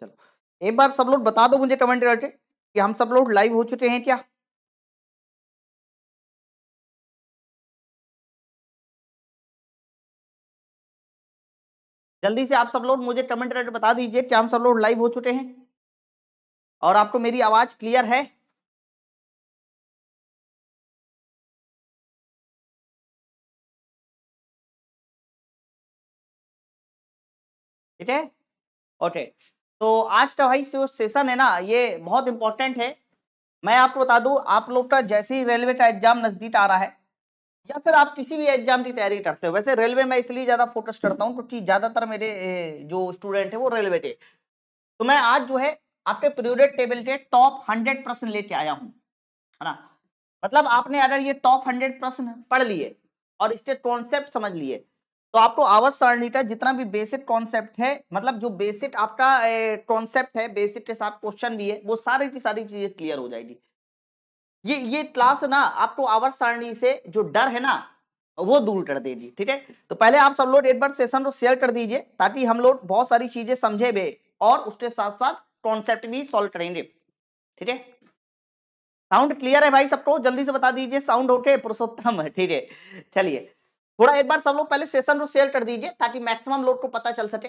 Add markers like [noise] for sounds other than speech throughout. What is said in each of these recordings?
चलो एक बार सब लोग बता दो मुझे कमेंट करके कि हम सब लोग लाइव हो चुके हैं क्या जल्दी से आप सब लोग मुझे कमेंट करके बता दीजिए क्या हम सब लोग लाइव हो चुके हैं और आपको मेरी आवाज क्लियर है ठीक है ओके तो आज का भाई जो सेशन है ना ये बहुत इंपॉर्टेंट है मैं आपको बता दूं आप लोग का जैसे ही रेलवे का एग्जाम नजदीक आ रहा है या फिर आप किसी भी एग्जाम की तैयारी करते हो वैसे रेलवे में इसलिए ज्यादा फोकस करता हूँ क्योंकि ज्यादातर मेरे जो स्टूडेंट है वो रेलवे के तो मैं आज जो है आपके पीरियड टेबल के टॉप हंड्रेड प्रश्न लेके आया हूँ है ना मतलब आपने अगर ये टॉप हंड्रेड प्रश्न पढ़ लिए और इसके कॉन्सेप्ट समझ लिए तो आपको तो आवाज का जितना भी बेसिक कॉन्सेप्ट है मतलब जो बेसिक आपका कॉन्सेप्ट है बेसिक के साथ क्वेश्चन भी है वो सारी की सारी चीजें क्लियर हो जाएगी ये ये क्लास ना आपको तो आवाज सारणी से जो डर है ना वो दूर कर देगी ठीक है तो पहले आप सब लोग एक बार सेशन को शेयर कर दीजिए ताकि हम लोग बहुत सारी चीजें समझे भी और उसके साथ साथ कॉन्सेप्ट भी सॉल्व करेंगे ठीक है साउंड क्लियर है भाई सबको जल्दी से बता दीजिए साउंड ओके पुरुषोत्तम ठीक है चलिए थोड़ा एक बार सब लोग पहले सेशन को शेयर कर दीजिए ताकि मैक्सिमम लोग को पता चल सके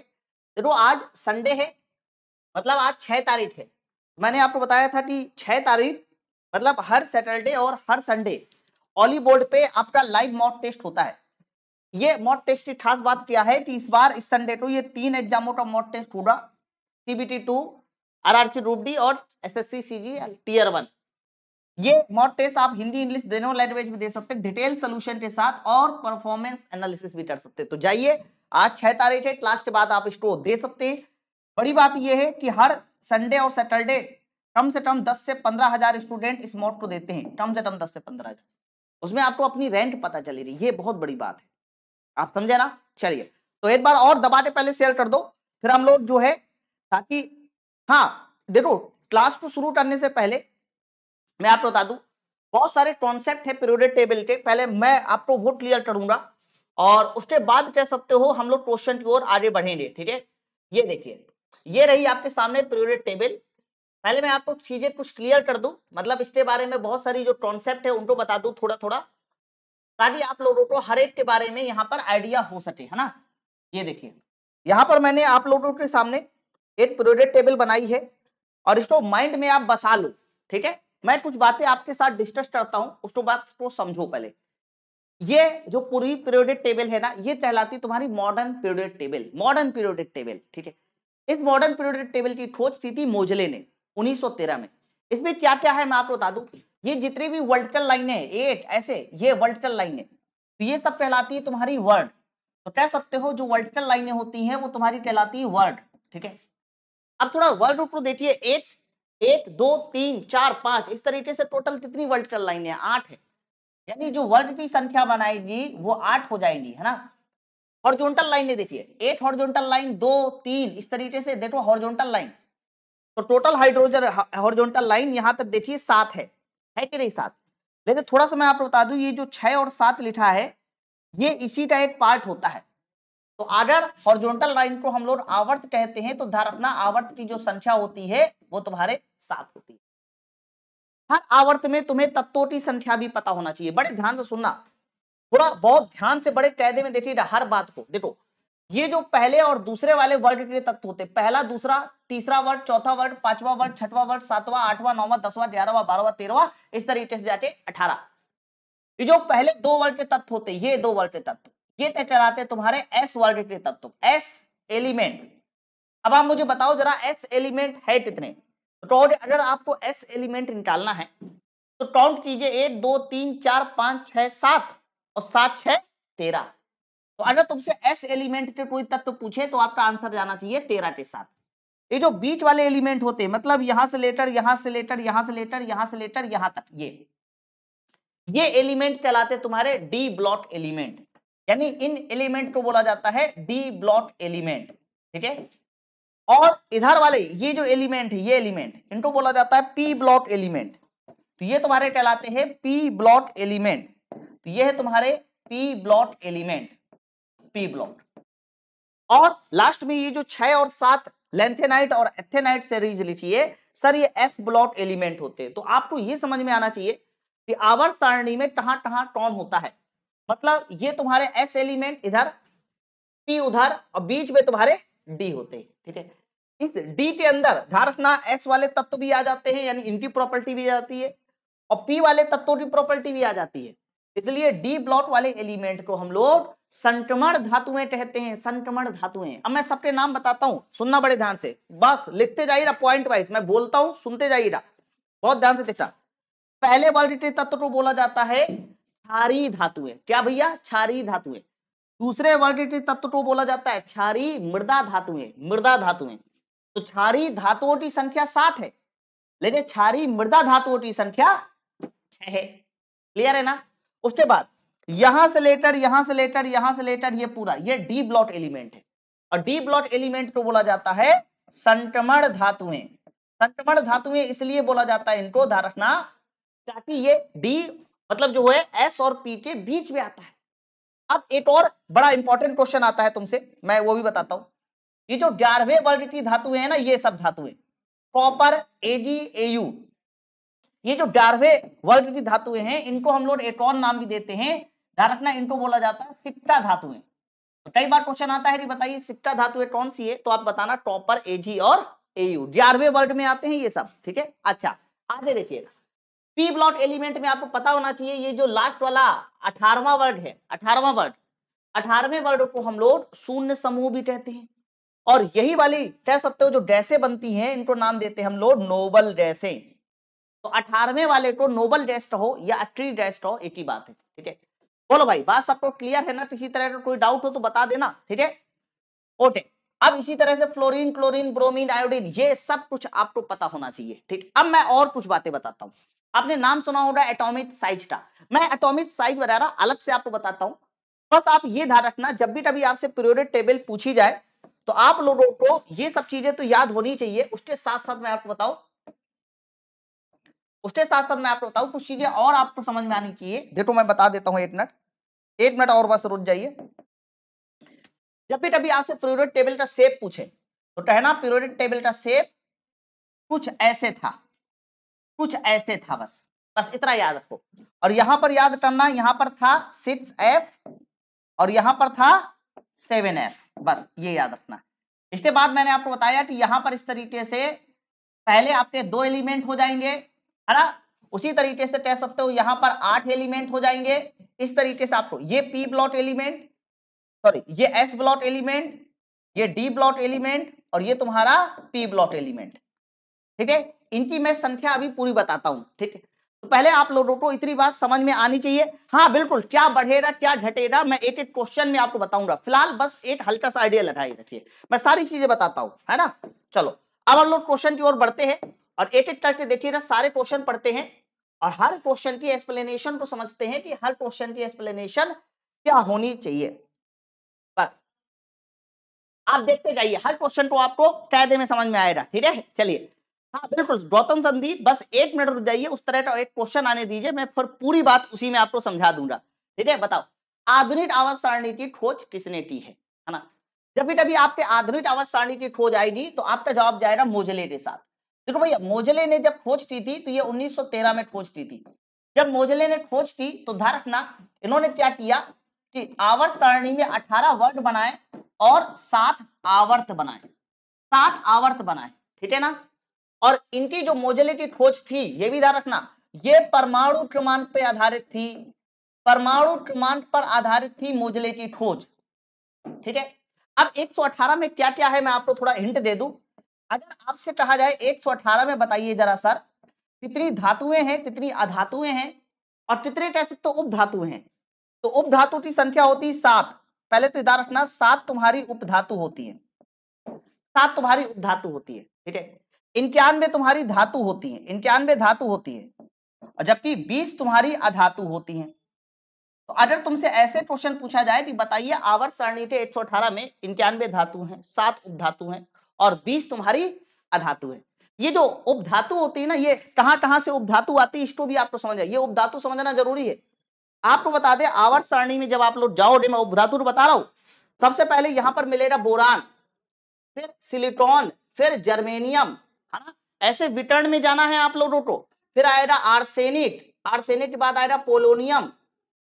देखो आज संडे है मतलब आज छह तारीख है मैंने आपको बताया था कि छह तारीख मतलब हर सैटरडे और हर संडे ऑली बोर्ड पे आपका लाइव मॉक टेस्ट होता है ये मॉक टेस्ट की खास बात क्या है कि इस बार इस संडे को ये तीन एग्जामों का मॉक टेस्ट होगा टीबीटी two R R C group D और S S C C G tier one ये मॉक टेस्ट आप हिंदी इंग्लिश दोनों लैंग्वेज में दे सकते हैं डिटेल सोल्यूशन के साथ और परफॉर्मेंस एनालिसिस भी कर सकते हैं तो जाइए आज छह तारीख है क्लास के बाद आप इसको दे सकते हैं बड़ी बात यह है कि हर संडे और सैटरडे कम से कम दस से पंद्रह हजार स्टूडेंट इस मॉक को देते हैं कम से कम दस से पंद्रह हजार उसमें आपको अपनी रेंट पता चली रही ये बहुत बड़ी बात है आप समझे ना चलिए तो एक बार और दबाटे पहले शेयर कर दो फिर हम लोग जो है ताकि हाँ देखो क्लास को शुरू करने से पहले मैं आपको बता दू बहुत सारे कॉन्सेप्ट है पीरियोडिक टेबल के पहले मैं आपको वो क्लियर करूंगा और उसके बाद कह सकते हो हम लोग क्वेश्चन की ओर आगे बढ़ेंगे ठीक है ये देखिए ये रही आपके सामने पीरियोडिक टेबल पहले मैं आपको चीजें कुछ क्लियर कर दूं मतलब इसके बारे में बहुत सारी जो कॉन्सेप्ट है उनको बता दूं थोड़ा थोड़ा ताकि आप लोगों को हर एक के बारे में यहाँ पर आइडिया हो सके है ना ये देखिए यहाँ पर मैंने आप लोगों के सामने एक पीरियोडिक टेबल बनाई है और इसको माइंड में आप बसा लो ठीक है मैं कुछ बातें आपके साथ डिस्कस करता हूं उसके बाद को समझो पहले ये जो पूरी पीरियोडिक टेबल है ना ये कहलाती तुम्हारी modern periodic table modern periodic table ठीक है इस मॉडर्न पीरियोडिक टेबल की खोज थी थी मोजले ने 1913 में इसमें क्या क्या है मैं आपको बता दू ये जितनी भी वर्टिकल लाइनें एट ऐसे ये वर्टिकल लाइनें तो ये सब कहलाती है तुम्हारी वर्ड तो कह सकते हो जो वर्टिकल लाइनें होती हैं वो तुम्हारी कहलाती है वर्ड ठीक है अब थोड़ा वर्ड रूप देखिए एट एक दो तीन चार पांच इस तरीके से टोटल कितनी वर्टिकल लाइन है आठ है यानी जो वर्ड की संख्या बनाएगी वो आठ हो जाएगी है ना हॉर्जोंटल लाइन ने देखिए एट हॉर्जोंटल लाइन दो तीन इस तरीके से देखो हॉर्जोंटल लाइन तो टोटल हाइड्रोजन हॉर्जोंटल लाइन यहाँ तक देखिए सात है है कि नहीं सात लेकिन थोड़ा सा मैं आपको बता दू ये जो छह और सात लिखा है ये इसी का एक पार्ट होता है तो आगर हॉरिजॉन्टल लाइन को हम लोग आवर्त कहते हैं तो ध्यान आवर्त की जो संख्या होती है वो तुम्हारे सात होती है हर आवर्त में तुम्हें तत्वों की संख्या भी पता होना चाहिए बड़े ध्यान से सुनना थोड़ा बहुत ध्यान से बड़े कैदे में देखिए हर बात को देखो ये जो पहले और दूसरे वाले वर्ड के तत्व होते पहला दूसरा तीसरा वर्ड चौथा वर्ड पांचवा वर्ड छठवा वर्ड सातवा आठवां नौवा दसवा ग्यारहवा बारहवा तेरहवा इस तरीके से जाके अठारह ये जो पहले दो वर्ड के तत्व होते ये दो वर्ड के तत्व ये टकराते तुम्हारे एस वर्ड तत्व एस एलिमेंट अब आप मुझे बताओ जरा एस एलिमेंट है कितने तो अगर आपको एस एलिमेंट निकालना है तो काउंट कीजिए एक दो तीन चार पांच छह सात और सात छह तेरह तो अगर तुमसे एस एलिमेंट के कोई तत्व पूछे तो आपका आंसर जाना चाहिए तेरह के साथ ये जो बीच वाले एलिमेंट होते हैं मतलब यहां से लेटर यहां से लेटर यहां से लेटर यहां से लेटर यहां तक ये ये एलिमेंट कहलाते तुम्हारे डी ब्लॉक एलिमेंट यानी इन एलिमेंट को बोला जाता है डी ब्लॉक एलिमेंट ठीक है और इधर वाले ये जो एलिमेंट है ये एलिमेंट इनको बोला जाता है पी ब्लॉक एलिमेंट तो ये तुम्हारे कहलाते हैं पी ब्लॉक एलिमेंट तो ये है तुम्हारे P block element P block और लास्ट में ये जो छह और सात लेंथेनाइट और एथेनाइट से लिखी है सर ये एफ ब्लॉक एलिमेंट होते हैं तो आपको ये समझ में आना चाहिए कि आवर्त सारणी में कहां कहां कौन होता है मतलब ये तुम्हारे एस एलिमेंट इधर पी उधर और बीच में तुम्हारे डी होते हैं ठीक है इस डी के अंदर धारखना एस वाले तत्व भी आ जाते हैं यानी इनकी प्रॉपर्टी भी आ जाती है और पी वाले तत्वों की प्रॉपर्टी भी आ जाती है इसलिए डी ब्लॉक वाले एलिमेंट को हम लोग संक्रमण धातुएं कहते हैं संक्रमण धातुएं अब मैं सबके नाम बताता हूं सुनना बड़े ध्यान से बस लिखते जाइए पॉइंट वाइज मैं बोलता हूं सुनते जाइएगा बहुत ध्यान से देखा पहले वाले तत्व को बोला जाता है क्षारी धातुएं क्या भैया क्षारी धातुएं दूसरे वर्ग के तत्व को बोला जाता है क्षारी मृदा धातुएं मृदा धातुएं तो क्षारी धातुओं की संख्या सात है लेकिन क्षारी मृदा धातुओं की संख्या छह है क्लियर है ना उसके बाद यहां से लेटर यहां से लेटर यहां से लेटर ये पूरा ये डी ब्लॉट एलिमेंट है और डी ब्लॉट एलिमेंट को बोला जाता है संक्रमण धातुएं संक्रमण धातुएं इसलिए बोला जाता है इनको ध्यान रखना ताकि ये डी मतलब जो है एस और पी के बीच में आता है अब एक और बड़ा इंपॉर्टेंट क्वेश्चन आता है तुमसे मैं वो भी बताता हूं ये जो ग्यारहवे वर्ग की धातु है ना ये सब धातुएं कॉपर एजी यू ये जो ग्यारहवे वर्ग की धातुएं हैं इनको हम लोग एटॉन नाम भी देते हैं ध्यान रखना इनको बोला जाता है सिक्टा धातुएं तो कई बार क्वेश्चन आता है बताइए सिक्टा धातुएं कौन सी है तो आप बताना टॉपर एजी और एयू ग्यारहवे वर्ग में आते हैं ये सब ठीक है अच्छा आगे देखिएगा पी ब्लॉट एलिमेंट में आपको पता होना चाहिए ये जो लास्ट वाला अठारवा वर्ड है अठारवा वर्ड अठारवे वर्ड को हम लोग शून्य समूह भी कहते हैं और यही वाली कह सकते हो जो डैसे बनती हैं इनको नाम देते हैं हम लोग नोबल डैसे तो अठारहवें वाले को नोबल डेस्ट हो या अट्री डेस्ट हो एक ही बात है ठीक है बोलो भाई बात सबको क्लियर है ना किसी तरह का कोई डाउट हो तो बता देना ठीक है ओके अब इसी तरह से फ्लोरीन क्लोरीन ब्रोमीन आयोडीन ये सब कुछ आपको पता होना चाहिए ठीक अब मैं और कुछ बातें बताता हूँ आपने नाम सुना होगा एटॉमिक साइज का मैं एटॉमिक साइज वगैरह अलग से आपको बताता हूँ बस आप ये ध्यान रखना जब भी कभी आपसे पीरियोडिक टेबल पूछी जाए तो आप लोगों को ये सब चीजें तो याद होनी चाहिए उसके साथ साथ मैं आपको बताऊ उसके साथ साथ मैं आपको बताऊ कुछ चीजें और आपको समझ में आनी चाहिए देखो मैं बता देता हूँ एक मिनट एक मिनट और बस रुक जाइए जब भी कभी आपसे पीरियोडिक टेबल का सेप पूछे तो कहना पीरियोडिक टेबल का सेप कुछ ऐसे था कुछ ऐसे था बस बस इतना याद रखो और यहां पर याद करना यहां पर था सिक्स एफ और यहां पर था सेवन एफ बस ये याद रखना इसके बाद मैंने आपको बताया कि यहां पर इस तरीके से पहले आपके दो एलिमेंट हो जाएंगे है ना उसी तरीके से कह सकते हो यहां पर आठ एलिमेंट हो जाएंगे इस तरीके से आपको ये पी ब्लॉट एलिमेंट सॉरी ये एस ब्लॉट एलिमेंट ये डी ब्लॉट एलिमेंट और ये तुम्हारा पी ब्लॉट एलिमेंट ठीक है इनकी मैं संख्या अभी पूरी बताता हूँ ठीक है तो पहले आप लोगों को इतनी बात समझ में आनी चाहिए हाँ बिल्कुल क्या बढ़ेगा क्या घटेगा मैं एक एक क्वेश्चन में आपको बताऊंगा फिलहाल बस एक हल्का सा आइडिया लगाए रखिए मैं सारी चीजें बताता हूँ है ना चलो अब हम लोग क्वेश्चन की ओर बढ़ते हैं और एक एक करके देखिएगा सारे क्वेश्चन पढ़ते हैं और हर क्वेश्चन की एक्सप्लेनेशन को समझते हैं कि हर क्वेश्चन की एक्सप्लेनेशन क्या होनी चाहिए बस आप देखते जाइए हर क्वेश्चन को आपको कैदे में समझ में आएगा ठीक है चलिए हाँ बिल्कुल गौतम संदीप बस एक मिनट रुक जाइए उस तरह का एक क्वेश्चन आने दीजिए मैं फिर पूरी बात उसी में आपको समझा दूंगा ठीक है बताओ आधुनिक आवास सारणी की खोज किसने की है ना जब भी कभी आपके आधुनिक आवास सारणी की खोज आएगी तो आपका जवाब जाएगा मोजले के साथ देखो भैया मोजले ने जब खोज की थी तो ये 1913 में खोज की थी जब मोजले ने खोज की तो ध्यान रखना इन्होंने क्या किया कि आवर्त सारणी में 18 वर्ड बनाए और सात आवर्त बनाए सात आवर्त बनाए ठीक है ना और इनकी जो मोजलिटी खोज थी ये भी ध्यान रखना ये परमाणु क्रमांक पर आधारित थी परमाणु क्रमांक पर आधारित थी मोजलिटी खोज ठीक है अब 118 में क्या क्या है मैं आपको थोड़ा हिंट दे दूं अगर आपसे कहा जाए 118 में बताइए जरा सर कितनी धातुएं हैं कितनी अधातुएं हैं और कितने कैसे तो उपधातु हैं तो उपधातु की संख्या होती है सात पहले तो इधर रखना सात तुम्हारी उपधातु होती है सात तुम्हारी उपधातु होती है ठीक है इक्यानवे तुम्हारी धातु होती है इक्यानवे धातु होती है और जबकि बीस तुम्हारी अधातु होती है तो अगर तुमसे ऐसे क्वेश्चन पूछा जाए कि बताइए आवर्त सारणी के 118 में इक्यानवे धातु हैं सात उपधातु हैं और बीस तुम्हारी अधातु है ये जो उपधातु होती है ना ये कहां कहां से उपधातु आती है इसको भी आपको समझ ये उपधातु समझना जरूरी है आपको बता दे आवर्त सरणी में जब आप लोग जाओगे मैं उपधातु बता रहा हूं सबसे पहले यहां पर मिलेगा बोरान फिर सिलिकॉन फिर जर्मेनियम है ना ऐसे विटर्न में जाना है आप लोग रोटो फिर आएगा आर्सेनिट आर्सेनिट के बाद आएगा पोलोनियम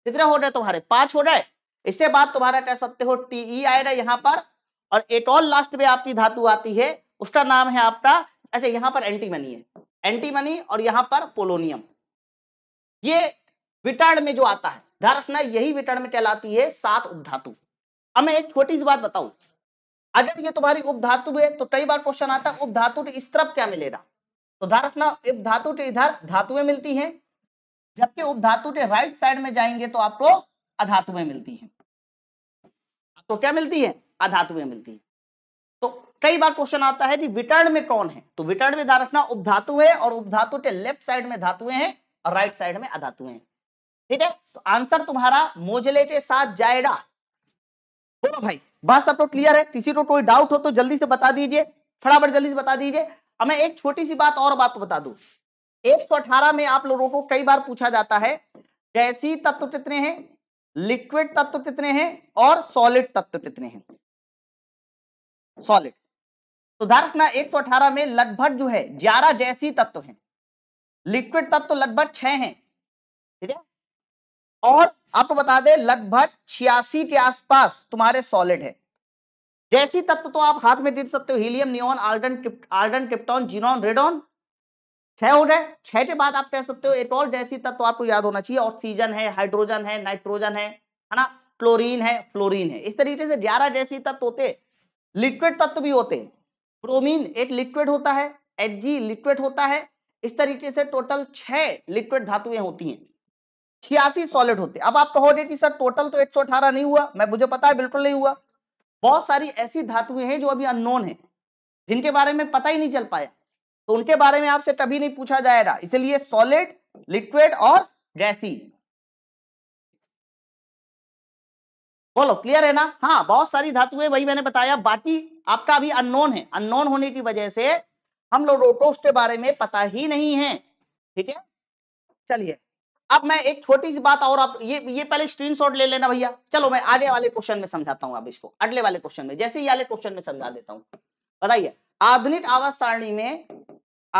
कितने हो रहे तुम्हारे पांच हो रहे इसके बाद तुम्हारा कह सकते हो टीई आएगा यहाँ पर और एटॉल लास्ट में आपकी धातु आती है उसका नाम है आपका ऐसे अच्छा यहाँ पर एंटीमनी है एंटीमनी और यहाँ पर पोलोनियम ये विटाण में जो आता है ध्यान रखना यही विटाण में कहलाती है सात उपधातु अब मैं एक छोटी सी बात बताऊं अगर ये तुम्हारी उपधातु है तो कई बार क्वेश्चन आता है उपधातु इस तरफ क्या मिलेगा तो ध्यान रखना उपधातु इधर धातुएं मिलती हैं जबकि उपधातु के राइट साइड में जाएंगे तो आपको अधातुएं मिलती हैं तो क्या मिलती है अधातुएं मिलती है तो कई बार क्वेश्चन आता है कि विटर्ण में कौन है तो विटर्ण में ध्यान रखना उपधातु है और उपधातु के लेफ्ट साइड में धातुएं हैं और राइट साइड में अधातुएं हैं ठीक है तो आंसर तुम्हारा मोजले के साथ जाएगा बोलो भाई बात सबको तो क्लियर है किसी को कोई डाउट हो तो जल्दी से बता दीजिए फटाफट जल्दी से बता दीजिए अब मैं एक छोटी सी बात और आपको बता सौ 118 में आप लोगों को कई बार पूछा जाता है गैसीय तत्व कितने हैं लिक्विड तत्व कितने हैं और सॉलिड तत्व कितने हैं सॉलिड तो ध्यान रखना एक में लगभग जो है ग्यारह जैसी तत्व हैं लिक्विड तत्व लगभग छह हैं ठीक है और आपको बता दे लगभग छियासी के आसपास तुम्हारे सॉलिड है जैसी तत्व तो आप हाथ में दे सकते हो helium neon argon argon krypton xenon radon छह हो गए छह के बाद आप कह सकते हो एटोल जैसी तत्व आपको याद होना चाहिए ऑक्सीजन है हाइड्रोजन है नाइट्रोजन है है ना क्लोरीन है फ्लोरीन है इस तरीके से ग्यारह जैसी तत्व होते लिक्विड तत्व भी होते ब्रोमीन एक लिक्विड होता है एच लिक्विड होता है इस तरीके से टोटल छह लिक्विड धातुएं होती हैं छियासी सॉलिड होते अब आप कहोगे कि सर टोटल तो 118 नहीं हुआ मैं मुझे पता है बिल्कुल नहीं हुआ बहुत सारी ऐसी धातुएं हैं जो अभी अननोन है जिनके बारे में पता ही नहीं चल पाया तो उनके बारे में आपसे कभी नहीं पूछा जाएगा इसलिए सॉलिड लिक्विड और गैसी बोलो क्लियर है ना हाँ बहुत सारी धातुएं वही मैंने बताया बाकी आपका अभी अननोन है अननोन होने की वजह से हम लोग रोटोस के बारे में पता ही नहीं है ठीक है चलिए अब मैं एक छोटी सी बात और आप ये ये पहले स्क्रीनशॉट ले लेना भैया चलो मैं आगे वाले क्वेश्चन में समझाता हूँ अब इसको अगले वाले क्वेश्चन में जैसे ही क्वेश्चन में समझा देता हूँ बताइए आधुनिक आवास सारणी में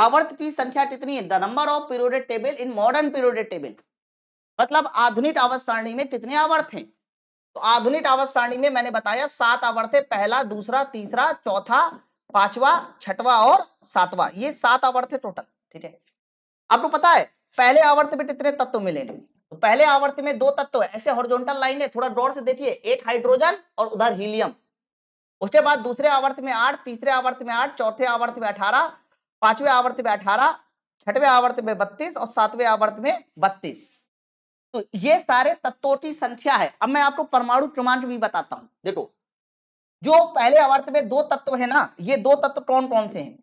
आवर्त की संख्या कितनी है the number of periodic table in modern periodic table मतलब आधुनिक आवर्त सारणी में कितने आवर्त हैं तो आधुनिक आवर्त सारणी में मैंने बताया सात आवर्त है पहला दूसरा तीसरा चौथा पांचवा छठवा और सातवा ये सात आवर्त है टोटल ठीक है आपको पता है पहले आवर्त में कितने तत्व मिलेंगे तो पहले आवर्त में दो तत्व है ऐसे हॉरिजॉन्टल लाइन है थोड़ा डॉट से देखिए एक हाइड्रोजन और उधर हीलियम उसके बाद दूसरे आवर्त में आठ तीसरे आवर्त में आठ चौथे आवर्त में अठारह पांचवें आवर्त में अठारह छठवें आवर्त में बत्तीस और सातवें आवर्त में बत्तीस तो ये सारे तत्वों की संख्या है अब मैं आपको परमाणु क्रमांक भी बताता हूं देखो जो पहले आवर्त में दो तत्व है ना ये दो तत्व कौन कौन से हैं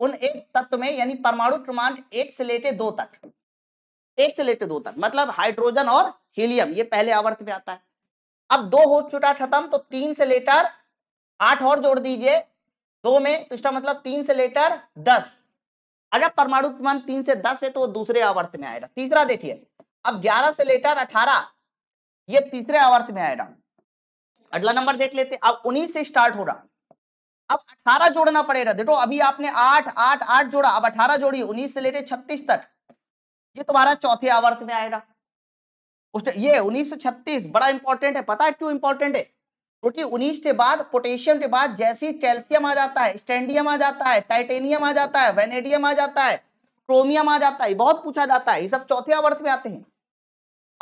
उन एक तत्व में यानी परमाणु क्रमांक एक से लेके दो तक एक से लेकर दो तक मतलब हाइड्रोजन और हीलियम ये पहले आवर्त में आता है अब दो हो चुका खत्म तो तीन से लेकर आठ और जोड़ दीजिए दो में तो इसका मतलब तीन से लेकर दस अगर परमाणु तीन से दस है तो वो दूसरे आवर्त में आएगा तीसरा देखिए अब ग्यारह से लेकर अठारह ये तीसरे आवर्त में आएगा अगला नंबर देख लेते अब उन्नीस से स्टार्ट हो रहा अब अठारह जोड़ना पड़ेगा देखो अभी आपने आठ आठ आठ जोड़ा अब अठारह जोड़िए उन्नीस से लेकर छत्तीस तक ये तुम्हारा चौथे आवर्त में आएगा उस ये 1936 बड़ा इंपॉर्टेंट है पता है क्यों इंपॉर्टेंट है क्योंकि उन्नीस के बाद पोटेशियम के बाद जैसे कैल्सियम आ जाता है स्टेंडियम आ जाता है टाइटेनियम आ जाता है वेनेडियम आ जाता है क्रोमियम आ जाता है बहुत पूछा जाता है ये सब चौथे आवर्त में आते हैं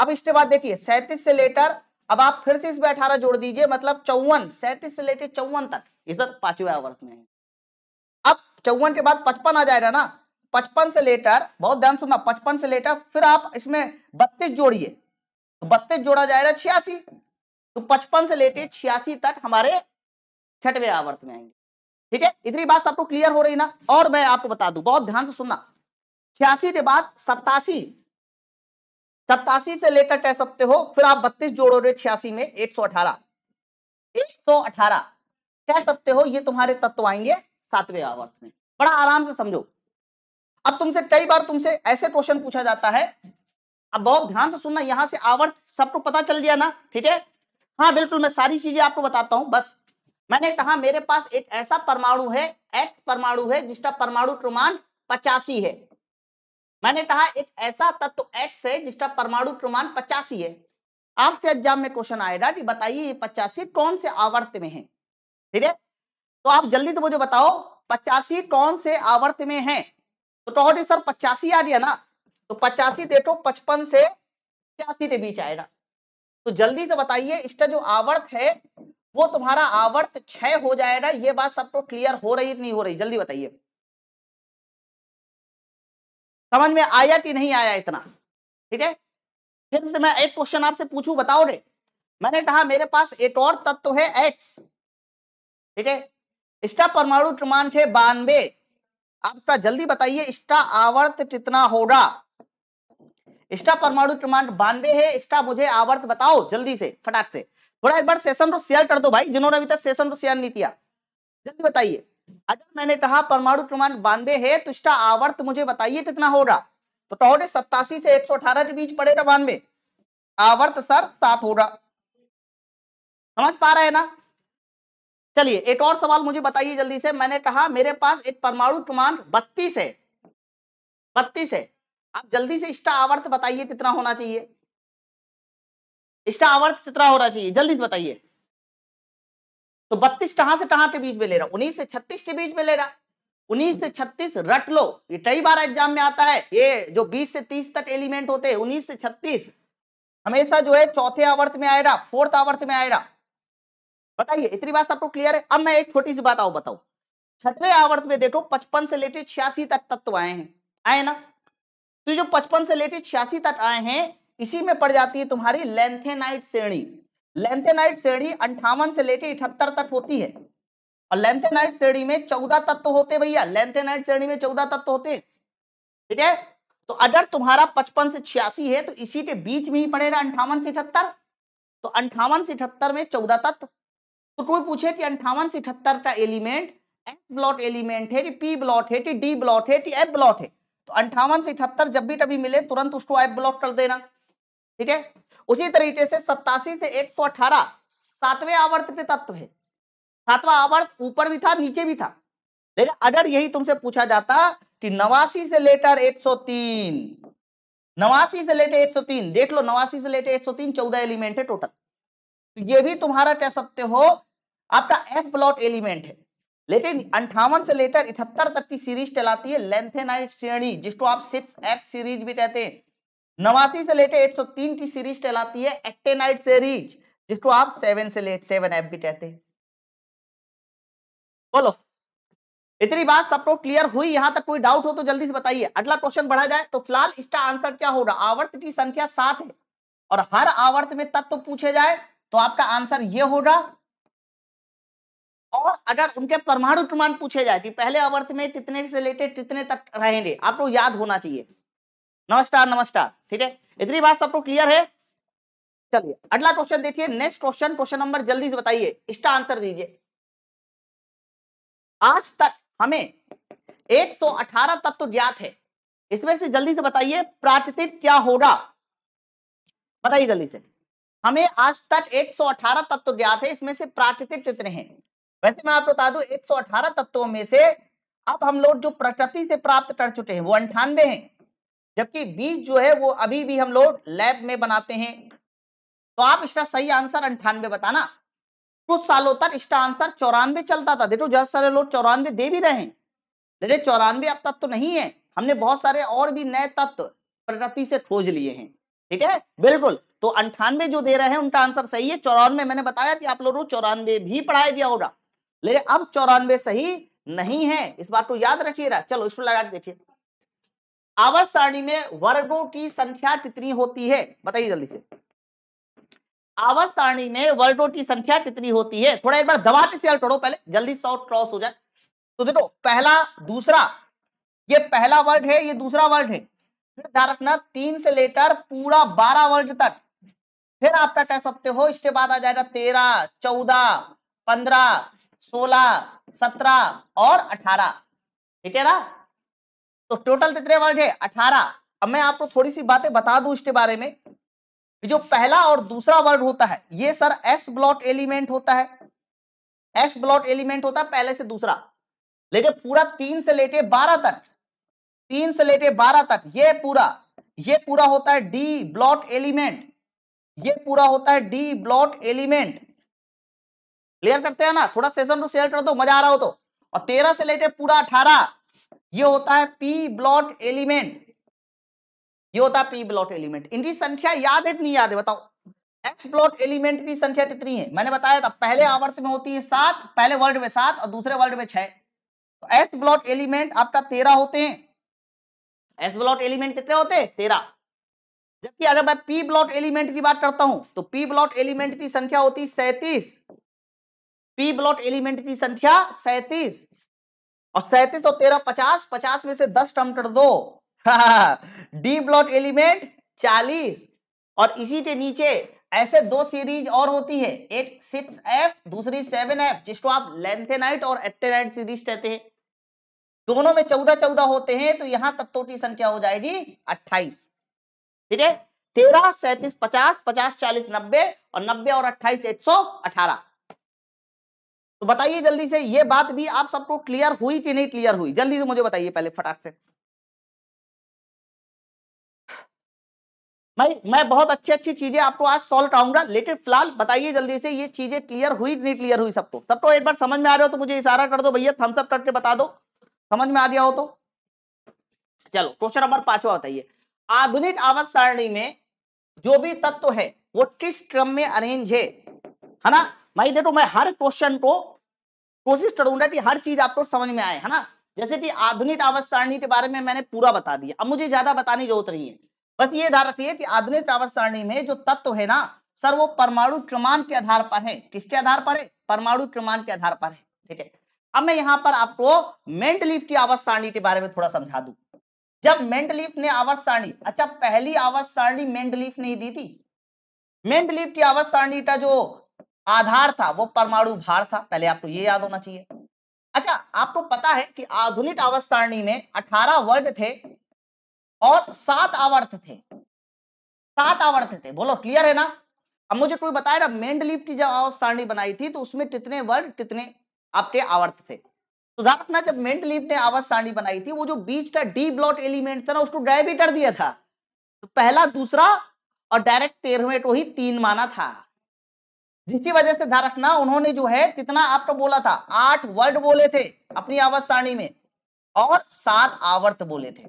अब इसके बाद देखिए सैंतीस से लेटर अब आप फिर से इसमें अठारह जोड़ दीजिए मतलब चौवन सैंतीस से लेकर चौवन तक इस तक पांचवें आवर्त में है अब चौवन के बाद पचपन आ जाएगा ना पचपन से लेटर बहुत ध्यान सुनना पचपन से लेटर फिर आप इसमें बत्तीस जोड़िए तो बत्तीस जोड़ा जाएगा छियासी तो पचपन से लेके छियासी तक हमारे छठवे आवर्त में आएंगे ठीक है इतनी बात सबको क्लियर हो रही ना और मैं आपको बता दू बहुत ध्यान से सुनना छियासी के बाद सत्तासी सत्तासी से लेकर कह सकते हो फिर आप बत्तीस जोड़ो रहे छियासी में एक सौ अठारह एक सौ अठारह कह सकते हो ये तुम्हारे तत्व आएंगे सातवें आवर्त में बड़ा आराम से समझो अब तुमसे कई बार तुमसे ऐसे क्वेश्चन पूछा जाता है अब बहुत ध्यान से सुनना यहां से आवर्त सबको पता चल गया ना ठीक है हाँ बिल्कुल मैं सारी चीजें आपको बताता हूं बस मैंने कहा मेरे पास एक ऐसा परमाणु है एक्स परमाणु है जिसका परमाणु क्रमांक पचासी है मैंने कहा एक ऐसा तत्व एक्स है जिसका परमाणु क्रमांक पचासी है आपसे एग्जाम में क्वेश्चन आएगा कि बताइए ये पचासी कौन से आवर्त में है ठीक है तो आप जल्दी से मुझे बताओ पचासी कौन से आवर्त में है तो टोहटे तो सर पचासी आ गया ना तो पचासी देखो तो पचपन से पचासी के बीच आएगा तो जल्दी से बताइए इसका जो आवर्त है वो तुम्हारा आवर्त छह हो जाएगा ये बात सबको तो क्लियर हो रही नहीं हो रही जल्दी बताइए समझ में आया कि नहीं आया इतना ठीक है फिर से मैं एक क्वेश्चन आपसे पूछू बताओ रे मैंने कहा मेरे पास एक और तत्व है एक्स ठीक है इसका परमाणु क्रमांक है बानवे आप थोड़ा जल्दी बताइए इसका आवर्त कितना होगा इसका परमाणु क्रमांक बानवे है इसका मुझे आवर्त बताओ जल्दी से फटाक से थोड़ा एक बार सेशन को शेयर कर दो भाई जिन्होंने अभी तक सेशन को शेयर नहीं किया जल्दी बताइए अगर मैंने कहा परमाणु क्रमांक बानवे है तो इसका आवर्त मुझे बताइए कितना होगा तो टोटे सत्तासी से एक के बीच पड़ेगा बानवे आवर्त सर सात होगा समझ पा रहे हैं ना चलिए एक और सवाल मुझे बताइए जल्दी से मैंने कहा मेरे पास एक परमाणु क्रमांक बत्तीस है बत्तीस है आप जल्दी से इसका आवर्त बताइए कितना होना चाहिए इसका आवर्त कितना होना चाहिए जल्दी से बताइए तो बत्तीस कहां से कहां के बीच में ले रहा उन्नीस से छत्तीस के बीच में ले रहा उन्नीस से छत्तीस रट लो ये कई बार एग्जाम में आता है ये जो बीस से तीस तक एलिमेंट होते हैं उन्नीस से छत्तीस हमेशा जो है चौथे आवर्त में आएगा फोर्थ आवर्त में आएगा बताइए इतनी बात सबको क्लियर है अब मैं एक छोटी सी बात आओ बताओ छठवें आवर्त में देखो पचपन से लेकर छियासी तक तत्व आए हैं आए ना तो जो पचपन से लेकर छियासी तक आए हैं इसी में पड़ जाती है तुम्हारी लेंथेनाइट श्रेणी लेंथेनाइट श्रेणी अंठावन से लेकर इकहत्तर तक होती है और लेंथेनाइट श्रेणी में चौदह तत्व होते भैया लेंथेनाइट श्रेणी में चौदह तत्व होते ठीक है तो अगर तुम्हारा पचपन से छियासी है तो इसी के बीच में ही पड़ेगा अंठावन से इकहत्तर तो अंठावन से इकहत्तर में चौदह तत्व तो कोई पूछे कि अंठावन से इकहत्तर का एलिमेंट एफ ब्लॉट एलिमेंट है पी ब्लॉट है डी ब्लॉट है एफ ब्लॉट है तो अंठावन से इकहत्तर जब भी कभी मिले तुरंत उसको एफ ब्लॉट कर देना ठीक है उसी तरीके से सत्तासी से एक सौ अठारह सातवें आवर्त पे तत्व है सातवा आवर्त ऊपर भी था नीचे भी था देखा अगर यही तुमसे पूछा जाता कि नवासी से लेटर तीन नवासी से एक सौ तीन देख लो नवासी से एक सौ तीन चौदह एलिमेंट है टोटल तो ये भी तुम्हारा कह सकते हो आपका एफ ब्लॉट एलिमेंट है लेकिन अंठावन से लेकर इकहत्तर तक की सीरीज चलाती है लेंथेनाइट श्रेणी जिसको आप सिक्स एफ सीरीज भी कहते हैं नवासी से लेकर 103 की सीरीज चलाती है एक्टेनाइट सीरीज जिसको आप सेवन से लेट सेवन एफ भी कहते हैं बोलो इतनी बात सबको क्लियर हुई यहां तक कोई डाउट हो तो जल्दी से बताइए अगला क्वेश्चन बढ़ा जाए तो फिलहाल इसका आंसर क्या होगा आवर्त की संख्या सात है और हर आवर्त में तत्व तो पूछे जाए तो आपका आंसर ये होगा और अगर उनके परमाणु क्रमांक पूछे जाए कि पहले आवर्त में कितने से लेटे कितने तक रहेंगे आपको तो याद होना चाहिए नमस्कार नमस्कार ठीक है इतनी बात सबको क्लियर है चलिए अगला क्वेश्चन देखिए नेक्स्ट क्वेश्चन क्वेश्चन नंबर जल्दी से बताइए इसका आंसर दीजिए आज तक हमें 118 तत्व ज्ञात है इसमें से जल्दी से बताइए प्राकृतिक क्या होगा बताइए जल्दी से हमें आज तक 118 तत्व ज्ञात है इसमें से प्राकृतिक कितने हैं वैसे मैं आपको बता सौ अठारह तत्वों में से अब हम लोग जो प्रकृति से प्राप्त कर चुके हैं वो अंठानवे हैं जबकि बीज जो है वो अभी भी हम लोग लैब में बनाते हैं तो आप इसका सही आंसर अंठानवे बताना कुछ सालों तक इसका आंसर चौरानवे चलता था देखो जहाँ सारे लोग चौरानवे दे भी रहे हैं देखे चौरानवे अब तत्व तो नहीं है हमने बहुत सारे और भी नए तत्व प्रकृति से खोज लिए हैं ठीक है बिल्कुल तो अंठानवे जो दे रहे हैं उनका आंसर सही है चौरानवे मैंने बताया कि आप लोगों को चौरानवे भी पढ़ाया गया होगा लेकिन अब चौरानवे सही नहीं है इस बात को याद रखिएगा चलो इसको लगा देखिए आवर्त सारणी में वर्गों की संख्या कितनी होती है बताइए जल्दी से आवर्त सारणी में वर्गों की संख्या कितनी होती है थोड़ा एक बार दबा के शेयर करो पहले जल्दी सौ क्रॉस हो जाए तो देखो पहला दूसरा ये पहला वर्ग है ये दूसरा वर्ग है फिर ध्यान रखना तीन से लेकर पूरा बारह वर्ग तक फिर आप क्या कह सकते हो इसके बाद आ जाएगा तेरह चौदह पंद्रह सोलह सत्रह और अठारह ठीक है ना तो टोटल कितने वर्ड है अठारह अब मैं आपको थोड़ी सी बातें बता दू इसके बारे में जो पहला और दूसरा वर्ड होता है ये सर एस ब्लॉट एलिमेंट होता है एस ब्लॉट एलिमेंट होता है पहले से दूसरा लेकिन पूरा तीन से लेके बारह तक तीन से लेके बारह तक ये पूरा ये पूरा होता है डी ब्लॉट एलिमेंट ये पूरा होता है डी ब्लॉट एलिमेंट क्लियर करते हैं ना थोड़ा सेशन को शेयर कर दो मजा आ रहा हो तो और तेरह से लेकर पूरा अठारह ये होता है पी ब्लॉट एलिमेंट ये होता है पी ब्लॉट एलिमेंट इनकी संख्या याद है नहीं याद है बताओ एक्स ब्लॉट एलिमेंट की संख्या कितनी है मैंने बताया था पहले आवर्त में होती है सात पहले वर्ल्ड में सात और दूसरे वर्ल्ड में छह तो एस ब्लॉट एलिमेंट आपका तेरह होते हैं एस ब्लॉट एलिमेंट कितने होते हैं तेरह जबकि अगर मैं पी ब्लॉट एलिमेंट की बात करता हूं तो पी ब्लॉट एलिमेंट की संख्या होती है सैतीस पी ब्लॉट एलिमेंट की संख्या सैतीस और सैतीस और तो तेरह पचास पचास में से दस टर्म कर दो [laughs] डी ब्लॉट एलिमेंट चालीस और इसी के नीचे ऐसे दो सीरीज और होती है एक सिक्स एफ दूसरी सेवन एफ जिसको आप लेंथेनाइट और एक्टेनाइट सीरीज कहते हैं दोनों में चौदह चौदह होते हैं तो यहां तत्वों की संख्या हो जाएगी अट्ठाईस ठीक है तेरह सैतीस पचास पचास चालीस नब्बे और नब्बे और अट्ठाईस एक सौ अठारह तो बताइए जल्दी से ये बात भी आप सबको क्लियर हुई कि नहीं क्लियर हुई जल्दी से मुझे बताइए पहले फटाक से मैं मैं बहुत अच्छी अच्छी चीजें आपको आज सॉल्व कराऊंगा लेकिन फिलहाल बताइए जल्दी से ये चीजें क्लियर हुई नहीं क्लियर हुई सबको सबको एक बार समझ में आ रहे हो तो मुझे इशारा कर दो भैया थम्सअप करके बता दो समझ में आ गया हो तो चलो क्वेश्चन नंबर पांचवा बताइए आधुनिक आवास सारणी में जो भी तत्व है वो किस क्रम में अरेंज है है ना भाई देखो मैं हर क्वेश्चन को कोशिश करूंगा कि हर चीज आपको समझ में आए है ना जैसे कि आधुनिक आवास सारणी के बारे में मैंने पूरा बता दिया अब मुझे ज्यादा बताने की जरूरत नहीं है बस ये ध्यान रखिए कि आधुनिक आवास सारणी में जो तत्व है ना सर वो परमाणु क्रमांक के आधार पर है किसके आधार पर है परमाणु क्रमांक के आधार पर है ठीक है अब मैं यहाँ पर आपको मेंटलीफ की आवास सारणी के बारे में थोड़ा समझा दू जब मेंटलीफ ने आवास सारणी अच्छा पहली आवास सारणी मेंट ने दी थी मेंट की आवास सारणी का जो आधार था वो परमाणु भार था पहले आपको ये याद होना चाहिए अच्छा आपको पता है कि आधुनिक अवस्थारणी में 18 वर्ड थे और सात आवर्त थे सात आवर्त थे बोलो क्लियर है ना अब मुझे कोई बताया ना मेंडलीफ की जब अवस्थारणी बनाई थी तो उसमें कितने वर्ड कितने आपके आवर्त थे तो ध्यान जब मेंडलीफ ने आवर्त सारणी बनाई थी वो जो बीच का डी ब्लॉट एलिमेंट था ना उसको गायब कर दिया था तो पहला दूसरा और डायरेक्ट तेरहवें को ही तीन माना था जिसकी वजह से ध्यान रखना उन्होंने जो है कितना आपको बोला था आठ वर्ड बोले थे अपनी आवाज सारणी में और सात आवर्त बोले थे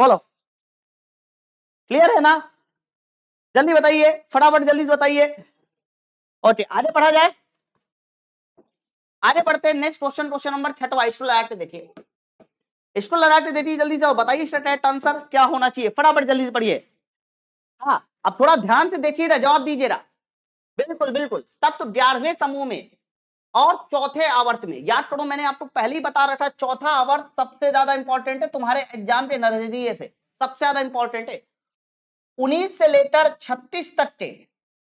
बोलो क्लियर है ना जल्दी बताइए फटाफट जल्दी से बताइए ओके आगे पढ़ा जाए आगे बढ़ते हैं नेक्स्ट क्वेश्चन क्वेश्चन नंबर छठवा स्कूल देखिए स्कूल देखिए जल्दी से और बताइए आंसर क्या होना चाहिए फटाफट जल्दी से पढ़िए हाँ अब थोड़ा ध्यान से देखिएगा जवाब दीजिएगा बिल्कुल बिल्कुल तत्व तो ग्यारहवें समूह में और चौथे आवर्त में याद करो मैंने आपको पहले ही बता रखा चौथा आवर्त सबसे ज्यादा इंपॉर्टेंट है तुम्हारे एग्जाम के नजरिए से सबसे ज्यादा इंपॉर्टेंट है उन्नीस से लेकर छत्तीस तक के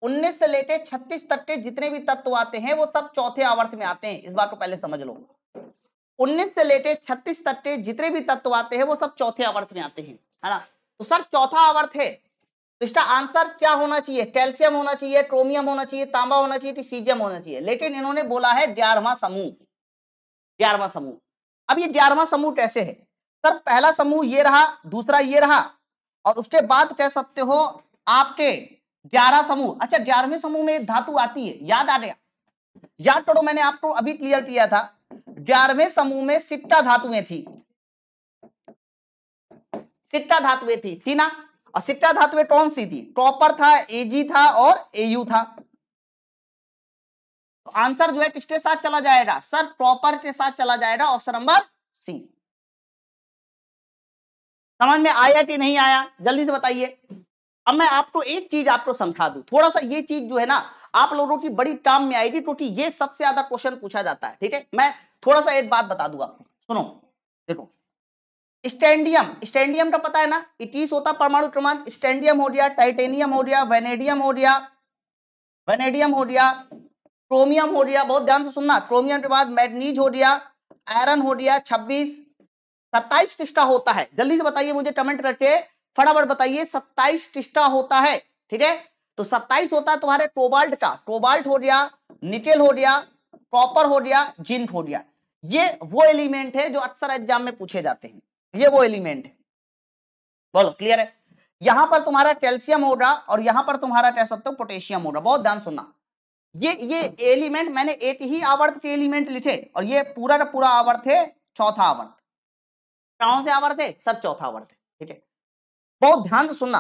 उन्नीस से लेकर छत्तीस तक के जितने भी तत्व आते हैं वो सब चौथे आवर्त में आते हैं इस बात को पहले समझ लो उन्नीस से लेकर छत्तीस तक के जितने भी तत्व आते हैं वो सब चौथे आवर्त में आते हैं है ना तो सर चौथा आवर्त है तो इसका आंसर क्या होना चाहिए कैल्शियम होना चाहिए क्रोमियम होना चाहिए तांबा होना चाहिए सीजियम होना चाहिए लेकिन इन्होंने बोला है ग्यारहवा समूह ग्यारहवा समूह अब ये ग्यारहवा समूह कैसे है सर पहला समूह ये रहा दूसरा ये रहा और उसके बाद कह सकते हो आपके ग्यारह समूह अच्छा ग्यारहवें समूह में धातु आती है याद आ गया याद करो मैंने आपको अभी क्लियर किया था ग्यारहवें समूह में सिक्का धातुएं थी सिक्का धातुएं थी थी ना असिट्टा धातुएं कौन सी थी कॉपर था एजी था और एयू था तो आंसर जो है किसके साथ चला जाएगा सर कॉपर के साथ चला जाएगा ऑप्शन नंबर सी समझ में आया कि नहीं आया जल्दी से बताइए अब मैं आपको एक चीज आपको समझा दू थोड़ा सा ये चीज जो है ना आप लोगों की बड़ी काम में आएगी क्योंकि ये सबसे ज्यादा क्वेश्चन पूछा जाता है ठीक है मैं थोड़ा सा एक बात बता दू आपको सुनो देखो स्टैंडियम स्टैंडियम का पता है ना इक्कीस होता परमाणु क्रमांक स्टैंडियम हो गया टाइटेनियम हो गया वेनेडियम हो गया वेनेडियम हो गया क्रोमियम हो गया बहुत ध्यान से सुनना क्रोमियम के बाद मैग्नीज हो गया आयरन हो गया छब्बीस सत्ताईस टिस्टा होता है जल्दी से बताइए मुझे कमेंट करके फटाफट बताइए सत्ताईस टिस्टा होता है ठीक है तो सत्ताईस होता है तुम्हारे कोबाल्ट का कोबाल्ट हो गया निकेल हो गया कॉपर हो गया जिंक हो गया ये वो एलिमेंट है जो अक्सर एग्जाम में पूछे जाते हैं ये वो एलिमेंट है बोलो क्लियर है यहां पर तुम्हारा कैल्शियम हो रहा और यहां पर तुम्हारा कह सकते हो पोटेशियम हो रहा बहुत ध्यान सुनना ये ये एलिमेंट मैंने एक ही आवर्त के एलिमेंट लिखे और ये पूरा का पूरा आवर्त है चौथा आवर्त कौन से आवर्त है सर चौथा आवर्त है ठीक है बहुत ध्यान से सुनना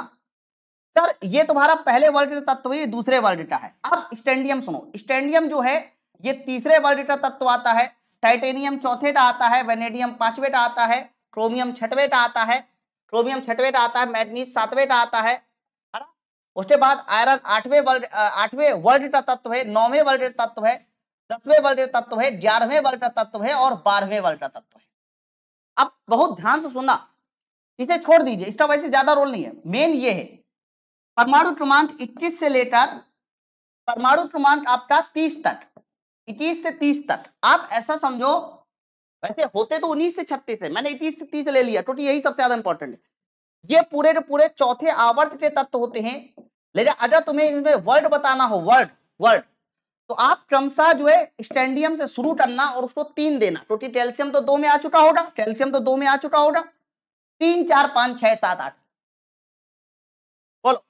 सर ये तुम्हारा पहले वर्ल्ड तत्व ये दूसरे वर्ल्ड का है अब स्टेंडियम सुनो स्टेंडियम जो है ये तीसरे वर्ल्ड का तत्व आता है टाइटेनियम चौथे का आता है वेनेडियम पांचवे का आता है क्रोमियम छठवेट आता है क्रोमियम छठवेट आता है मैग्नीज सातवेट आता है उसके बाद आयरन आठवें वर्ल्ड आठवें वर्ल्ड का तत्व है नौवें वर्ल्ड तत्व है दसवें वर्ल्ड तत्व है ग्यारहवें वर्ल्ड तत्व है और बारहवें वर्ल्ड तत्व है अब बहुत ध्यान से सुनना इसे छोड़ दीजिए इसका वैसे ज्यादा रोल नहीं है मेन ये है परमाणु क्रमांक 21 से लेकर परमाणु क्रमांक आपका 30 तक 21 से 30 तक आप ऐसा समझो वैसे होते तो उन्नीस से छत्तीस है मैंने इक्कीस से तीस ले लिया टोटल यही सबसे ज्यादा इंपॉर्टेंट है ये पूरे पूरे चौथे आवर्त के तत्व होते हैं लेकिन अगर तुम्हें इनमें वर्ड बताना हो वर्ड वर्ड तो आप क्रमशः जो है स्टेंडियम से शुरू करना और उसको तीन देना क्योंकि कैल्शियम तो दो में आ चुका होगा कैल्शियम तो दो में आ चुका होगा तीन चार पांच छह सात आठ बोलो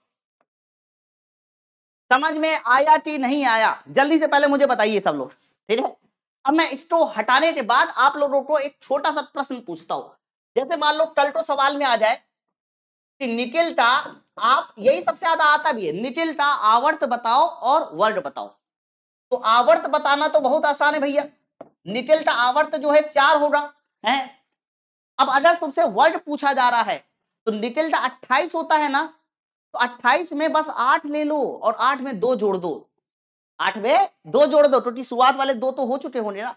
समझ में आया कि नहीं आया जल्दी से पहले मुझे बताइए सब लोग ठीक है अब मैं इसको हटाने के बाद आप लोगों को एक छोटा सा प्रश्न पूछता हूं जैसे मान लो कल तो सवाल में आ जाए कि निकिल का आप यही सबसे ज्यादा आता भी है निकिल का आवर्त बताओ और वर्ड बताओ तो आवर्त बताना तो बहुत आसान है भैया निकिल का आवर्त जो है चार होगा है अब अगर तुमसे वर्ड पूछा जा रहा है तो निकिल का अट्ठाईस होता है ना तो अट्ठाईस में बस आठ ले लो और आठ में दो जोड़ दो में दो जोड़ दो टोटी शुरुआत वाले दो तो हो चुके होंगे ना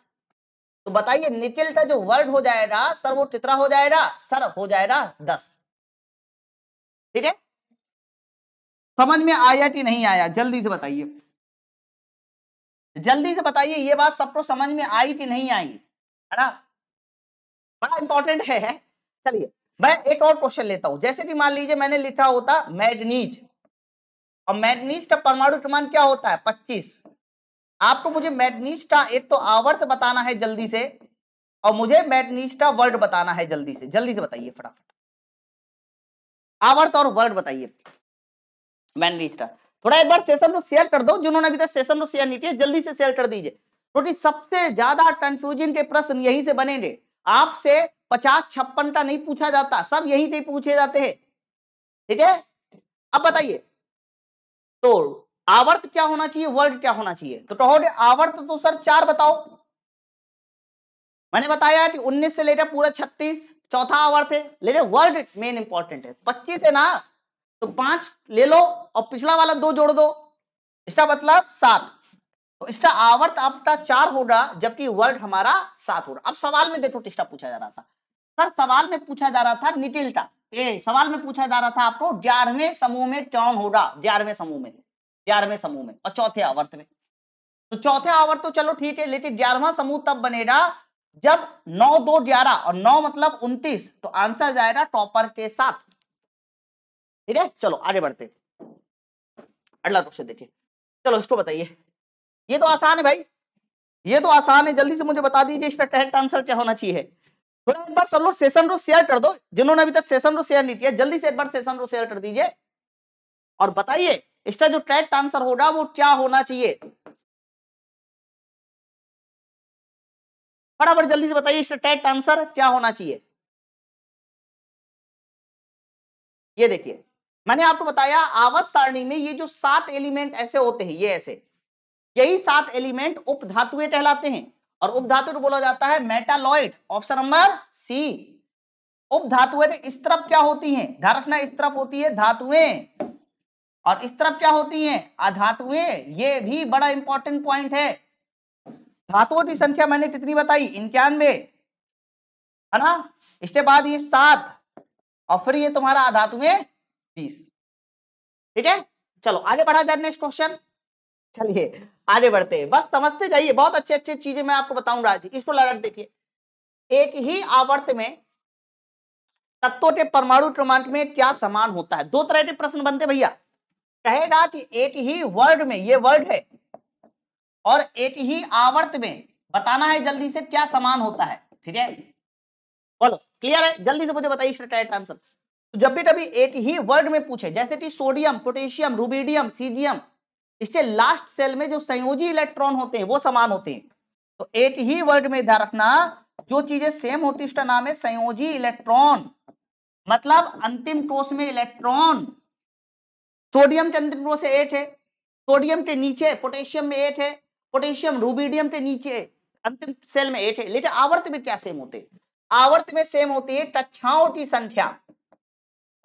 तो बताइए का जो वर्ड हो जाएगा सर वो कितना हो जाएगा सर हो जाएगा दस ठीक है समझ में आया कि नहीं आया जल्दी से बताइए जल्दी से बताइए ये बात सबको समझ में आई कि नहीं आई है ना बड़ा इंपॉर्टेंट है, है? चलिए मैं एक और क्वेश्चन लेता हूं जैसे कि मान लीजिए मैंने लिखा होता मैगनीज और मैग्नीज का परमाणु क्रमांक क्या होता है पच्चीस आपको मुझे मैग्नीज का एक तो आवर्त बताना है जल्दी से और मुझे मैग्नीज का वर्ड बताना है जल्दी से जल्दी से बताइए फटाफट आवर्त और वर्ड बताइए मैग्नीज का थोड़ा एक बार सेशन को शेयर कर दो जिन्होंने अभी तक सेशन को शेयर नहीं किया जल्दी से शेयर कर दीजिए क्योंकि सबसे ज्यादा कंफ्यूजन के प्रश्न यही से बनेंगे आपसे पचास छप्पन का नहीं पूछा जाता सब यही नहीं पूछे जाते हैं ठीक है अब बताइए तो आवर्त क्या होना चाहिए वर्ड क्या होना चाहिए तो कहोगे आवर्त तो सर चार बताओ मैंने बताया कि 19 से लेकर पूरा 36 चौथा आवर्त है लेकिन वर्ड मेन इंपॉर्टेंट है 25 है ना तो पांच ले लो और पिछला वाला दो जोड़ दो इसका मतलब सात तो इसका आवर्त आपका चार होगा जबकि वर्ड हमारा सात होगा अब सवाल में देखो किसका पूछा जा रहा था सर सवाल में पूछा जा रहा था निटिल ए सवाल में पूछा जा रहा था आपको ग्यारहवें समूह में कौन होगा ग्यारहवें समूह में ग्यारहवें समूह में और चौथे आवर्त में तो चौथे आवर्त तो चलो ठीक है लेकिन ग्यारहवा समूह तब बनेगा जब नौ दो ग्यारह और नौ मतलब उन्तीस तो आंसर जाएगा टॉपर के साथ ठीक है चलो आगे बढ़ते अगला क्वेश्चन देखिए चलो इसको बताइए ये तो आसान है भाई ये तो आसान है जल्दी से मुझे बता दीजिए इसका करेक्ट आंसर क्या होना चाहिए थोड़ा एक बार सब लोग सेशन रो शेयर कर दो जिन्होंने अभी तक सेशन रो शेयर नहीं किया जल्दी से एक बार सेशन रो शेयर कर दीजिए और बताइए इसका जो ट्रैक्ट आंसर होगा वो क्या होना चाहिए फटाफट जल्दी से बताइए इसका ट्रैक्ट आंसर क्या होना चाहिए ये देखिए मैंने आपको बताया आवत सारणी में ये जो सात एलिमेंट ऐसे होते हैं ये ऐसे यही सात एलिमेंट उपधातुए कहलाते हैं और उपधातु को बोला जाता है मेटालॉइड ऑप्शन नंबर सी उपधातुएं में इस तरफ क्या होती हैं ध्यान रखना इस तरफ होती है धातुएं और इस तरफ क्या होती हैं अधातुएं ये भी बड़ा इंपॉर्टेंट पॉइंट है धातुओं की संख्या मैंने कितनी बताई इक्यानवे है ना इसके बाद ये सात और फिर ये तुम्हारा अधातुएं बीस ठीक है चलो आगे बढ़ा जाए नेक्स्ट क्वेश्चन चलिए आगे बढ़ते हैं बस समझते जाइए बहुत अच्छे अच्छे चीजें मैं आपको बताऊंगा आज इसको लगा देखिए एक ही आवर्त में तत्वों के परमाणु क्रमांक में क्या समान होता है दो तरह के प्रश्न बनते भैया कहेगा कि एक ही वर्ड में ये वर्ड है और एक ही आवर्त में बताना है जल्दी से क्या समान होता है ठीक है बोलो क्लियर है जल्दी से मुझे बताइए इसका तो जब भी कभी एक ही वर्ड में पूछे जैसे कि सोडियम पोटेशियम रूबीडियम सीजियम इसके लास्ट सेल में जो संयोजी इलेक्ट्रॉन होते हैं वो समान होते हैं तो एक ही वर्ड में ध्यान रखना जो चीजें सेम होती है उसका नाम है संयोजी इलेक्ट्रॉन मतलब अंतिम कोष में इलेक्ट्रॉन सोडियम के अंतिम कोष एट है सोडियम के नीचे पोटेशियम में एट है पोटेशियम रूबीडियम के नीचे अंतिम सेल में एट है लेकिन आवर्त में क्या सेम होते आवर्त में सेम होती है कक्षाओं की संख्या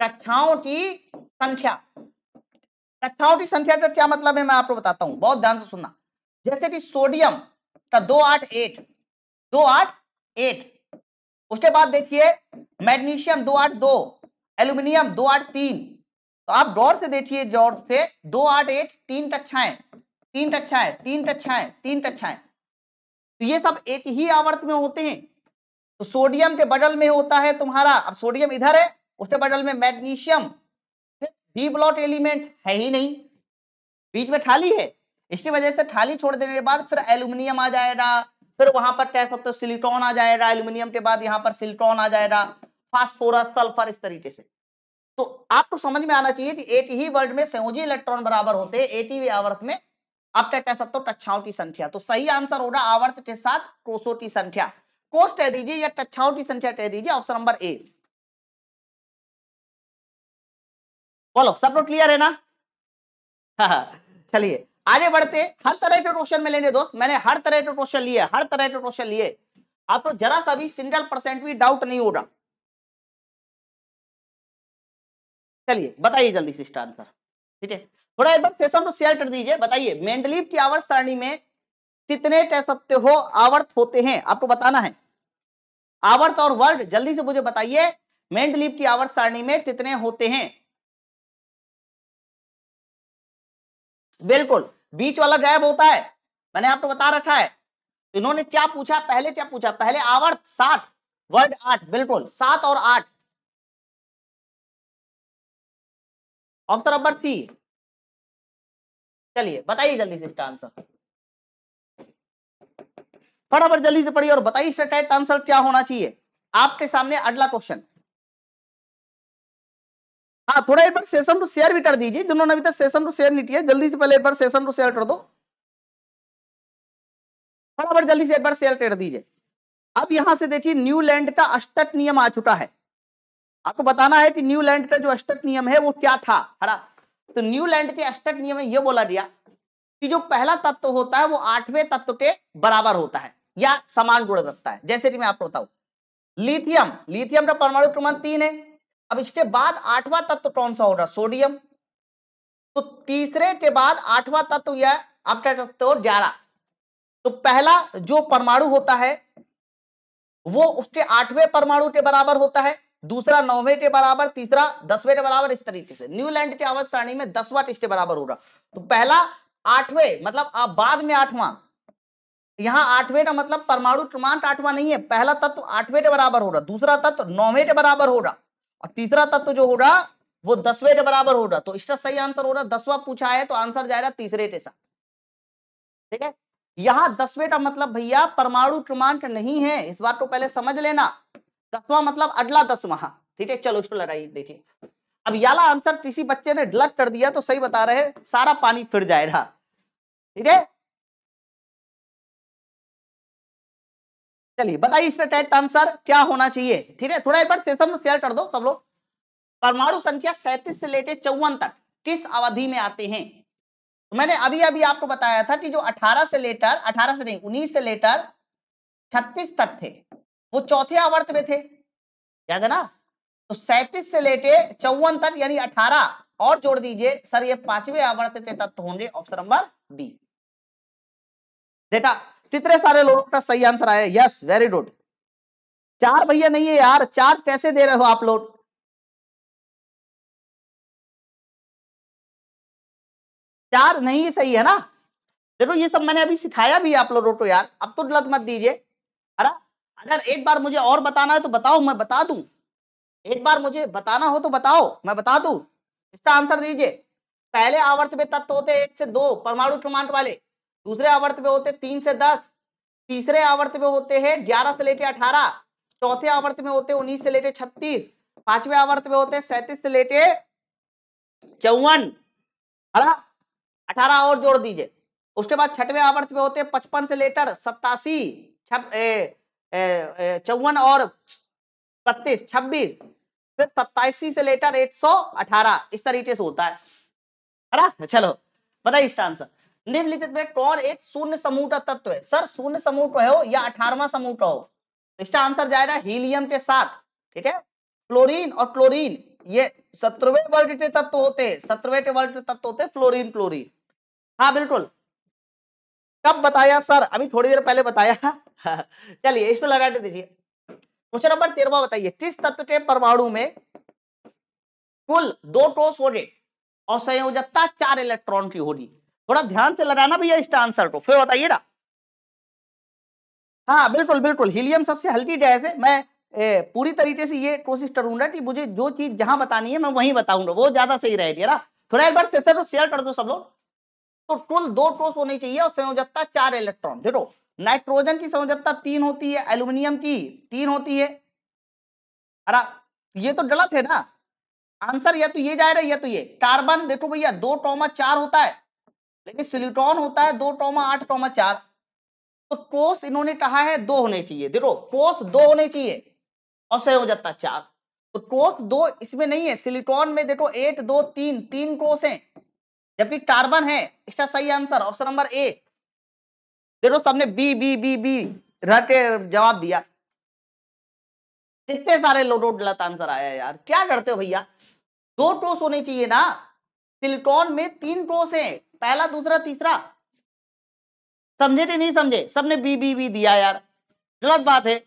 कक्षाओं की संख्या कक्षाओं अच्छा की संख्या का क्या मतलब है मैं आपको बताता हूं बहुत ध्यान से सुनना जैसे कि सोडियम का दो आठ एट दो आठ एट उसके बाद देखिए मैग्नीशियम दो आठ दो एल्यूमिनियम दो आठ तीन तो आप गौर से देखिए गौर से दो आठ एट तीन कक्षाएं तीन कक्षाएं तीन कक्षाएं तीन कक्षाएं तो ये सब एक ही आवर्त में होते हैं तो सोडियम के बगल में होता है तुम्हारा अब सोडियम इधर है उसके बगल में मैग्नीशियम डी ब्लॉट एलिमेंट है ही नहीं बीच में थाली है इसकी वजह से थाली छोड़ देने के बाद फिर एल्यूमिनियम आ जाएगा फिर वहां पर कह सकते हो सिलिकॉन आ जाएगा एल्यूमिनियम के बाद यहाँ पर सिलिकॉन आ जाएगा फास्फोरस सल्फर इस तरीके से तो आपको समझ में आना चाहिए कि एक ही वर्ड में संयोजी इलेक्ट्रॉन बराबर होते हैं एटीवी आवर्त में आप कह सकते हो कक्षाओं की संख्या तो सही आंसर होगा आवर्त के साथ कोषों की संख्या कोष कह दीजिए या कक्षाओं की संख्या कह दीजिए ऑप्शन नंबर ए फॉलो सब लोग क्लियर है ना [laughs] चलिए आगे बढ़ते हर तरह के क्वेश्चन में लेने दोस्त मैंने हर तरह के क्वेश्चन लिए हर तरह के क्वेश्चन लिए आप तो जरा सा भी सिंगल परसेंट भी डाउट नहीं होगा चलिए बताइए जल्दी से इसका आंसर ठीक है थोड़ा एक बार सेशन को शेयर कर दीजिए बताइए मेंडलीव की आवर्त सारणी में कितने कह सकते हो आवर्त होते हैं आपको बताना है आवर्त और वर्ड जल्दी से मुझे बताइए मेंडलीव की आवर्त सारणी में कितने होते हैं बिल्कुल बीच वाला गायब होता है मैंने आपको तो बता रखा है इन्होंने क्या पूछा पहले क्या पूछा पहले आवर्त सात वर्ड आठ बिल्कुल सात और आठ ऑप्शन नंबर सी चलिए बताइए जल्दी से इसका आंसर फटाफट जल्दी से पढ़िए और बताइए इसका आंसर क्या होना चाहिए आपके सामने अगला क्वेश्चन हाँ थोड़ा एक बार सेशन टू शेयर भी कर दीजिए जिन्होंने अभी तक सेशन टू शेयर नहीं किया जल्दी से पहले एक बार सेशन टू शेयर कर दो फटाफट जल्दी से एक बार शेयर कर दीजिए अब यहां से देखिए न्यूलैंड का अष्टक नियम आ चुका है आपको बताना है कि न्यूलैंड का जो अष्टक नियम है वो क्या था हरा तो न्यूलैंड के अष्टक नियम में यह बोला गया कि जो पहला तत्व होता है वो आठवें तत्व के बराबर होता है या समान गुण रखता है जैसे कि मैं आपको बताऊं लिथियम लिथियम का परमाणु क्रमांक तीन है अब इसके बाद आठवां तत्व कौन सा होगा सोडियम तो तीसरे के बाद आठवां तत्व यह आप सकते हो ग्यारह तो पहला जो परमाणु होता है वो उसके आठवें परमाणु के बराबर होता है दूसरा नौवे के बराबर तीसरा दसवें के बराबर इस तरीके से न्यूलैंड के अवस्थ सारणी में दसवा किसके बराबर होगा तो पहला आठवें मतलब आप बाद में आठवां यहां आठवें का मतलब परमाणु क्रमांक आठवां नहीं है पहला तत्व आठवें के बराबर होगा दूसरा तत्व नौवें के बराबर होगा और तीसरा तत्व जो होगा वो दसवें के बराबर होगा तो इसका सही आंसर होगा दसवा पूछा है तो आंसर जाएगा तीसरे के साथ ठीक है यहां दसवें का मतलब भैया परमाणु क्रमांक नहीं है इस बात को पहले समझ लेना दसवा मतलब अगला दसवा ठीक है चलो उसको लड़ाई देखिए अब याला आंसर किसी बच्चे ने डलट कर दिया तो सही बता रहे सारा पानी फिर जाएगा ठीक है चलिए बताइए इसका टेट आंसर क्या होना चाहिए ठीक है थोड़ा एक बार सेशन में शेयर कर दो सब लोग परमाणु संख्या सैंतीस से लेके चौवन तक किस अवधि में आते हैं तो मैंने अभी अभी आपको बताया था कि जो 18 से लेटर 18 से नहीं 19 से लेटर 36 तक थे वो चौथे आवर्त में थे याद है ना तो 37 से लेटे चौवन तक यानी 18 और जोड़ दीजिए सर ये पांचवे आवर्त के तत्व होंगे ऑप्शन नंबर बी बेटा कितने सारे लोगों का सही आंसर आया यस वेरी गुड चार भैया नहीं है यार चार कैसे दे रहे हो आप लोग चार नहीं सही है ना देखो ये सब मैंने अभी सिखाया भी आप लोगों को यार अब तो गलत मत दीजिए अरे अगर एक बार मुझे और बताना है तो बताओ मैं बता दू एक बार मुझे बताना हो तो बताओ मैं बता दू इसका आंसर दीजिए पहले आवर्त में तत्व होते एक से दो परमाणु प्रमाण वाले दूसरे आवर्त में होते तीन से दस तीसरे आवर्त में होते हैं ग्यारह से लेके अठारह चौथे आवर्त में होते उन्नीस से लेके छत्तीस पांचवे आवर्त में होते सैतीस से लेके चौवन हरा अठारह और जोड़ दीजिए उसके बाद छठवें आवर्त में होते पचपन से लेकर सत्तासी चौवन और बत्तीस छब्बीस फिर सत्ताईसी से लेकर अठारह इस तरीके से होता है चलो बताइए इसका आंसर निम्नलिखित में कौन एक शून्य समूह का तत्व है सर शून्य समूह का हो या अठारवा समूह का हो तो इसका आंसर जाएगा हीलियम के साथ ठीक है क्लोरीन और क्लोरीन ये सत्रवे वर्ग के तत्व होते हैं सत्रवे के वर्ग के तत्व होते हैं फ्लोरीन क्लोरीन हाँ बिल्कुल कब बताया सर अभी थोड़ी देर पहले बताया [laughs] चलिए इसमें लगा के देखिए क्वेश्चन नंबर तेरवा बताइए किस तत्व के परमाणु में कुल दो टोस गए और संयोजकता चार इलेक्ट्रॉन की होगी थोड़ा ध्यान से लगाना भैया इस आंसर को फिर ना हाँ बिल्कुल बिल्कुल हीलियम सबसे हल्की गैस है मैं ए, पूरी तरीके से ये कोशिश करूंगा कि मुझे जो चीज जहां बतानी है मैं वहीं बताऊंगा वो ज्यादा सही रहेगी ना थोड़ा एक बार सेशन को शेयर कर दो सब लोग तो कुल दो ट्रोस होनी चाहिए और संयोजकता चार इलेक्ट्रॉन देखो नाइट्रोजन की संयोजकता तीन होती है एल्यूमिनियम की तीन होती है अरे ये तो गलत है ना आंसर या तो ये जाएगा या तो ये कार्बन देखो भैया दो टोमा चार होता है लेकिन सिल्यूट्रॉन होता है दो टोमा आठ टोमा चार तो कोस इन्होंने कहा है दो होने चाहिए देखो ट्रोस दो होने चाहिए और सही हो जाता चार तो कोस दो इसमें नहीं है सिलिकॉन में देखो एट दो तीन तीन कोस है जबकि कार्बन है इसका सही आंसर ऑप्शन नंबर ए देखो सबने बी बी बी बी रह के जवाब दिया कितने सारे लोडो गलत आंसर आया यार क्या करते हो भैया दो टोस होने चाहिए ना सिलिकॉन में तीन ट्रोस है पहला दूसरा तीसरा समझे नहीं समझे सबने बी बी बी दिया यार गलत बात है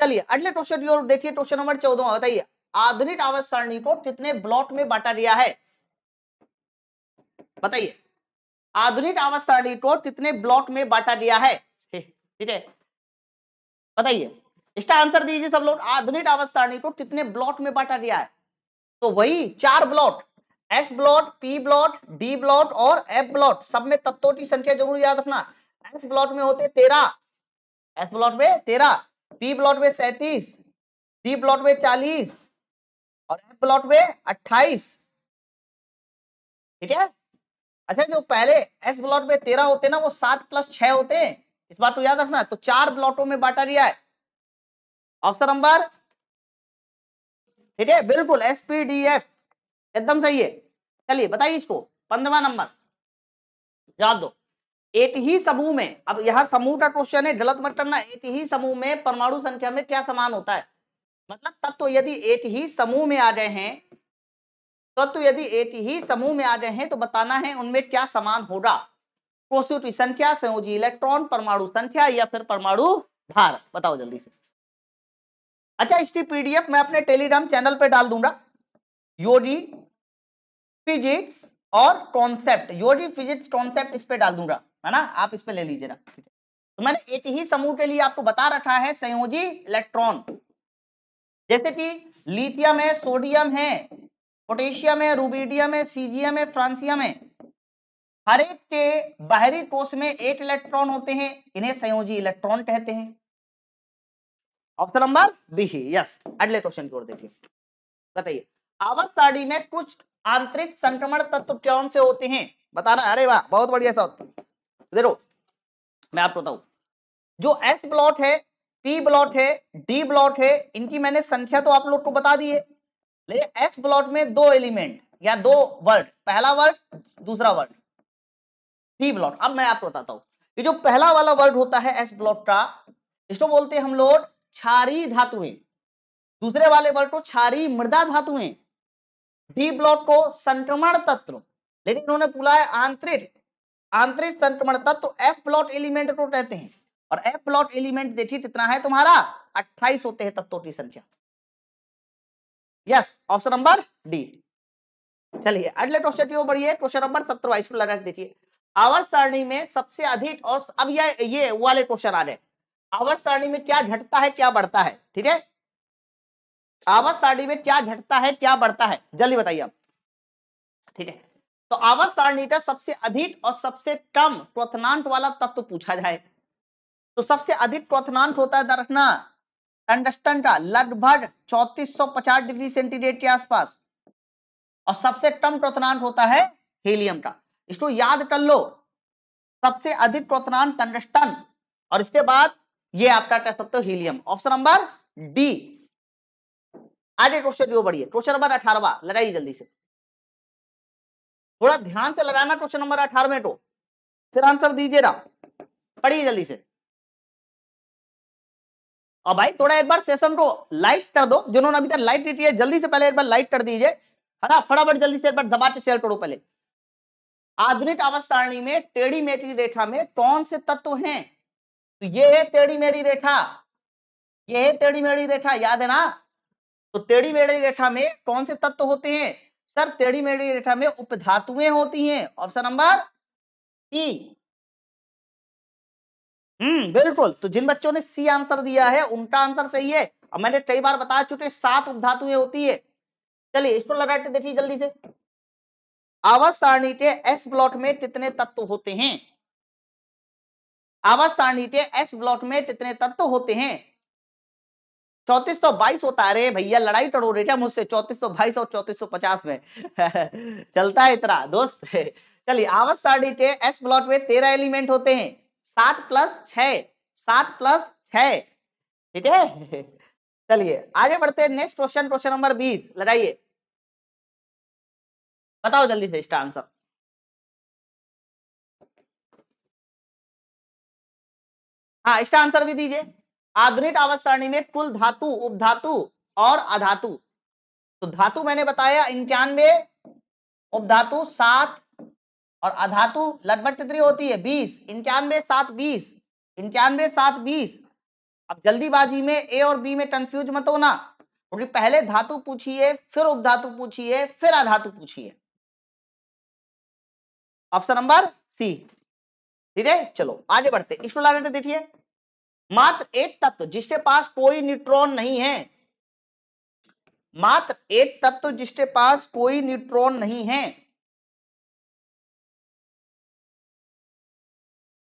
चलिए अगले क्वेश्चन की ओर देखिए क्वेश्चन नंबर चौदह बताइए आधुनिक आवास सरणी को कितने ब्लॉक में बांटा गया है बताइए आधुनिक आवास सरणी को कितने ब्लॉक में बांटा गया है ठीक है बताइए इसका आंसर दीजिए सब लोग आधुनिक आवास सरणी को कितने ब्लॉक में बांटा गया है तो वही चार block S block P block D block और एफ ब्लॉट सब में तत्वों की संख्या जरूर याद रखना एस ब्लॉट में होते तेरह एस ब्लॉट में तेरह पी ब्लॉट में सैतीस डी ब्लॉट में चालीस और एफ ब्लॉट में अट्ठाईस ठीक है अच्छा जो पहले एस ब्लॉट में तेरह होते ना वो सात प्लस छह होते हैं इस बात को याद रखना तो चार ब्लॉटों में बांटा गया है ऑप्शन नंबर ठीक है बिल्कुल एस पी डी एफ एकदम सही है चलिए बताइए इसको पंद्रवा नंबर याद दो एक ही समूह में अब यह समूह का क्वेश्चन है गलत मत करना एक ही समूह में परमाणु संख्या में क्या समान होता है मतलब तत्व यदि एक ही समूह में आ गए हैं तत्व यदि एक ही समूह में आ गए हैं तो बताना है उनमें क्या समान होगा संख्या संयोजी इलेक्ट्रॉन परमाणु संख्या या फिर परमाणु भार बताओ जल्दी से अच्छा इसकी पीडीएफ मैं अपने टेलीग्राम चैनल पर डाल दूंगा योडी फिजिक्स और कॉन्सेप्ट योडी फिजिक्स कॉन्सेप्ट इस पर डाल दूंगा है ना आप इस पर ले लीजिएगा तो मैंने एक ही समूह के लिए आपको बता रखा है संयोजी इलेक्ट्रॉन जैसे कि लिथियम है सोडियम है पोटेशियम है रूबीडियम है सीजियम है फ्रांसियम है हर एक के बाहरी कोष में एक इलेक्ट्रॉन होते हैं इन्हें संयोजी इलेक्ट्रॉन कहते हैं ऑप्शन नंबर बी ही यस अगले क्वेश्चन की ओर देखिए बताइए आवत में कुछ आंतरिक संक्रमण तत्व कौन से होते हैं बताना अरे वाह बहुत बढ़िया सा देखो मैं आपको बताऊ जो एस ब्लॉट है पी ब्लॉट है डी ब्लॉट है इनकी मैंने संख्या तो आप लोग को बता दी है लेकिन एस ब्लॉट में दो एलिमेंट या दो वर्ड पहला वर्ड दूसरा वर्ड डी ब्लॉट अब मैं आपको बताता हूं ये जो पहला वाला वर्ड होता है एस ब्लॉट का इसको बोलते हैं हम लोग क्षारी धातुएं दूसरे वाले वर्ड को क्षारी मृदा धातुएं डी ब्लॉक को संक्रमण तत्व लेकिन इन्होंने बोला है आंतरिक आंतरिक संक्रमण तत्व एफ प्लॉट एलिमेंट को कहते हैं और एफ प्लॉट एलिमेंट देखिए कितना है तुम्हारा 28 होते हैं तत्वों की संख्या यस ऑप्शन नंबर डी चलिए अगले क्वेश्चन की ओर बढ़िए क्वेश्चन नंबर सत्रह इसको लगा देखिए आवर सारणी में सबसे अधिक और अब ये ये वाले क्वेश्चन आ रहे आवर सारणी में क्या घटता है क्या बढ़ता है ठीक है आवास सारणी में क्या घटता है क्या बढ़ता है जल्दी बताइए आप ठीक है तो आवास सारणी का सबसे अधिक और सबसे कम क्वनांक वाला तत्व तो पूछा जाए तो सबसे अधिक क्वनांक होता है दरखना टंडस्टन का लगभग 3450 डिग्री सेंटीग्रेड के आसपास और सबसे कम क्वनांक होता है हीलियम का इसको याद कर लो सबसे अधिक क्वनांक टंडस्टन और इसके बाद ये आपका कह सकते तो हीलियम ऑप्शन नंबर डी आगे क्वेश्चन यो बढ़िए क्वेश्चन नंबर अठारवा लड़ाई जल्दी से थोड़ा ध्यान से लगाना क्वेश्चन नंबर अठारह में तो फिर आंसर दीजिए ना पढ़िए जल्दी से और भाई थोड़ा एक बार सेशन को लाइक कर दो जिन्होंने अभी तक लाइक दी है जल्दी से पहले एक बार लाइक कर दीजिए है ना फटाफट जल्दी से एक बार दबाते के शेयर करो पहले आधुनिक आवास में टेढ़ी मेरी रेखा में कौन से तत्व हैं तो ये है टेढ़ी मेरी रेखा ये है टेढ़ी मेरी रेखा याद है ना तो टेढ़ी मेढ़ी रेखा में कौन से तत्व होते हैं सर टेढ़ी मेढ़ी रेखा में उपधातुएं होती हैं ऑप्शन नंबर सी हम्म बिल्कुल तो जिन बच्चों ने सी आंसर दिया है उनका आंसर सही है अब मैंने कई बार बता चुके सात उपधातुएं होती है चलिए इसको लगा के देखिए जल्दी से आवास सारणी के एस ब्लॉक में कितने तत्व होते हैं आवास सारणी के एस ब्लॉक में कितने तत्व होते हैं चौतीस सौ बाईस होता है अरे भैया लड़ाई टड़ो रही है मुझसे चौतीस सौ बाईस और चौतीस सौ पचास में [laughs] चलता है इतना दोस्त चलिए आवत सारणी के एस प्लॉट में तेरह एलिमेंट होते हैं सात प्लस छ सात प्लस छ ठीक है चलिए आगे बढ़ते हैं नेक्स्ट क्वेश्चन क्वेश्चन नंबर बीस लगाइए बताओ जल्दी से इसका आंसर हाँ इसका आंसर भी दीजिए आधुनिक आवास सारणी में कुल धातु उपधातु और अधातु तो धातु मैंने बताया इक्यानवे उपधातु सात और अधातु लगभग कितनी होती है बीस इक्यानवे सात बीस इक्यानवे सात बीस अब जल्दीबाजी में ए और बी में कंफ्यूज मत होना क्योंकि पहले धातु पूछिए फिर उपधातु पूछिए फिर अधातु पूछिए ऑप्शन नंबर सी ठीक है चलो आगे बढ़ते ईश्वर देखिए मात्र एक तत्व जिसके पास कोई न्यूट्रॉन नहीं है मात्र एक तत्व जिसके पास कोई न्यूट्रॉन नहीं है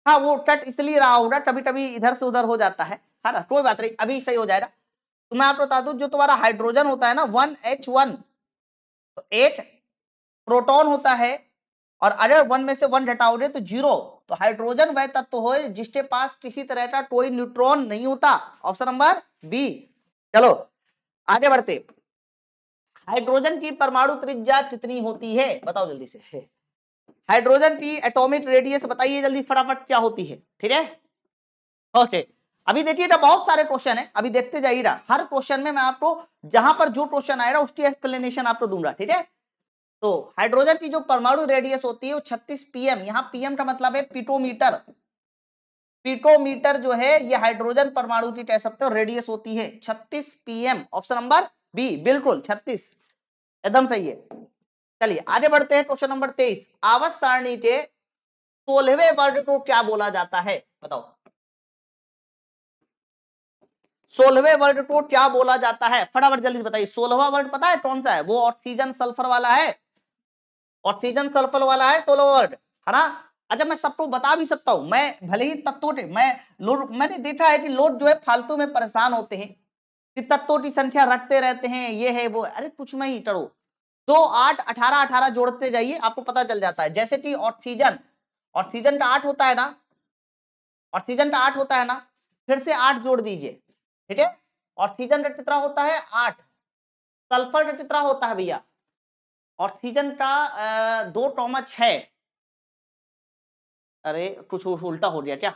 हाँ वो कट इसलिए रहा होगा कभी कभी इधर से उधर हो जाता है है ना कोई बात नहीं अभी सही हो जाएगा तो मैं आपको बता दू जो तुम्हारा हाइड्रोजन होता है ना वन एच वन तो एक प्रोटॉन होता है और अगर वन में से वन हो रहे तो जीरो तो हाइड्रोजन वह तत्व हो जिसके पास किसी तरह का कोई न्यूट्रॉन नहीं होता ऑप्शन नंबर बी चलो आगे बढ़ते हाइड्रोजन की परमाणु त्रिज्या कितनी होती है बताओ जल्दी से हाइड्रोजन की एटॉमिक रेडियस बताइए जल्दी फटाफट क्या होती है ठीक है ओके अभी देखिए ना बहुत सारे क्वेश्चन है अभी देखते जाइए हर क्वेश्चन में मैं आपको जहां पर जो क्वेश्चन आएगा उसकी एक्सप्लेनेशन आपको दूंगा ठीक है तो हाइड्रोजन की जो परमाणु रेडियस होती है वो 36 पीएम यहाँ पीएम का मतलब है पिटोमीटर पिटोमीटर जो है ये हाइड्रोजन परमाणु की कह सकते हो रेडियस होती है 36 पीएम ऑप्शन नंबर बी बिल्कुल 36 एकदम सही है चलिए आगे बढ़ते हैं क्वेश्चन नंबर 23 आवस सारणी के सोलहवें वर्ग को क्या बोला जाता है बताओ सोलहवें वर्ग को क्या बोला जाता है फटाफट जल्दी बताइए सोलहवा वर्ग पता है कौन सा है वो ऑक्सीजन सल्फर वाला है ऑक्सीजन सल्फर वाला है सोलो वर्ड है ना अच्छा मैं सबको बता भी सकता हूँ मैं भले ही तत्वोटे मैं लोड मैंने देखा है कि लोग जो है फालतू में परेशान होते हैं कि तत्वों की संख्या रखते रहते हैं ये है वो अरे कुछ में ही करो दो आठ अठारह अठारह जोड़ते जाइए आपको पता चल जाता है जैसे कि ऑक्सीजन ऑक्सीजन का आठ होता है ना ऑक्सीजन का आठ होता है ना फिर से आठ जोड़ दीजिए ठीक है ऑक्सीजन का कितना होता है आठ सल्फर का कितना होता है भैया ऑक्सीजन का दो टॉमा छ अरे कुछ उल्टा हो गया क्या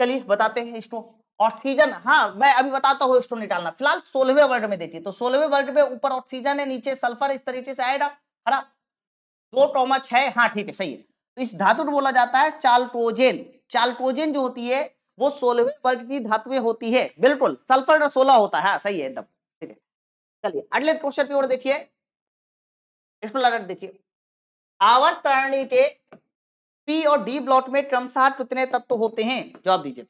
चलिए बताते हैं इसको ऑक्सीजन हाँ मैं अभी बताता हूँ इसको निकालना फिलहाल सोलहवें वर्ग में देखिए तो सोलहवें वर्ग में ऊपर ऑक्सीजन है नीचे सल्फर इस तरीके से आएगा हरा दो टोमा छ हाँ ठीक है सही है तो इस धातु को बोला जाता है चाल्ट्रोजेन चाल्ट्रोजेन जो होती है वो सोलहवें वर्ग की धातुएं होती है बिल्कुल सल्फर सोलह होता है हाँ सही है एकदम ठीक है चलिए अगले क्वेश्चन की ओर देखिए लगा देखिए आवर्त सारणी के पी और डी ब्लॉक में क्रमशः कितने तत्व तो होते हैं जवाब दीजिए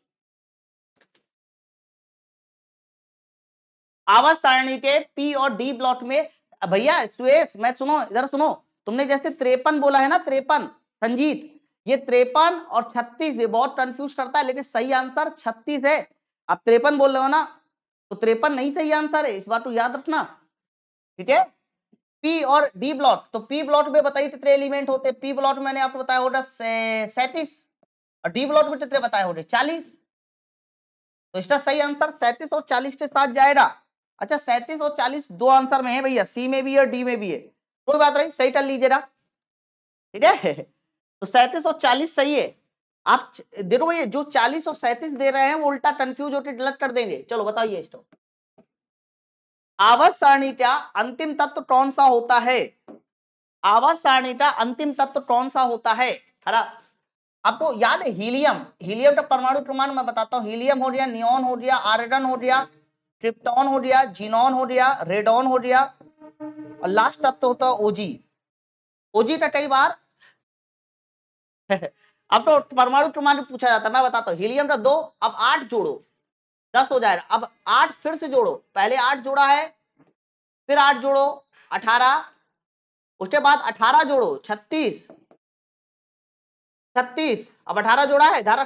आवर्त सारणी के पी और डी ब्लॉक में भैया सुरेश मैं सुनो इधर सुनो तुमने जैसे त्रेपन बोला है ना त्रेपन संजीत ये त्रेपन और छत्तीस ये बहुत कंफ्यूज करता है लेकिन सही आंसर छत्तीस है आप त्रेपन बोल रहे हो ना तो त्रेपन नहीं सही आंसर है इस बात को याद रखना ठीक है पी और डी ब्लॉट तो पी ब्लॉट में बताइए कितने एलिमेंट होते हैं पी ब्लॉट मैंने आपको बताया होगा सैतीस और डी ब्लॉट में कितने बताए होंगे चालीस तो इसका सही आंसर सैतीस और चालीस के साथ जाएगा अच्छा सैतीस और चालीस दो आंसर में है भैया सी में भी है डी में भी है कोई बात नहीं सही कर लीजिएगा ठीक है तो सैतीस और चालीस सही है आप देखो भैया जो चालीस और सैतीस दे रहे हैं वो उल्टा कंफ्यूज होकर गलत कर देंगे चलो बताइए इसको तो। आवास सारणी का अंतिम तत्व कौन सा होता है आवास सारणी का अंतिम तत्व कौन सा होता है हरा आपको याद है हीलियम हीलियम का परमाणु प्रमाण मैं बताता हूँ हीलियम हो गया नियोन हो गया आर्गन हो गया क्रिप्टॉन हो गया जीनॉन हो गया रेडॉन हो गया और लास्ट तत्व होता है ओजी ओजी का कई बार अब [laughs] तो परमाणु प्रमाण पूछा जाता है मैं बताता हूँ हीलियम का दो अब आठ जोड़ो दस हो जाएगा अब आठ फिर से जोड़ो पहले आठ जोड़ा है फिर आठ जोड़ो अठारह उसके बाद अठारह जोड़ो छत्तीस छत्तीस अब अठारह जोड़ा है धारा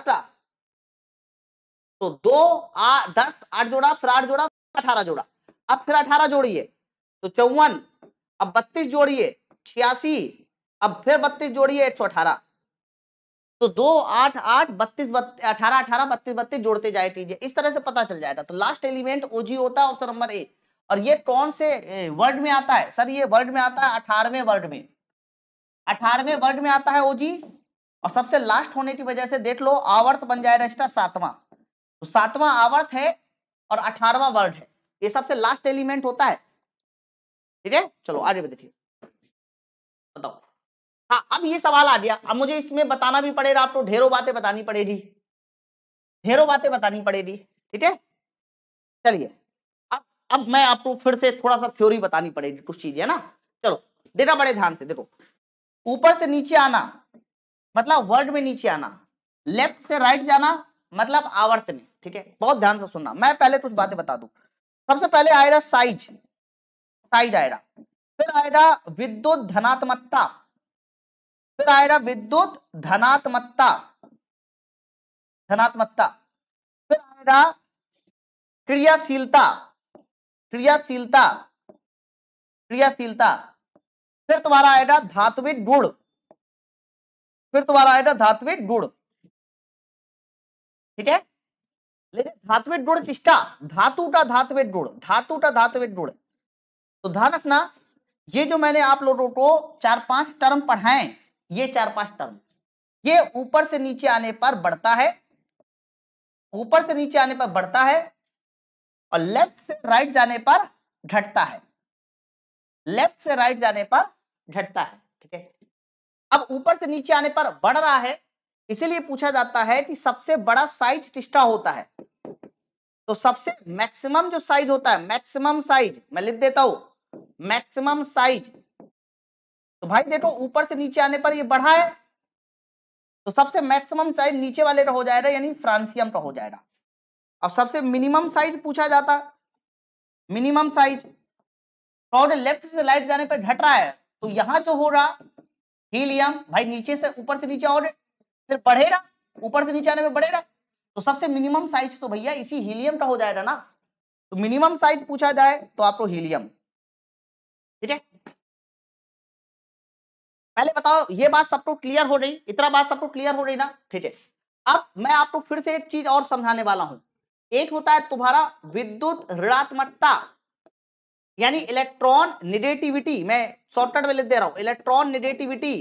तो दो आठ दस आठ जोड़ा फिर आठ जोड़ा अठारह जोड़ा अब फिर अठारह जोड़िए तो चौवन अब बत्तीस जोड़िए छियासी अब फिर बत्तीस जोड़िए एक सौ अठारह तो दो आठ आठ बत्तीस अठारह अठारह बत्तीस बत्तीस जोड़ते जाए कीजिए इस तरह से पता चल जाएगा तो लास्ट एलिमेंट ओजी होता है ऑप्शन नंबर ए और ये कौन से वर्ड में आता है सर ये वर्ड में आता है अठारहवें वर्ड में अठारहवें वर्ड में आता है ओजी और सबसे लास्ट होने की वजह से देख लो आवर्त बन जाए रजिस्टर सातवां तो सातवां आवर्त है और अठारवा वर्ड है ये सबसे लास्ट एलिमेंट होता है ठीक है चलो आगे देखिए बताओ हाँ अब ये सवाल आ गया अब मुझे इसमें बताना भी पड़ेगा आपको तो ढेरों बातें बतानी पड़ेगी ढेरों बातें बतानी पड़ेगी ठीक है चलिए अब अब मैं आपको फिर से थोड़ा सा थ्योरी बतानी पड़ेगी कुछ चीजें है ना चलो देखा बड़े ध्यान से देखो ऊपर से नीचे आना मतलब वर्ड में नीचे आना लेफ्ट से राइट जाना मतलब आवर्त में ठीक है बहुत ध्यान से सुनना मैं पहले कुछ बातें बता दू सबसे पहले आएगा साइज साइज आएगा फिर आएगा विद्युत धनात्मकता फिर आएगा विद्युत धनात्मकता धनात्मकता फिर आएगा क्रियाशीलता क्रियाशीलता क्रियाशीलता फिर तुम्हारा आएगा धात्विक गुण फिर तुम्हारा आएगा धात्विक गुण ठीक है लेकिन धात्विक गुण किसका धातु का धात्विक गुण धातु का धात्विक गुण तो ध्यान रखना ये जो मैंने आप लोगों को चार पांच टर्म पढ़ाए ये चार पांच टर्म ये ऊपर से नीचे आने पर बढ़ता है ऊपर से नीचे आने पर बढ़ता है और लेफ्ट से राइट जाने पर घटता है लेफ्ट से राइट जाने पर घटता है ठीक है अब ऊपर से नीचे आने पर बढ़ रहा है इसीलिए पूछा जाता है कि सबसे बड़ा साइज किसका होता है तो सबसे मैक्सिमम जो साइज होता है मैक्सिमम साइज मैं लिख देता हूं मैक्सिमम साइज तो भाई देखो ऊपर से नीचे आने पर ये बढ़ा है तो सबसे मैक्सिमम साइज नीचे वाले का हो जाएगा यानी फ्रांसियम का हो जाएगा अब सबसे मिनिमम साइज पूछा जाता मिनिमम साइज पाउडर लेफ्ट से लाइट जाने पर घट रहा है तो यहां जो हो रहा हीलियम भाई नीचे से ऊपर से नीचे और फिर बढ़ेगा ऊपर से नीचे आने पर बढ़ेगा तो सबसे मिनिमम साइज तो भैया इसी हीलियम का हो जाएगा ना तो मिनिमम साइज पूछा जाए तो आपको हीलियम ठीक है पहले बताओ ये बात सबको क्लियर हो रही इतना बात सबको क्लियर हो रही ना ठीक है अब मैं आपको फिर से एक चीज और समझाने वाला हूं एक होता है तुम्हारा विद्युत ऋणात्मकता यानी इलेक्ट्रॉन निगेटिविटी मैं शॉर्टकट में लिख दे रहा हूं इलेक्ट्रॉन निगेटिविटी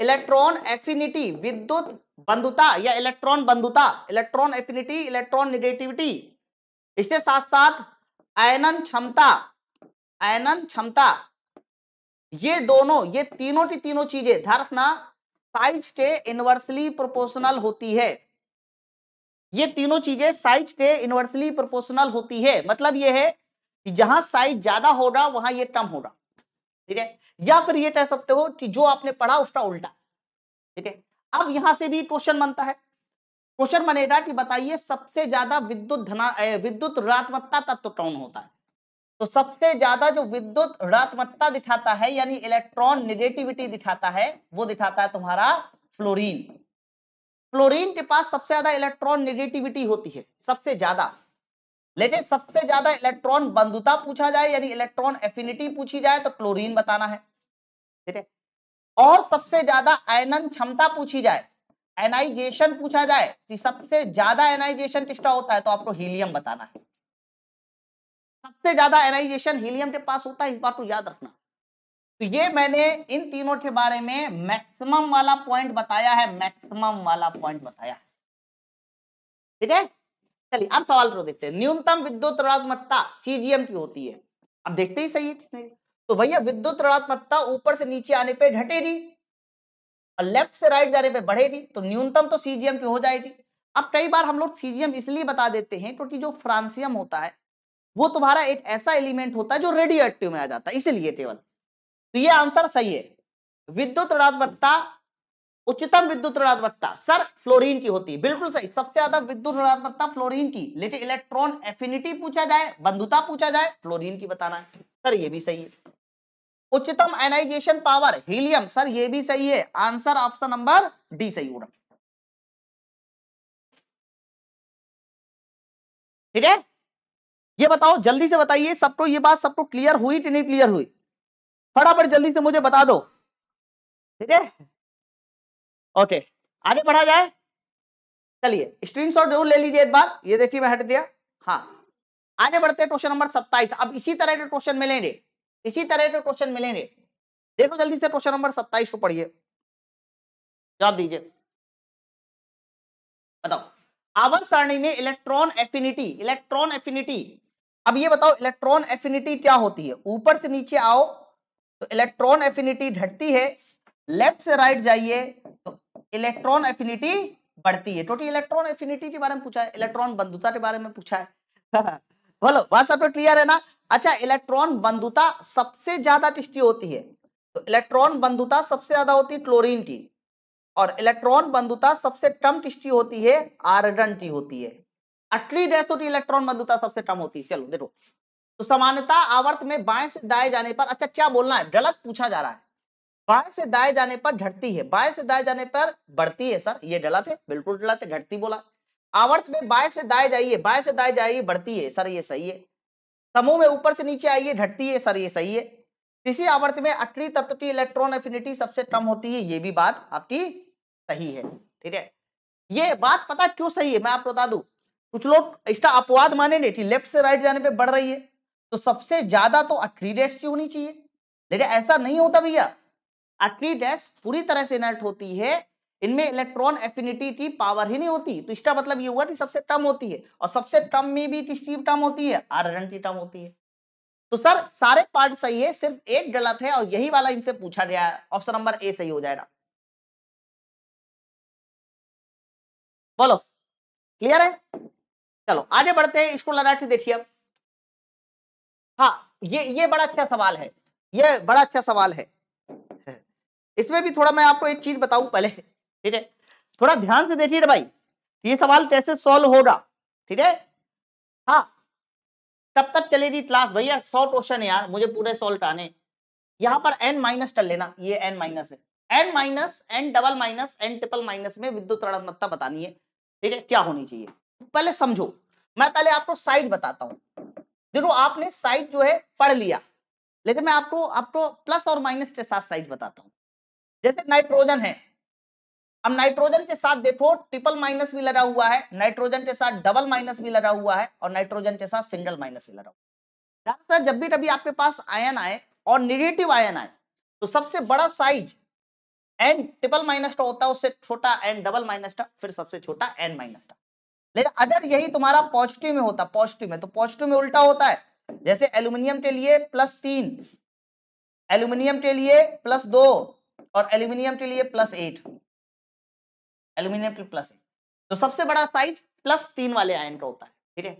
इलेक्ट्रॉन एफिनिटी विद्युत बंधुता या इलेक्ट्रॉन बंधुता इलेक्ट्रॉन एफिनिटी इलेक्ट्रॉन निगेटिविटी इसके साथ साथ आयनन क्षमता आयनन क्षमता ये दोनों ये तीनों की तीनों चीजें ध्यान रखना साइज के इनवर्सली प्रोपोर्शनल होती है ये तीनों चीजें साइज के इनवर्सली प्रोपोर्शनल होती है मतलब ये है कि जहां साइज ज्यादा होगा वहां ये कम होगा ठीक है या फिर ये कह सकते हो कि जो आपने पढ़ा उसका उल्टा ठीक है अब यहां से भी क्वेश्चन बनता है क्वेश्चन बनेगा कि बताइए सबसे ज्यादा विद्युत धना विद्युत ऋणात्मकता तत्व कौन होता है तो सबसे ज्यादा जो विद्युत ऋणात्मकता दिखाता है यानी इलेक्ट्रॉन निगेटिविटी दिखाता है वो दिखाता है तुम्हारा फ्लोरीन फ्लोरीन के पास सबसे ज्यादा इलेक्ट्रॉन निगेटिविटी होती है सबसे ज्यादा लेकिन सबसे ज्यादा इलेक्ट्रॉन बंधुता पूछा जाए यानी इलेक्ट्रॉन एफिनिटी पूछी जाए तो क्लोरीन बताना है ठीक है और सबसे ज्यादा आयनन क्षमता पूछी जाए एनाइजेशन पूछा जाए कि सबसे ज्यादा एनाइजेशन किसका होता है तो आपको हीलियम बताना है सबसे ज्यादा एनाइजेशन हीलियम के पास होता है इस बात को याद रखना तो ये मैंने इन तीनों के बारे में मैक्सिमम वाला पॉइंट बताया है मैक्सिमम वाला पॉइंट बताया है ठीक है चलिए अब सवाल तो देखते हैं न्यूनतम विद्युत ऋणात्मकता सीजीएम की होती है अब देखते ही सही है तो भैया विद्युत ऋणात्मकता ऊपर से नीचे आने पर घटेगी और लेफ्ट से राइट जाने पर बढ़ेगी तो न्यूनतम तो सीजीएम की हो जाएगी अब कई बार हम लोग सीजीएम इसलिए बता देते हैं क्योंकि तो जो फ्रांसियम होता है वो तुम्हारा एक ऐसा एलिमेंट होता है जो रेडियो एक्टिव में आ जाता है इसीलिए केवल तो ये आंसर सही है विद्युत ऋणात्मकता उच्चतम विद्युत ऋणात्मकता सर फ्लोरीन की होती है बिल्कुल सही सबसे ज्यादा विद्युत ऋणात्मकता फ्लोरीन की लेकिन इलेक्ट्रॉन एफिनिटी पूछा जाए बंधुता पूछा जाए फ्लोरीन की बताना है सर ये भी सही है उच्चतम एनाइजेशन पावर हीलियम सर ये भी सही है आंसर ऑप्शन नंबर डी सही हो ठीक है ये बताओ जल्दी से बताइए सबको तो ये बात सबको तो क्लियर हुई कि नहीं क्लियर हुई फटाफट जल्दी से मुझे बता दो ठीक है ओके आगे बढ़ा जाए चलिए स्क्रीनशॉट जरूर ले लीजिए एक बार ये देखिए मैं हट दिया हाँ आगे बढ़ते हैं क्वेश्चन नंबर सत्ताईस अब इसी तरह के क्वेश्चन मिलेंगे इसी तरह के क्वेश्चन मिलेंगे देखो जल्दी से क्वेश्चन नंबर सत्ताईस को पढ़िए जवाब दीजिए बताओ आवर्त सारणी में इलेक्ट्रॉन एफिनिटी इलेक्ट्रॉन एफिनिटी अब ये बताओ इलेक्ट्रॉन एफिनिटी क्या होती है ऊपर से नीचे आओ तो इलेक्ट्रॉन एफिनिटी घटती है लेफ्ट से राइट जाइए तो इलेक्ट्रॉन एफिनिटी बढ़ती है टोटल इलेक्ट्रॉन एफिनिटी के बारे में पूछा है इलेक्ट्रॉन बंधुता के बारे में पूछा है [laughs] बोलो बात सब क्लियर तो है ना अच्छा इलेक्ट्रॉन बंधुता सबसे ज्यादा किसकी होती है तो इलेक्ट्रॉन बंधुता सबसे ज्यादा होती है क्लोरीन की और इलेक्ट्रॉन बंधुता सबसे कम किसकी होती है आर्गन की होती है अठली डेसोटी इलेक्ट्रॉन मधुता सबसे कम होती है चलो देखो तो सामान्यता आवर्त में बाएं से दाएं जाने पर अच्छा क्या बोलना है गलत पूछा जा रहा है बाएं से दाएं जाने पर घटती है बाएं से दाएं जाने पर बढ़ती है सर ये गलत है बिल्कुल गलत है घटती बोला आवर्त में बाएं से दाएं जाइए बाएं से दाएं जाइए बढ़ती है सर ये सही है समूह में ऊपर से नीचे आइए घटती है सर ये सही है किसी आवर्त में अटरी तत्व की इलेक्ट्रॉन एफिनिटी सबसे कम होती है ये भी बात आपकी सही है ठीक है ये बात पता क्यों सही है मैं आपको बता दू कुछ लोग इसका अपवाद माने नहीं लेफ्ट से राइट जाने पे बढ़ रही है तो सबसे ज्यादा तो अट्री डैश की होनी चाहिए लेकिन ऐसा नहीं होता भैया अट्री डैश पूरी तरह से इनर्ट होती है इनमें इलेक्ट्रॉन एफिनिटी की पावर ही नहीं होती तो इसका मतलब ये हुआ कि सबसे कम होती है और सबसे कम में भी चीज कम होती है आर की कम होती है तो सर सारे पार्ट सही है सिर्फ एक गलत है और यही वाला इनसे पूछा गया है ऑप्शन नंबर ए सही हो जाएगा बोलो क्लियर है चलो आगे बढ़ते हैं इसको के देखिए अब हाँ ये ये बड़ा अच्छा सवाल है ये बड़ा अच्छा सवाल है इसमें भी थोड़ा मैं आपको एक चीज बताऊं पहले ठीक है थोड़ा ध्यान से देखिए भाई ये सवाल कैसे सॉल्व होगा ठीक है हाँ तब तक चलेगी क्लास भैया सौ क्वेश्चन यार मुझे पूरे सॉल्व आने यहाँ पर एन माइनस कर लेना ये एन माइनस है N minus N double minus N triple minus में विद्युत बतानी है ठीक है क्या होनी चाहिए पहले समझो मैं पहले आपको साइज बताता हूं देखो आपने साइज जो है पढ़ लिया लेकिन मैं आपको आपको प्लस और माइनस के साथ साइज बताता हूं जैसे नाइट्रोजन है अब नाइट्रोजन के साथ देखो ट्रिपल माइनस भी लगा हुआ है नाइट्रोजन के साथ डबल माइनस भी लगा हुआ है और नाइट्रोजन के साथ सिंगल माइनस भी लगा हुआ है जब भी कभी आपके पास आयन आए और निगेटिव आयन आए तो सबसे बड़ा साइज एन ट्रिपल माइनस का होता है उससे छोटा एन डबल माइनस का फिर सबसे छोटा एन माइनस का लेकिन तो अगर यही तुम्हारा पॉजिटिव में होता पॉजिटिव में तो पॉजिटिव में उल्टा होता है जैसे एल्यूमिनियम के लिए प्लस तीन एल्यूमिनियम के लिए प्लस दो और एल्यूमिनियम के लिए प्लस एट एल्यूमिनियम के प्लस एट तो सबसे बड़ा साइज प्लस तीन वाले आयन का होता है ठीक है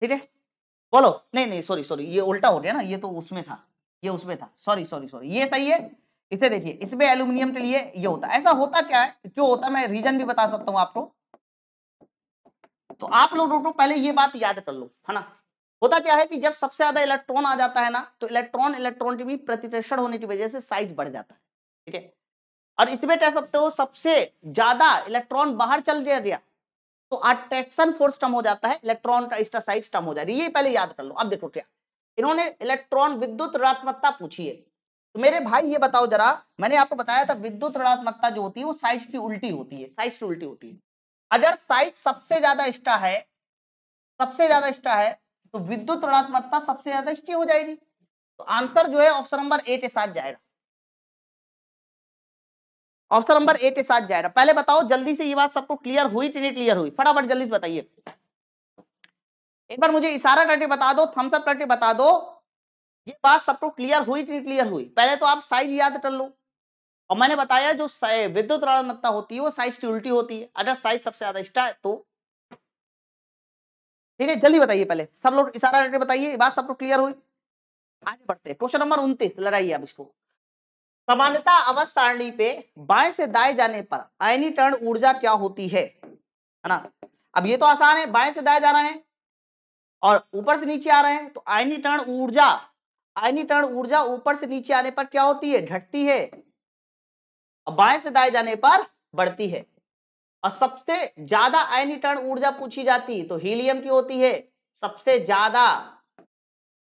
ठीक है बोलो नहीं नहीं सॉरी सॉरी ये उल्टा हो गया ना ये तो उसमें था ये उसमें था सॉरी सॉरी सॉरी ये सही है इसे देखिए इसमें एल्यूमिनियम के लिए ये होता है ऐसा होता क्या है क्यों होता है मैं रीजन भी बता सकता हूं आपको तो आप लोग रोटो पहले ये बात याद कर लो है ना होता क्या है कि जब सबसे ज्यादा इलेक्ट्रॉन आ जाता है ना तो इलेक्ट्रॉन इलेक्ट्रॉन के भी प्रतिप्रेषण होने की वजह से साइज बढ़ जाता है ठीक है और इसमें कह सकते हो सबसे ज्यादा इलेक्ट्रॉन बाहर चल गया तो अट्रैक्शन फोर्स कम हो जाता है इलेक्ट्रॉन का एक्स्ट्रा साइज कम हो जा है ये पहले याद कर लो अब देखो क्या इन्होंने इलेक्ट्रॉन विद्युत रात्मकता पूछी है तो मेरे भाई ये बताओ जरा मैंने आपको बताया था विद्युत ऋणात्मकता जो होती है वो साइज की उल्टी होती है साइज की उल्टी होती है अगर साइज सबसे ज्यादा इष्टा है सबसे ज्यादा इष्टा है तो विद्युत ऋणात्मकता सबसे ज्यादा इष्टी हो जाएगी तो आंसर जो है ऑप्शन नंबर ए के साथ जाएगा ऑप्शन नंबर ए के साथ जाएगा पहले बताओ जल्दी से ये बात सबको क्लियर हुई कि नहीं क्लियर हुई फटाफट जल्दी से बताइए एक बार मुझे इशारा करके बता दो थम्सअप करके बता दो ये बात सबको तो क्लियर हुई कि क्लियर हुई पहले तो आप साइज याद कर लो और मैंने बताया जो विद्युत रणमत्ता होती है वो साइज की उल्टी होती है अगर साइज सबसे ज्यादा इष्टा तो ठीक है जल्दी बताइए पहले सब लोग इशारा करके बताइए बात सबको तो क्लियर हुई आगे बढ़ते क्वेश्चन नंबर उन्तीस लड़ाइए आप इसको सामान्यता अवस्थ सारणी पे बाएं से दाएं जाने पर आयनी टर्ण ऊर्जा क्या होती है है ना अब ये तो आसान है बाएं से दाएं जा रहे हैं और ऊपर से नीचे आ रहे हैं तो आयनी टर्ण ऊर्जा आयनीकरण ऊर्जा ऊपर से नीचे आने पर क्या होती है घटती है और बाएं से दाएं जाने पर बढ़ती है और सबसे ज्यादा आयनीकरण ऊर्जा पूछी जाती तो हीलियम की होती है सबसे ज्यादा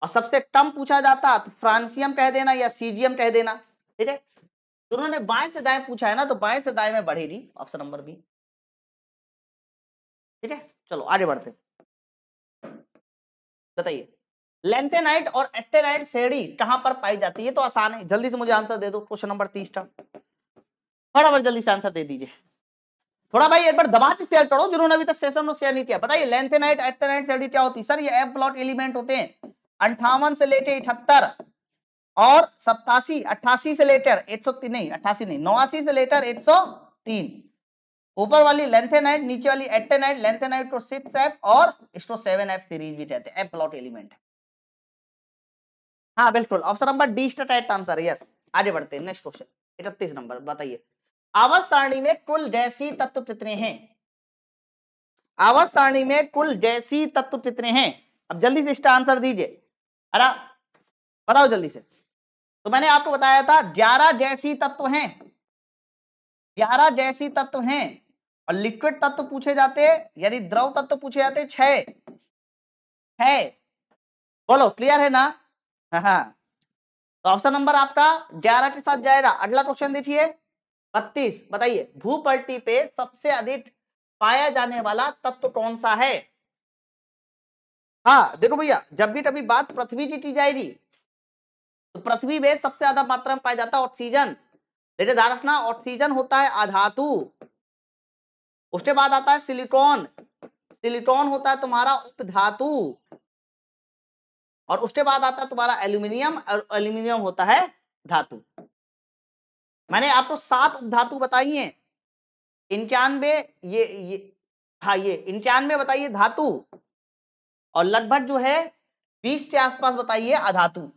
और सबसे कम पूछा जाता तो फ्रांसियम कह देना या सीजियम कह देना ठीक है तो उन्होंने बाएं से दाएं पूछा है ना तो बाएं से दाएं में बढ़ेगी ऑप्शन नंबर बी ठीक है चलो आगे बढ़ते बताइए लेंथेनाइट और एथेनाइट सेडी कहां पर पाई जाती है तो आसान है जल्दी से मुझे आंसर दे दो क्वेश्चन नंबर तीस का फटाफट जल्दी से आंसर दे दीजिए थोड़ा भाई एक बार दबा के शेयर करो जिन्होंने अभी तक सेशन में शेयर नहीं किया बताइए लेंथेनाइट एथेनाइट सेडी क्या होती है सर ये एफ प्लॉट एलिमेंट होते हैं अंठावन से लेके इकहत्तर और सत्तासी अट्ठासी से लेकर एक सौ नहीं अट्ठासी नहीं नवासी से लेकर एक सौ तीन ऊपर वाली लेंथेनाइट नीचे वाली एटेनाइट लेंथेनाइट को सिक्स एफ और इसको सेवन एफ सीरीज भी कहते हैं एफ प्लॉट एलिमेंट हाँ बिल्कुल ऑप्शन नंबर डी इसका आंसर यस आगे बढ़ते हैं नेक्स्ट क्वेश्चन इकतीस नंबर बताइए आवाज सारणी में कुल गैसी तत्व कितने हैं आवाज सारणी में कुल गैसी तत्व कितने हैं अब जल्दी से इसका आंसर दीजिए अरे बताओ जल्दी से तो मैंने आपको बताया था ग्यारह गैसी तत्व हैं ग्यारह गैसी तत्व हैं और लिक्विड तत्व तो पूछे जाते यानी द्रव तत्व तो पूछे जाते छह बोलो क्लियर है ना हाँ, हाँ। तो ऑप्शन नंबर आपका ग्यारह के साथ जाएगा अगला क्वेश्चन देखिए बत्तीस बताइए भूपट्टी पे सबसे अधिक पाया जाने वाला तत्व कौन सा है हाँ देखो भैया जब भी कभी बात पृथ्वी की की जाएगी तो पृथ्वी में सबसे ज्यादा मात्रा में पाया जाता है ऑक्सीजन लेकिन ध्यान रखना ऑक्सीजन होता है अधातु उसके बाद आता है सिलिकॉन सिलिकॉन होता है तुम्हारा उपधातु और उसके बाद आता है तुम्हारा एल्यूमिनियम और एल्यूमिनियम होता है धातु मैंने आपको सात धातु बताई है ये ये हाँ ये इंक्यानवे बताइए धातु और लगभग जो है बीस के आसपास बताइए अधातु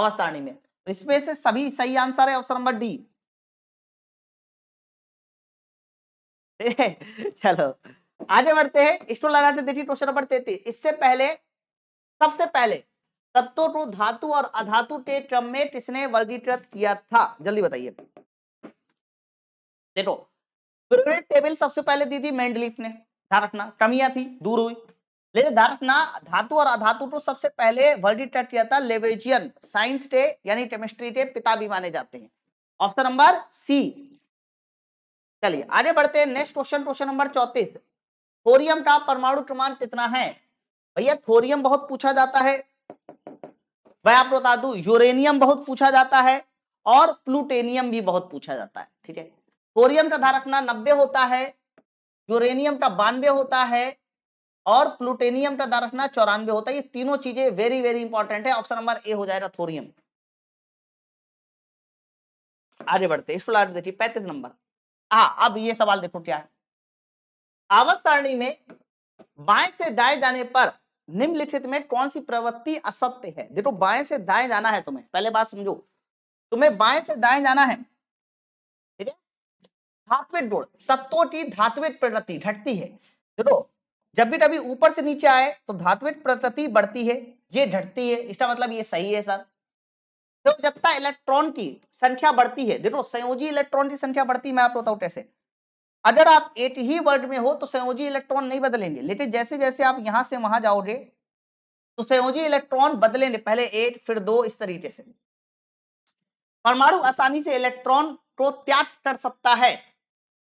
अवस्थाणी में तो इसमें से सभी सही आंसर है ऑप्शन नंबर डी [laughs] चलो आगे बढ़ते हैं इसको लगाते देखिए क्वेश्चन नंबर तेतीस इससे पहले सबसे पहले तत्व धातु और अधातु के क्रम में किसने वर्गीकृत किया था जल्दी बताइए देखो टेबल सबसे पहले दी थी मेंडलीफ ने धारकना कमियां थी दूर हुई लेकिन धारकना धातु और अधातु को सबसे पहले वर्गीकृत किया था लेवेजियन साइंस के यानी केमिस्ट्री के पिता भी माने जाते हैं ऑप्शन नंबर सी चलिए आगे बढ़ते हैं नेक्स्ट क्वेश्चन क्वेश्चन नंबर चौतीस थोरियम का परमाणु क्रमांक कितना है भैया थोरियम बहुत पूछा जाता है मैं आपको बता दू यूरेनियम बहुत पूछा जाता है और प्लूटेनियम भी बहुत पूछा जाता है ठीक है थोरियम का धारक ना नब्बे होता है यूरेनियम का बानवे होता है और प्लूटेनियम का धारक ना चौरानवे होता है ये तीनों चीजें वेरी वेरी इंपॉर्टेंट है ऑप्शन नंबर ए हो जाएगा थोरियम आगे बढ़ते देखिए पैंतीस नंबर हाँ अब ये सवाल देखो क्या है आवत में बाएं से दाएं जाने पर निम्नलिखित में कौन सी प्रवृत्ति असत्य है देखो बाएं से दाएं जाना है तुम्हें पहले बात समझो तुम्हें बाएं से दाएं जाना है ठीक है धात्विक गुण तत्वों की धात्विक प्रवृत्ति घटती है देखो जब भी कभी ऊपर से नीचे आए तो धात्विक प्रकृति बढ़ती है ये घटती है इसका मतलब ये सही है सर तो जब तक इलेक्ट्रॉन की संख्या बढ़ती है देखो संयोजी इलेक्ट्रॉन की संख्या बढ़ती है मैं आपको बताऊ कैसे अगर आप एक ही वर्ड में हो तो संयोजी इलेक्ट्रॉन नहीं बदलेंगे लेकिन जैसे जैसे आप यहां से वहां जाओगे तो संयोजी इलेक्ट्रॉन बदलेंगे पहले एक फिर दो इस तरीके से परमाणु आसानी से इलेक्ट्रॉन को त्याग कर सकता है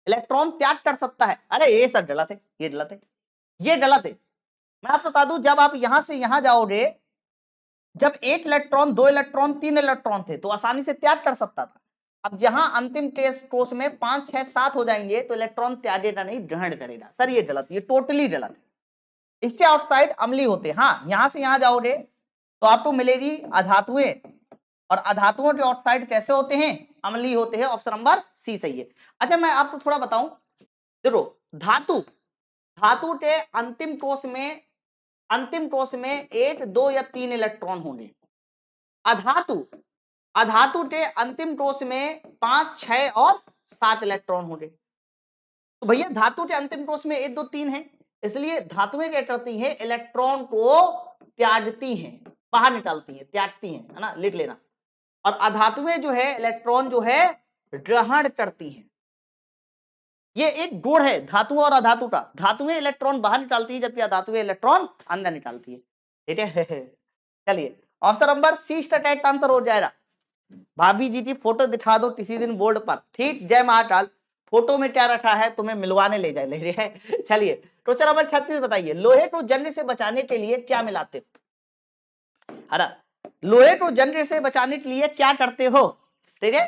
इलेक्ट्रॉन त्याग कर सकता है अरे ये सर गलत है ये गलत है ये गलत है मैं आप बता दू जब आप यहां से यहां जाओगे जब एक इलेक्ट्रॉन दो इलेक्ट्रॉन तीन इलेक्ट्रॉन थे तो आसानी से त्याग कर सकता था अब जहां अंतिम कोष में पांच छह सात हो जाएंगे तो इलेक्ट्रॉन त्यागेगा नहीं ग्रहण करेगा सर ये गलत ये टोटली गलत इसके ऑक्साइड अमली होते हाँ यहां से यहां जाओगे तो आपको मिलेगी अधातुए और अधातुओं के ऑक्साइड कैसे होते हैं अमली होते हैं ऑप्शन नंबर सी सही है अच्छा मैं आपको थोड़ा बताऊं देखो धातु धातु के अंतिम कोष में अंतिम कोष में एक दो या तीन इलेक्ट्रॉन होंगे अधातु अधातु के अंतिम टोष में पांच छह और सात इलेक्ट्रॉन होंगे तो भैया धातु के अंतिम टोष में एक दो तीन है इसलिए धातुएं क्या करती हैं इलेक्ट्रॉन को त्यागती हैं बाहर निकालती हैं त्यागती हैं है ना लिख लेना और अधातुएं जो है इलेक्ट्रॉन जो है ग्रहण करती हैं ये एक गुण है धातु और अधातु का धातुएं इलेक्ट्रॉन बाहर निकालती है जबकि अधातुएं इलेक्ट्रॉन अंदर निकालती है ठीक है [laughs] चलिए ऑप्शन नंबर सी इसका आंसर हो जाएगा भाभी जी की फोटो दिखा दो किसी दिन बोर्ड पर ठीक जय महाकाल फोटो में क्या रखा है तुम्हें मिलवाने ले जाए ले है [laughs] चलिए क्वेश्चन तो नंबर छत्तीस बताइए लोहे को जन्म से बचाने के लिए क्या मिलाते हो लोहे को जन्म से बचाने के लिए क्या करते हो ठीक है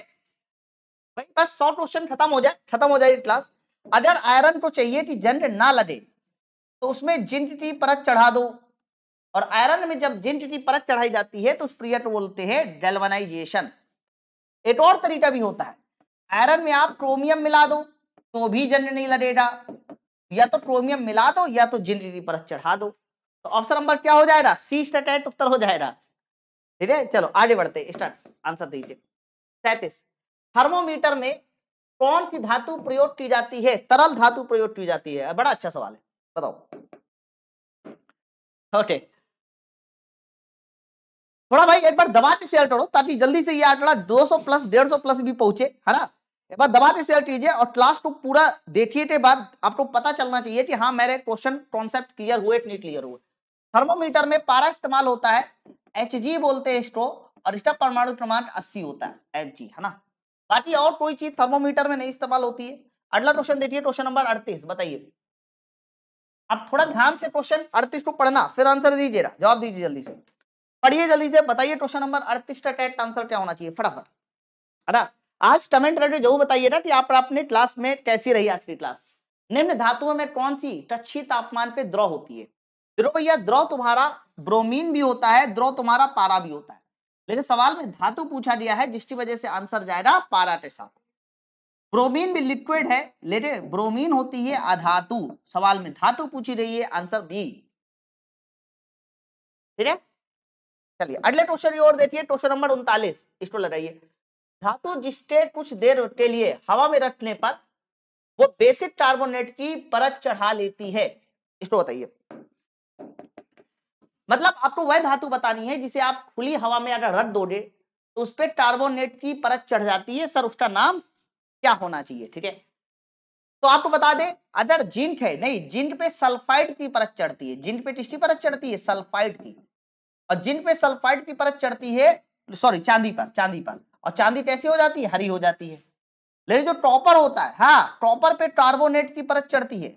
भाई बस सौ क्वेश्चन खत्म हो जाए खत्म हो जाए क्लास अगर आयरन को चाहिए कि जंग ना लगे तो उसमें जिंक की परत चढ़ा दो और आयरन में जब जिन जिंटटी परत चढ़ाई जाती है तो उस प्रक्रिया बोलते हैं डेल्वनाइजेशन एक और तरीका भी होता है आयरन में आप क्रोमियम मिला दो तो भी जंग नहीं लगेगा या तो क्रोमियम मिला दो या तो जिन जिंटटी परत चढ़ा दो तो ऑप्शन नंबर क्या हो जाएगा सी स्टेट तो उत्तर हो जाएगा ठीक है चलो आगे बढ़ते स्टार्ट आंसर दीजिए सैतीस थर्मोमीटर में कौन सी धातु प्रयोग की जाती है तरल धातु प्रयोग की जाती है बड़ा अच्छा सवाल है बताओ ओके okay. थोड़ा भाई एक बार दबा के शेयर करो ताकि जल्दी से ये आंकड़ा 200 प्लस 150 प्लस भी पहुंचे है ना एक बार दबा के शेयर कीजिए और क्लास को पूरा देखिए के बाद आपको पता चलना चाहिए कि हाँ मेरे क्वेश्चन कॉन्सेप्ट क्लियर हुए कि नहीं क्लियर हुए थर्मोमीटर में पारा इस्तेमाल होता है एच बोलते हैं इसको और इसका परमाणु क्रमांक अस्सी होता है एच है ना बाकी और कोई चीज थर्मोमीटर में नहीं इस्तेमाल होती है अगला क्वेश्चन देखिए क्वेश्चन नंबर अड़तीस बताइए आप थोड़ा ध्यान से क्वेश्चन अड़तीस को पढ़ना फिर आंसर दीजिएगा जवाब दीजिए जल्दी से पढ़िए जल्दी से बताइए क्वेश्चन नंबर अड़तीस का टेट आंसर क्या होना चाहिए फटाफट है ना आज कमेंट करके जरूर बताइए ना कि आप अपने क्लास में कैसी रही आज की क्लास निम्न धातुओं में कौन सी टच्छी तापमान पे द्रव होती है तो द्रव या द्रव तुम्हारा ब्रोमीन भी होता है द्रव तुम्हारा पारा भी होता है लेकिन सवाल में धातु पूछा गया है जिसकी वजह से आंसर जाएगा पारा के साथ ब्रोमीन भी लिक्विड है लेकिन ब्रोमीन होती है अधातु सवाल में धातु पूछी रही है आंसर बी ठीक है चलिए अगले क्वेश्चन की ओर देखिए क्वेश्चन नंबर उनतालीस इसको लगाइए धातु जिसके कुछ देर के लिए हवा में रखने पर वो बेसिक कार्बोनेट की परत चढ़ा लेती है इसको बताइए मतलब आपको वह धातु बतानी है जिसे आप खुली हवा में अगर रख दोगे तो उस पर कार्बोनेट की परत चढ़ जाती है सर उसका नाम क्या होना चाहिए ठीक है तो आपको बता दे अगर जिंक है नहीं जिंक पे सल्फाइड की परत चढ़ती है जिंक पे किसकी परत चढ़ती है सल्फाइड की और जिन पे सल्फाइड की परत चढ़ती है सॉरी चांदी पर चांदी पर और चांदी कैसी हो जाती है हरी हो जाती है लेकिन जो टॉपर होता है हाँ टॉपर पे कार्बोनेट की परत चढ़ती है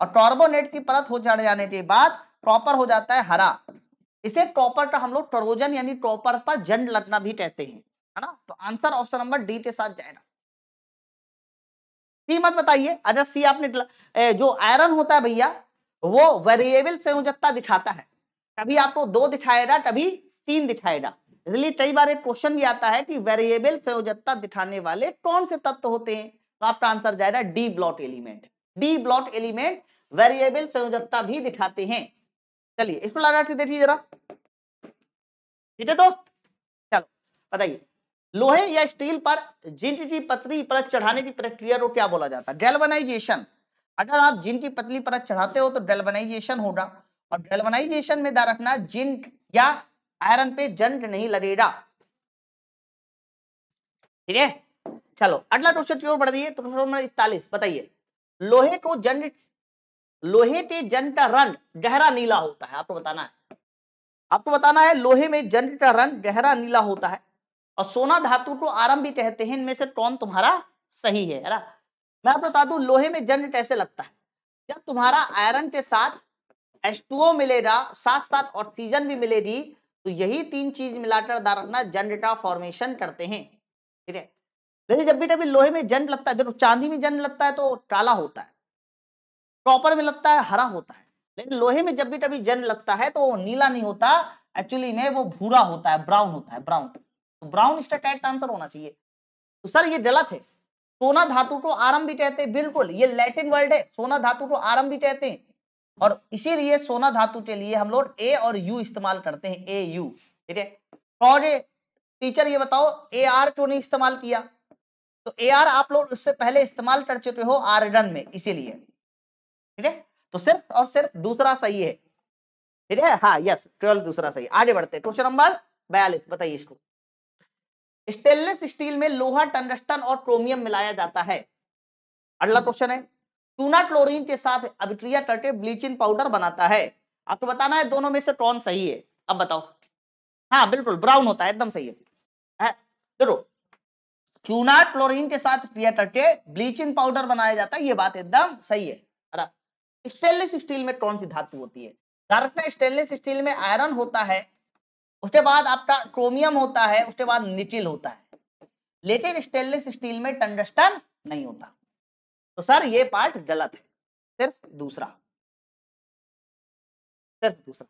और कार्बोनेट की परत हो चढ़ जाने के बाद टॉपर हो जाता है हरा इसे टॉपर का हम लोग ट्रोजन यानी टॉपर पर जंड लगना भी कहते हैं है ना तो आंसर ऑप्शन नंबर डी के साथ जाएगा मत बताइए अगर सी आपने जो आयरन होता है भैया वो वेरिएबल संयोजकता दिखाता है कभी आपको दो दिखाएगा कभी तीन दिखाएगा इसलिए कई बार एक क्वेश्चन भी आता है कि वेरिएबल संयोजकता दिखाने वाले कौन से तत्व होते हैं तो आपका आंसर जाएगा D block element D block element variable संयोजकता भी दिखाते हैं चलिए इसको लगा के देखिए जरा ठीक है दोस्त चलो बताइए लोहे या स्टील पर जिनकी की पतली परत चढ़ाने की प्रक्रिया को क्या बोला जाता है डेल्बनाइजेशन अगर आप जिनकी पतली परत चढ़ाते हो तो डेल्बनाइजेशन होगा और गैल्वनाइजेशन में ध्यान रखना जिंक या आयरन पे जंट नहीं लगेगा ठीक है चलो अगला क्वेश्चन की ओर बढ़ दिए क्वेश्चन नंबर इकतालीस बताइए लोहे को जंट लोहे के जंट का रंग गहरा नीला होता है आपको बताना है आपको बताना है लोहे में जंट का रंग गहरा नीला होता है और सोना धातु को आरंभ भी कहते हैं इनमें से कौन तुम्हारा सही है ना मैं आपको बता दू लोहे में जंट कैसे लगता है जब तुम्हारा आयरन के साथ H2O मिलेगा साथ साथ ऑक्सीजन भी मिलेगी तो यही तीन चीज मिलाकर दारखना जंड का फॉर्मेशन करते हैं ठीक है देखिए जब भी कभी लोहे में जंड लगता है देखो चांदी में जंड लगता है तो काला होता है कॉपर में लगता है हरा होता है लेकिन लोहे में जब भी कभी जंड लगता है तो वो नीला नहीं होता एक्चुअली में वो भूरा होता है ब्राउन होता है ब्राउन तो ब्राउन इसका करेक्ट आंसर होना चाहिए तो सर ये गलत है सोना धातु को आरम भी कहते हैं बिल्कुल ये लैटिन वर्ड है सोना धातु को आरम भी कहते हैं और इसीलिए सोना धातु के लिए हम लोग ए और यू इस्तेमाल करते हैं ए यू ठीक है और टीचर ये बताओ ए आर क्यों नहीं इस्तेमाल किया तो ए आर आप लोग उससे पहले इस्तेमाल कर चुके हो आर्डन में इसीलिए ठीक है तो सिर्फ और सिर्फ दूसरा सही है ठीक है हाँ यस ट्वेल्व दूसरा सही आगे बढ़ते क्वेश्चन नंबर बयालीस बताइए इसको स्टेनलेस स्टील में लोहा टंगस्टन और क्रोमियम मिलाया जाता है अगला क्वेश्चन है चूना क्लोरीन के साथ अबिट्रिया करके ब्लीचिंग पाउडर बनाता है आपको बताना है दोनों में से कौन सही है अब बताओ हाँ बिल्कुल ब्राउन होता है एकदम सही है चलो चूना क्लोरीन के साथ क्रिया करके ब्लीचिंग पाउडर बनाया जाता है ये बात एकदम सही है स्टेनलेस स्टील में कौन सी धातु होती है भारत में स्टेनलेस स्टील में आयरन होता है उसके बाद आपका क्रोमियम होता है उसके बाद निटिल होता है लेकिन स्टेनलेस स्टील में टंगस्टन नहीं होता तो सर ये पार्ट गलत है सिर्फ दूसरा सिर्फ दूसरा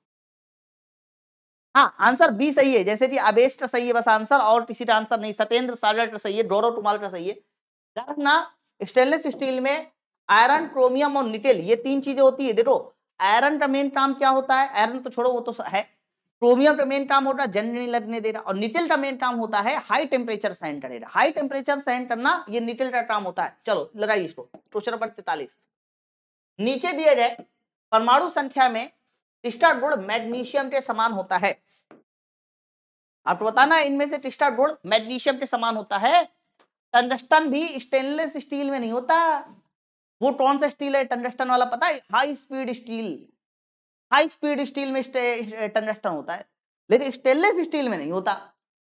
हाँ आंसर बी सही है जैसे कि अबेस्ट सही है बस आंसर और किसी का आंसर नहीं सत्येंद्र का सही है डोरो का सही है याद रखना स्टेनलेस स्टील में आयरन क्रोमियम और निकेल ये तीन चीजें होती है देखो आयरन का मेन काम क्या होता है आयरन तो छोड़ो वो तो है क्रोमियम का मेन काम होता है जन लगने दे रहा और निटिल का मेन काम होता है हाई टेम्परेचर सहन करेगा हाई टेम्परेचर सहन करना ये निटिल का काम होता है चलो लगाइए इसको क्वेश्चन तो नंबर तैतालीस नीचे दिए गए परमाणु संख्या में टिस्टा गुड़ मैग्नीशियम के समान होता है आपको तो बताना इनमें से टिस्टा गुड़ मैग्नीशियम के समान होता है टंडस्टन भी स्टेनलेस स्टील में नहीं होता वो कौन सा स्टील है टंडस्टन वाला पता है high speed steel high speed steel में टंगस्टन होता है लेकिन स्टेनलेस स्टील में नहीं होता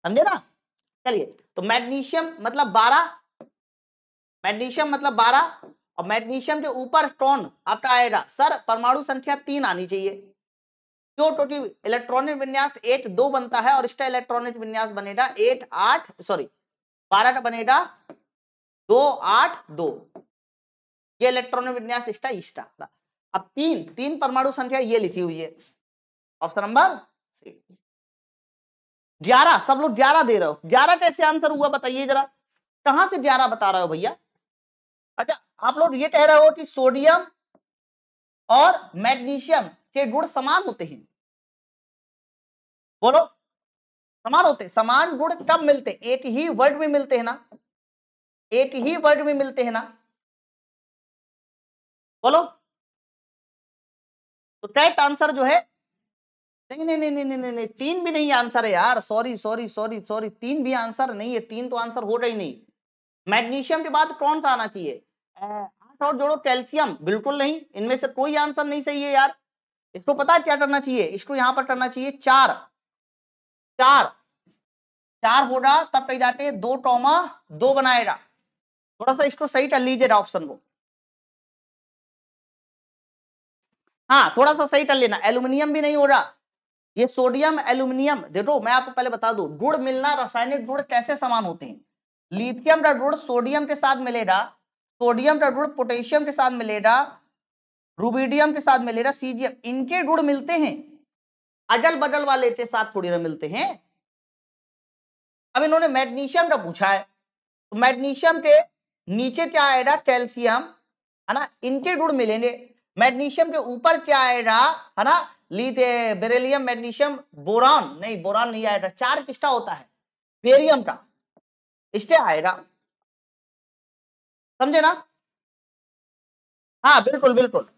समझे ना चलिए तो मैग्नीशियम मतलब बारह मैग्नीशियम मतलब बारह और मैग्नीशियम जो ऊपर स्टोन आपका आएगा सर परमाणु संख्या तीन आनी चाहिए जो टोटल इलेक्ट्रॉनिक विन्यास एट दो बनता है और इसका इलेक्ट्रॉनिक विन्यास बनेगा एट आठ सॉरी बारह का बनेगा दो आठ दो ये इलेक्ट्रॉनिक विन्यास इसका इसका अब तीन तीन परमाणु संख्या ये लिखी हुई है ऑप्शन नंबर सी ग्यारह सब लोग ग्यारह दे रहे हो ग्यारह कैसे आंसर हुआ बताइए जरा कहां से ग्यारह बता रहे हो भैया अच्छा आप लोग ये कह रहे हो कि सोडियम और मैग्नीशियम के गुण समान होते हैं बोलो समान होते समान गुण कब मिलते एक ही वर्ड में मिलते हैं ना एक ही वर्ड में मिलते हैं ना बोलो तो करेक्ट आंसर जो है नहीं नहीं नहीं नहीं नहीं नहीं तीन भी नहीं आंसर है यार सॉरी सॉरी सॉरी सॉरी तीन भी आंसर नहीं है तीन तो आंसर हो रहा ही नहीं मैग्नीशियम के बाद कौन सा आना चाहिए आठ और जोड़ो कैल्शियम बिल्कुल नहीं इनमें से कोई आंसर नहीं सही है यार इसको पता है क्या करना चाहिए इसको यहाँ पर करना चाहिए चार चार चार होगा तब कही जाते हैं दो टोमा दो बनाएगा थोड़ा सा इसको सही कर लीजिएगा ऑप्शन को हाँ थोड़ा सा सही कर लेना एल्यूमिनियम भी नहीं हो रहा ये सोडियम एल्यूमिनियम देखो मैं आपको पहले बता दू गुड़ मिलना रासायनिक गुड़ कैसे समान होते हैं लिथियम का गुड़ सोडियम के साथ मिलेगा सोडियम का गुड़ पोटेशियम के साथ मिलेगा रूबीडियम के साथ मिलेगा सीजियम इनके गुड़ मिलते हैं अगल बगल वाले के साथ थोड़ी ना मिलते हैं अब इन्होंने मैग्नीशियम का पूछा है तो मैग्नीशियम के नीचे क्या आएगा कैल्शियम है ना इनके गुड़ मिलेंगे मैग्नीशियम के ऊपर क्या आएगा है ना लीथे बेरेलियम मैग्नीशियम बोरान नहीं बोरान नहीं आएगा चार किसका होता है बेरियम का इसके आएगा समझे ना हाँ बिल्कुल बिल्कुल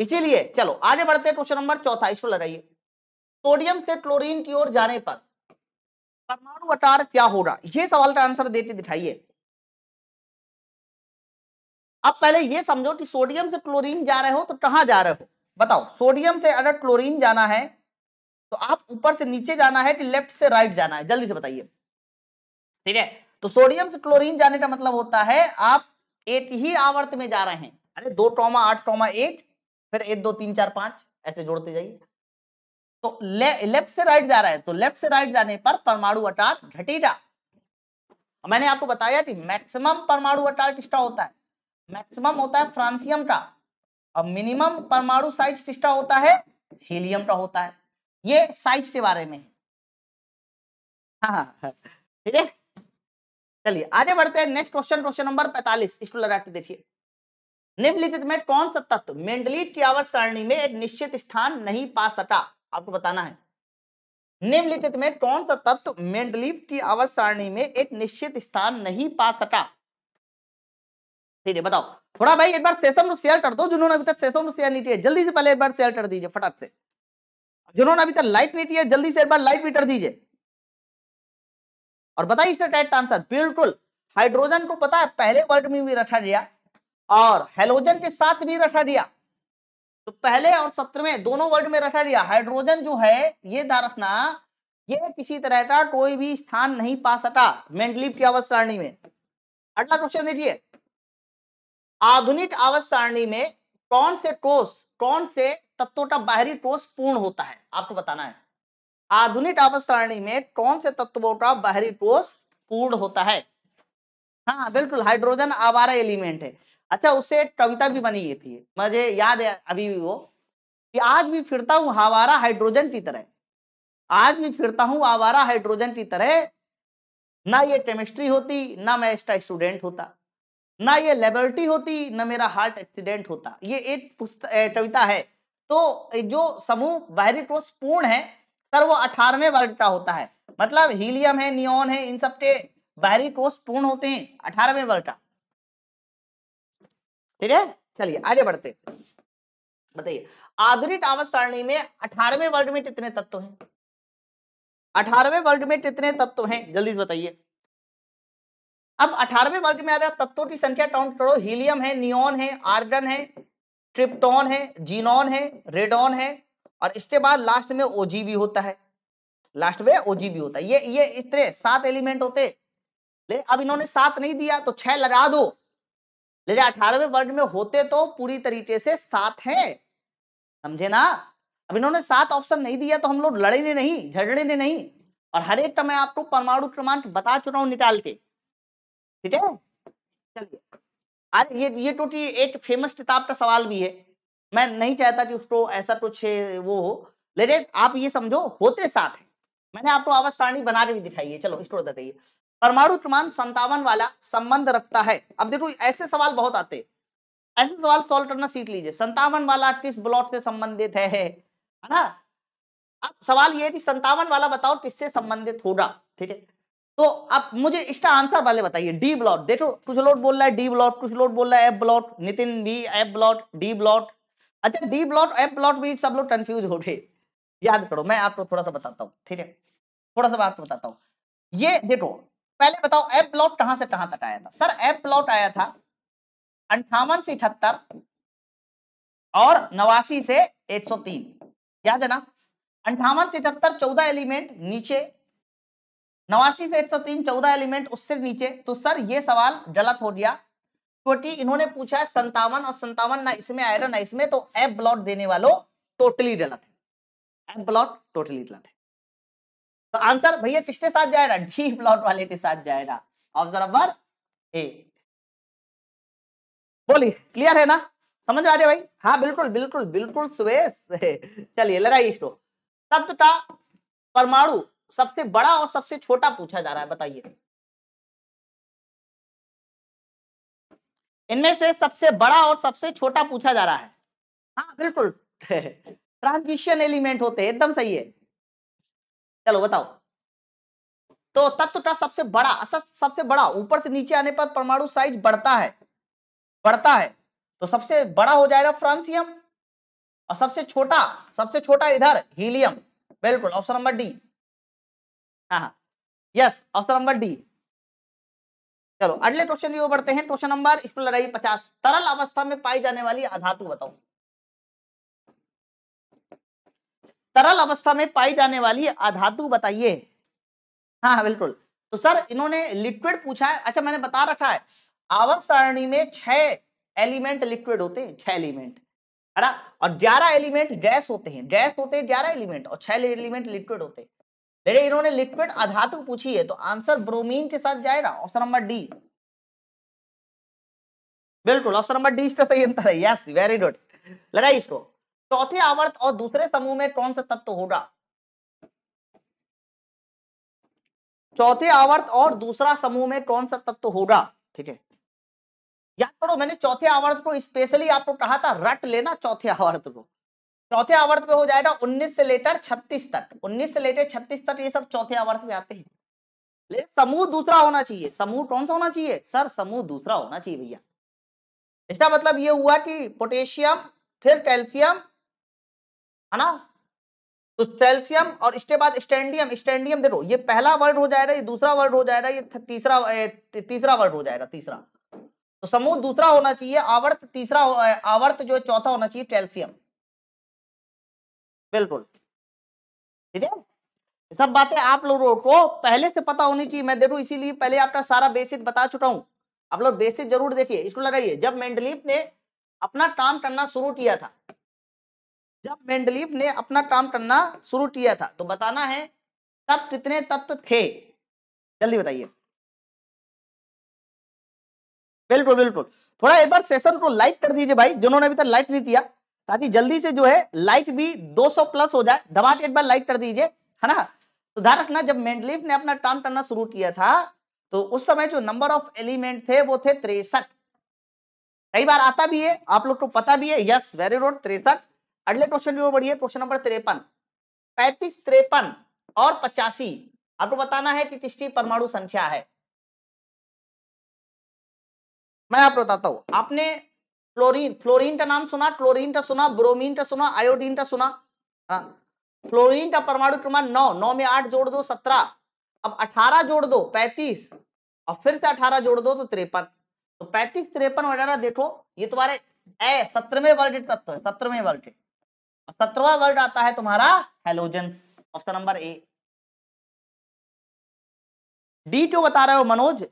इसीलिए चलो आगे बढ़ते क्वेश्चन नंबर चौथा इसको लगाइए सोडियम से क्लोरीन की ओर जाने पर परमाणु आकार क्या होगा यह सवाल का आंसर देते दिखाइए अब पहले ये समझो कि सोडियम से क्लोरीन जा रहे हो तो कहां जा रहे हो बताओ सोडियम से अगर क्लोरीन जाना है तो आप ऊपर से नीचे जाना है कि लेफ्ट से राइट जाना है जल्दी से बताइए ठीक है तो सोडियम से क्लोरीन जाने का मतलब होता है आप एक ही आवर्त में जा रहे हैं अरे दो ट्रोमा आठ ट्रोमा एट फिर एक दो तीन चार पांच ऐसे जोड़ते जाइए तो ले, लेफ्ट से राइट जा रहा है तो लेफ्ट से राइट जाने पर परमाणु अटार घटेगा मैंने आपको बताया कि मैक्सिमम परमाणु अटार किसका होता है मैक्सिमम होता है फ्रांसियम का और मिनिमम परमाणु साइज किसका होता है हीलियम का होता है ये साइज के बारे में हाँ, हाँ, हाँ ठीक है चलिए आगे बढ़ते हैं नेक्स्ट क्वेश्चन क्वेश्चन नंबर पैतालीस इसको लगा के देखिए निम्नलिखित में कौन सा तत्व मेंडलीट की आवर्त सारणी में एक निश्चित स्थान नहीं पा सका आपको बताना है निम्नलिखित में कौन सा तत्व मेंडलीफ की आवर्त सारणी में एक निश्चित स्थान नहीं पा सका ठीक है बताओ थोड़ा भाई एक बार सेशम शेयर कर दो जिन्होंने अभी तक सेशम शेयर नहीं किया जल्दी से पहले एक बार शेयर कर दीजिए फटाक से जिन्होंने अभी तक लाइट नहीं किया जल्दी से एक बार लाइट भी कर दीजिए और बताइए इसका करेक्ट आंसर बिल्कुल हाइड्रोजन को पता है पहले वर्ड में भी रखा गया और हेलोजन के साथ भी रखा गया तो पहले और सत्रहवें दोनों वर्ड में रखा गया हाइड्रोजन जो है ये ध्यान रखना ये किसी तरह का कोई भी स्थान नहीं पा सका मेंडलिप की अवस्था में अगला क्वेश्चन देखिए आधुनिक आवास सारणी में कौन से ठोस कौन से तत्वों का बाहरी ठोस पूर्ण होता है आपको बताना है आधुनिक आवास में कौन से तत्वों का बाहरी ठोस पूर्ण होता है हाँ बिल्कुल हाइड्रोजन आवारा एलिमेंट है अच्छा उससे कविता भी बनी थी मुझे याद है अभी भी वो कि आज भी फिरता हूँ हावारा हाइड्रोजन की तरह आज भी फिरता हूँ आवारा हाइड्रोजन की तरह ना ये केमिस्ट्री होती ना मैं इसका स्टूडेंट होता ना ये लेबर्टी होती ना मेरा हार्ट एक्सीडेंट होता ये एक कविता है तो जो समूह बाहरी ठोस पूर्ण है सर वो अठारहवें वर्ग का होता है मतलब हीलियम है नियोन है इन सब के बाहरी ठोस पूर्ण होते हैं अठारहवें वर्ग का ठीक है चलिए आगे बढ़ते बताइए आधुनिक आवास सारणी में अठारहवें वर्ग में कितने तत्व हैं अठारहवें वर्ग में कितने तत्व हैं जल्दी से बताइए अब अठारहवें वर्ग में आ रहा तत्वों की संख्या काउंट करो हीलियम है नियोन है आर्गन है ट्रिप्टॉन है जीनॉन है रेडॉन है और इसके बाद लास्ट में ओजी भी होता है लास्ट में ओजी भी होता है ये ये इतने सात एलिमेंट होते ले अब इन्होंने सात नहीं दिया तो छह लगा दो लेकिन अठारहवें वर्ग में होते तो पूरी तरीके से सात हैं समझे ना अब इन्होंने सात ऑप्शन नहीं दिया तो हम लोग लड़ेंगे नहीं झगड़ेंगे नहीं और हर एक का मैं आपको परमाणु क्रमांक बता चुका हूं निकाल के ठीक है चलिए अरे ये ये टोटी तो एक फेमस किताब का सवाल भी है मैं नहीं चाहता कि उसको ऐसा कुछ वो हो लेकिन आप ये समझो होते साथ हैं मैंने आपको आवाज सारणी बना के भी दिखाई है चलो इसको बताइए परमाणु प्रमाण संतावन वाला संबंध रखता है अब देखो ऐसे सवाल बहुत आते हैं ऐसे सवाल सॉल्व करना सीख लीजिए संतावन वाला किस ब्लॉट से संबंधित है है ना अब सवाल ये है कि संतावन वाला बताओ किससे संबंधित होगा ठीक है तो अब मुझे इसका आंसर वाले बताइए डी ब्लॉट देखो कुछ लोट बोल रहा है डी ब्लॉट कुछ लोट बोल रहा है एफ ब्लॉट नितिन भी एफ ब्लॉट डी ब्लॉट अच्छा डी ब्लॉट एफ ब्लॉट भी सब लोग कंफ्यूज हो गए याद करो मैं आपको थोड़ा सा बताता हूँ ठीक है थोड़ा सा आपको बताता हूँ ये देखो पहले बताओ एफ ब्लॉट कहाँ से कहाँ तक आया था सर एफ ब्लॉट आया था अंठावन से इकहत्तर और नवासी से 103 याद है ना अंठावन से इकहत्तर चौदह एलिमेंट नीचे नवासी से एक सौ तीन चौदह एलिमेंट उससे नीचे तो सर ये सवाल गलत हो गया क्योंकि इन्होंने पूछा है संतावन और संतावन ना इसमें आयरन ना इसमें तो एफ ब्लॉट देने वालों टोटली गलत है एफ ब्लॉट टोटली गलत है तो आंसर भैया किसके साथ जाएगा डी ब्लॉट वाले के साथ जाएगा ऑप्शन नंबर ए बोली क्लियर है ना समझ आ रहे भाई हाँ बिल्कुल बिल्कुल बिल्कुल सुवेश [laughs] चलिए लड़ाई इसको शब्द का परमाणु सबसे बड़ा और सबसे छोटा पूछा जा रहा है बताइए इनमें से सबसे बड़ा और सबसे छोटा पूछा जा रहा है हाँ बिल्कुल [laughs] ट्रांजिशन एलिमेंट होते हैं एकदम सही है चलो बताओ तो तत्व का सबसे बड़ा सबसे बड़ा ऊपर से नीचे आने पर परमाणु साइज बढ़ता है बढ़ता है तो सबसे बड़ा हो जाएगा फ्रांसियम और सबसे छोटा सबसे छोटा इधर हीलियम बिल्कुल ऑप्शन नंबर डी हाँ यस ऑप्शन नंबर डी चलो अगले क्वेश्चन की ओर बढ़ते हैं क्वेश्चन नंबर पर लगाइए पचास तरल अवस्था में पाई जाने वाली अधातु बताओ तरल अवस्था में पाई जाने वाली अधातु बताइए हाँ हाँ बिल्कुल तो सर इन्होंने लिक्विड पूछा है अच्छा मैंने बता रखा है आवर्त सारणी में छह एलिमेंट लिक्विड होते हैं छह एलिमेंट है ना और ग्यारह एलिमेंट गैस होते हैं गैस होते हैं ग्यारह एलिमेंट और छह एलिमेंट लिक्विड होते हैं देखिए इन्होंने लिक्विड अधातु पूछी है तो आंसर ब्रोमीन के साथ जाएगा ऑप्शन नंबर डी बिल्कुल ऑप्शन नंबर डी इसका सही आंसर है यस वेरी गुड लगाइए इसको चौथे आवर्त और दूसरे समूह में कौन सा तत्व होगा चौथे आवर्त और दूसरा समूह में कौन सा तत्व होगा ठीक है याद करो मैंने चौथे आवर्त को स्पेशली आपको कहा था रट लेना चौथे आवर्त को चौथे आवर्त पे हो जाएगा 19 से लेटर 36 तक 19 से लेटर 36 तक ये सब चौथे आवर्त में आते हैं लेकिन समूह दूसरा होना चाहिए समूह कौन सा होना चाहिए सर समूह दूसरा होना चाहिए भैया इसका मतलब ये हुआ कि पोटेशियम फिर कैल्शियम है ना तो कैल्शियम और इसके बाद स्टेंडियम स्टेंडियम देखो ये पहला वर्ड हो जाएगा ये दूसरा वर्ड हो जाएगा ये तीसरा तीसरा वर्ड हो जाएगा तीसरा तो समूह दूसरा होना चाहिए आवर्त तीसरा आवर्त जो चौथा होना चाहिए कैल्शियम बिल्कुल ठीक है सब बातें आप लोगों को पहले से पता होनी चाहिए मैं देखू इसीलिए पहले आपका सारा बेसिक बता चुका हूं आप लोग बेसिक जरूर देखिए इसको लगाइए जब मेंडलीफ ने अपना काम करना शुरू किया था जब मेंडलीफ ने अपना काम करना शुरू किया था तो बताना है तब कितने तत्व थे जल्दी बताइए बिल्कुल बिल्कुल थोड़ा एक बार सेशन को लाइक कर दीजिए भाई जिन्होंने अभी तक लाइक नहीं किया ताकि जल्दी से जो है लाइक भी 200 प्लस हो जाए दबा के एक बार लाइक कर दीजिए है ना तो ध्यान रखना जब मेंडलिफ ने अपना काम करना शुरू किया था तो उस समय जो नंबर ऑफ एलिमेंट थे वो थे तिरसठ कई बार आता भी है आप लोग को तो पता भी है यस वेरी रोड तिरसठ अगले क्वेश्चन की ओर बढ़िए क्वेश्चन नंबर तिरपन पैंतीस तिरपन और पचासी आपको बताना है कि किसकी परमाणु संख्या है मैं आप बताता हूं आपने फ्लोरीन फ्लोरीन का नाम सुना क्लोरीन का सुना ब्रोमीन का सुना आयोडीन का सुना हाँ फ्लोरीन का परमाणु क्रमांक नौ नौ में आठ जोड़ दो सत्रह अब अठारह जोड़ दो पैंतीस और फिर से अठारह जोड़ दो तो तिरपन तो पैंतीस तिरपन वगैरह देखो ये तुम्हारे ए सत्रहवें वर्ल्ड तत्व है सत्रहवें वर्ल्ड और सत्रहवा वर्ल्ड आता है तुम्हारा halogens option number A D too बता रहे हो मनोज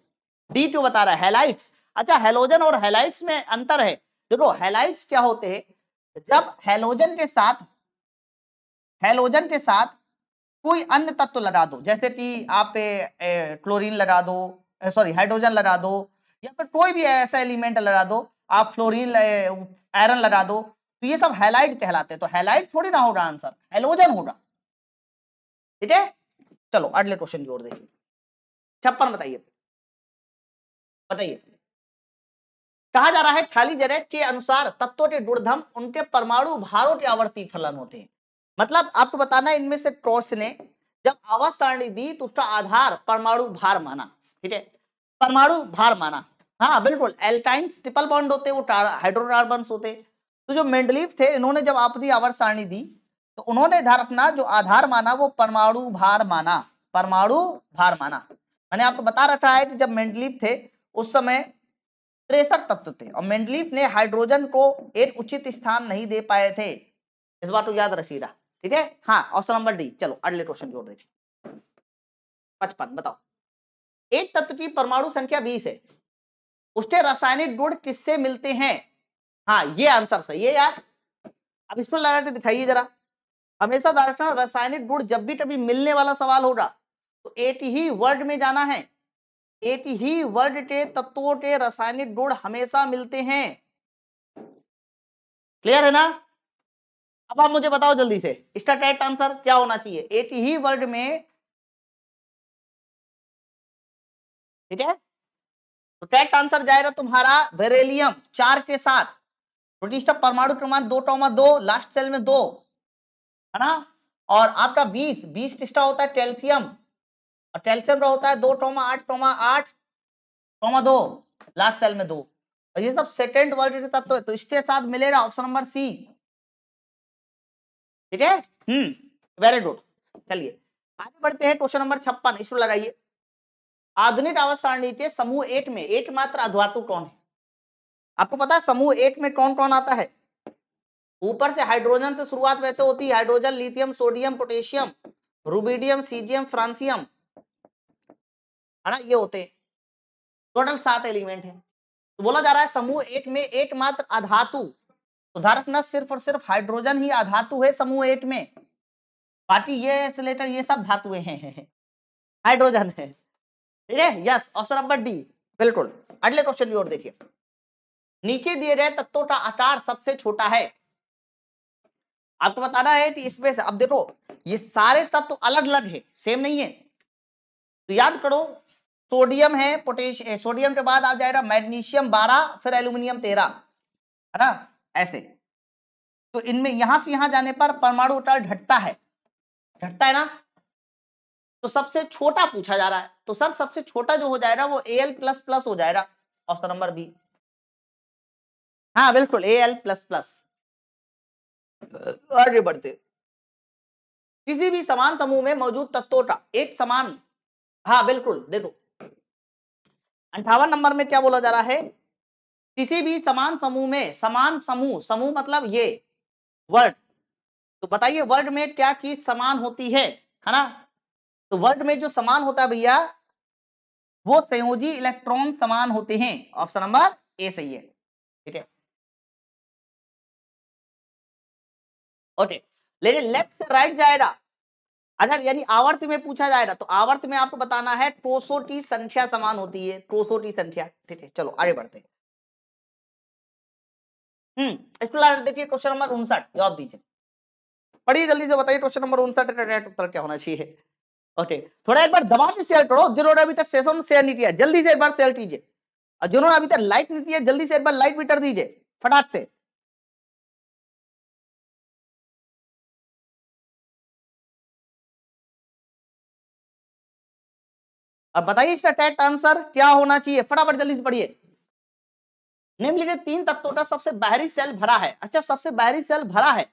डी टू बता रहा है हेलाइट्स अच्छा हेलोजन और हेलाइट्स में अंतर है देखो हेलाइड्स क्या होते हैं जब हेलोजन के साथ हेलोजन के साथ कोई अन्य तत्व लगा दो जैसे कि आप क्लोरीन लगा दो सॉरी हाइड्रोजन लगा दो या फिर कोई भी ऐसा एलिमेंट लगा दो आप फ्लोरीन आयरन लगा दो तो ये सब हेलाइट कहलाते हैं तो हेलाइट थोड़ी ना होगा आंसर हेलोजन होगा ठीक है चलो अगले क्वेश्चन की ओर देखिए छप्पन बताइए बताइए कहा जा रहा है खाली जरेट के अनुसार तत्वों के दुर्धम उनके परमाणु भारों के आवर्ती फलन होते हैं मतलब आपको बताना है इनमें से क्रॉस ने जब आवास सारणी दी तो उसका आधार परमाणु भार माना ठीक है परमाणु भार माना हाँ बिल्कुल एल्टाइन ट्रिपल बॉन्ड होते वो हाइड्रोकार्बन होते तो जो मेंडलीफ थे इन्होंने जब अपनी आवर सारणी दी तो उन्होंने अपना जो आधार माना वो परमाणु भार माना परमाणु भार माना मैंने आपको बता रखा है कि जब मेंडलीफ थे उस समय तिरसठ तत्व थे और मेंडलीफ ने हाइड्रोजन को एक उचित स्थान नहीं दे पाए थे इस बात को याद रखिएगा ठीक है हाँ ऑप्शन नंबर डी चलो अगले क्वेश्चन जोड़ देखिए पचपन बताओ एक तत्व की परमाणु संख्या बीस है उसके रासायनिक गुण किससे मिलते हैं हाँ ये आंसर सही है यार अब इसको लगा के दिखाइए जरा हमेशा दर्शक रासायनिक गुण जब भी कभी मिलने वाला सवाल होगा तो एक ही वर्ड में जाना है एक ही वर्ड के तत्वों के रासायनिक गुण हमेशा मिलते हैं क्लियर है ना अब आप मुझे बताओ जल्दी से इसका करेक्ट आंसर क्या होना चाहिए एक ही वर्ड में ठीक है तो करेक्ट आंसर जाएगा तुम्हारा बेरेलियम चार के साथ प्रोटिस्टा परमाणु क्रमांक दो टॉमा दो लास्ट सेल में दो है ना और आपका बीस बीस टिस्टा होता है कैल्सियम और कैल्शियम रहा होता है दो टोमा आठ टोमा आठ टोमा दो लास्ट सेल में दो और ये सब सेकेंड वर्ल्ड के तत्व है तो इसके साथ मिलेगा ऑप्शन नंबर सी ठीक है हम्म वेरी गुड चलिए आगे बढ़ते हैं क्वेश्चन नंबर छप्पन इसको लगाइए आधुनिक आवास सारणी के समूह एट में एकमात्र अधातु कौन है आपको पता है समूह एट में कौन कौन आता है ऊपर से हाइड्रोजन से शुरुआत वैसे होती है hydrogen lithium sodium potassium rubidium caesium francium है ना ये होते हैं टोटल सात एलिमेंट है तो बोला जा रहा है समूह एक में एकमात्र अधातु तो धारक न सिर्फ और सिर्फ हाइड्रोजन ही अधातु है समूह एक में बाकी ये सिलेटर ये सब धातुएं हैं हाइड्रोजन है ठीक है यस ऑप्शन नंबर डी बिल्कुल अगले क्वेश्चन की ओर देखिए नीचे दिए गए तत्वों का आकार सबसे छोटा है आपको बताना है कि इसमें से अब देखो ये सारे तत्व अलग अलग है सेम नहीं है तो याद करो सोडियम है पोटेशियम सोडियम के बाद आ जाएगा मैग्नीशियम बारह फिर एल्यूमिनियम तेरह है ना ऐसे तो इनमें यहां से यहां जाने पर परमाणु उतार घटता है घटता है ना तो सबसे छोटा पूछा जा रहा है तो सर सबसे छोटा जो हो जाएगा वो ए एल प्लस प्लस हो जाएगा ऑप्शन नंबर बी हाँ बिल्कुल ए एल प्लस प्लस आगे बढ़ते किसी भी समान समूह में मौजूद तत्वों का एक समान हाँ बिल्कुल देखो अंठावन नंबर में क्या बोला जा रहा है किसी भी समान समूह में समान समूह समूह मतलब ये वर्ड तो बताइए वर्ड में क्या चीज समान होती है है ना तो वर्ड में जो समान होता है भैया वो संयोजी इलेक्ट्रॉन समान होते हैं ऑप्शन नंबर ए सही है ठीक है ओके लेकिन लेफ्ट से राइट जाएगा अगर यानी आवर्त में पूछा जाएगा तो आवर्त में आपको बताना है ट्रोसो संख्या समान होती है ट्रोसो संख्या ठीक है चलो आगे बढ़ते हैं हम्म देखिए क्वेश्चन नंबर उनसठ जवाब दीजिए पढ़िए जल्दी से बताइए क्वेश्चन नंबर उनसठ उत्तर क्या होना चाहिए ओके थोड़ा एक बार दबा के शेयर करो जिन्होंने अभी तक सेशन शेयर नहीं किया जल्दी से एक बार शेयर कीजिए और जिन्होंने अभी तक लाइक नहीं किया जल्दी से एक बार लाइक भी कर दीजिए फटाक से अब बताइए इसका करेक्ट आंसर क्या होना चाहिए फटाफट जल्दी से पढ़िए निम्नलिखित तीन तत्वों का सबसे बाहरी सेल भरा है अच्छा सबसे बाहरी सेल भरा है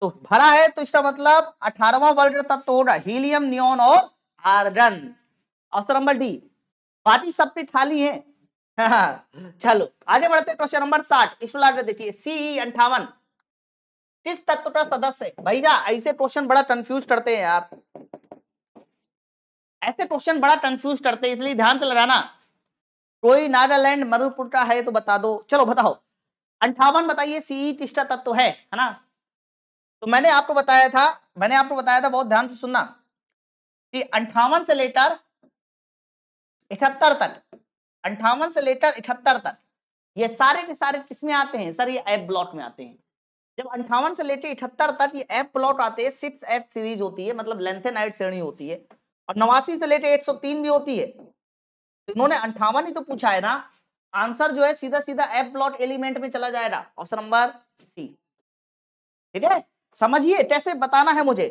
तो भरा है तो इसका मतलब अठारवा वर्ग तत्व होगा हीलियम नियोन और आर्गन ऑप्शन नंबर डी बाकी सब पे खाली है [laughs] चलो आगे बढ़ते क्वेश्चन नंबर साठ इसको आगे देखिए सी e, अंठावन किस तत्व का सदस्य भैया ऐसे क्वेश्चन बड़ा कंफ्यूज करते हैं यार ऐसे क्वेश्चन बड़ा कंफ्यूज करते हैं इसलिए ध्यान से लगाना कोई नागालैंड मधुपुर का है तो बता दो चलो बताओ अंठावन बताइए सीई तिष्टा तत्व तो है है ना तो मैंने आपको बताया था मैंने आपको बताया था बहुत ध्यान से सुनना कि अंठावन से लेटर इकहत्तर तक अंठावन से लेटर इकहत्तर तक ये सारे के सारे किसमें आते हैं सर ये ऐप ब्लॉक में आते हैं जब अंठावन से लेटर इकहत्तर तक ये ऐप ब्लॉक आते हैं सिक्स ऐप सीरीज होती है मतलब लेंथेनाइट श्रेणी होती है और नवासी से लेके 103 भी होती है इन्होंने अंठावन ही तो पूछा है ना आंसर जो है सीधा सीधा एफ प्लॉट एलिमेंट में चला जाएगा ऑप्शन नंबर सी ठीक है समझिए कैसे बताना है मुझे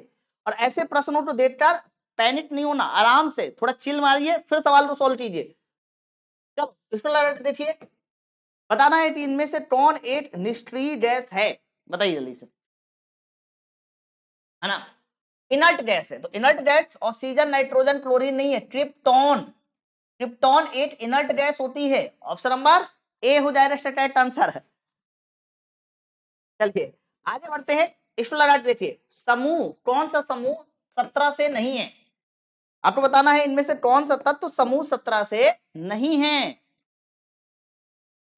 और ऐसे प्रश्नों को देखकर पैनिक नहीं होना आराम से थोड़ा चिल मारिए फिर सवाल को सोल्व कीजिए चलो इसको देखिए बताना है कि इनमें से कौन एक निष्क्रिय गैस है बताइए जल्दी से है ना इनर्ट गैस है तो inert gas oxygen nitrogen chlorine नहीं है ट्रिप्टॉन ट्रिप्टॉन एक इनर्ट गैस होती है ऑप्शन नंबर ए हो जाएगा स्टेट आंसर है चलिए आगे बढ़ते हैं स्टोलाट देखिए समूह कौन सा समूह सत्रह से नहीं है आपको बताना है इनमें से कौन सा तत्व समूह सत्रह से नहीं है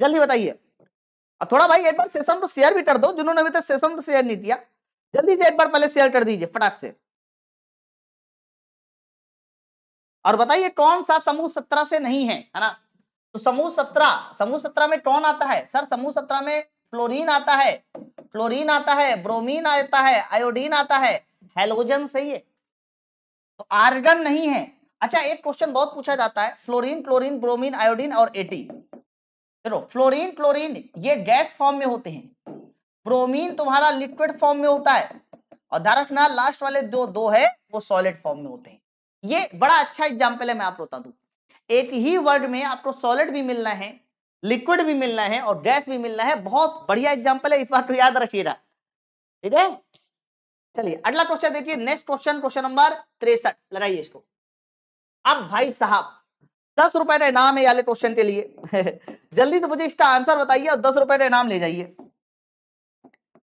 जल्दी बताइए और थोड़ा भाई एक बार सेशन को शेयर भी कर दो जिन्होंने अभी तक सेशन को शेयर नहीं किया जल्दी से एक बार पहले शेयर कर दीजिए फटाक से और बताइए कौन सा समूह सत्रह से नहीं है है ना तो समूह सत्रह समूह सत्रह में कौन आता है सर समूह सत्रह में फ्लोरीन आता है क्लोरीन आता है ब्रोमीन आता है आयोडीन आता है हेलोजन सही है तो आर्गन नहीं है अच्छा एक क्वेश्चन बहुत पूछा जाता है फ्लोरीन क्लोरीन ब्रोमीन आयोडीन और एटी चलो फ्लोरीन क्लोरीन ये गैस फॉर्म में होते हैं ब्रोमीन तुम्हारा लिक्विड फॉर्म में होता है और धारक लास्ट वाले जो दो, दो है वो सॉलिड फॉर्म में होते हैं ये बड़ा अच्छा एग्जाम्पल है मैं आपको बता दू एक ही वर्ड में आपको सॉलिड भी मिलना है लिक्विड भी मिलना है और गैस भी मिलना है बहुत बढ़िया एग्जाम्पल है इस बात को याद रखिएगा ठीक है चलिए अगला क्वेश्चन देखिए नेक्स्ट क्वेश्चन क्वेश्चन नंबर तिरसठ लगाइए इसको अब भाई साहब दस रुपए का इनाम है याले क्वेश्चन के लिए [laughs] जल्दी से मुझे इसका आंसर बताइए और दस रुपए का इनाम ले जाइए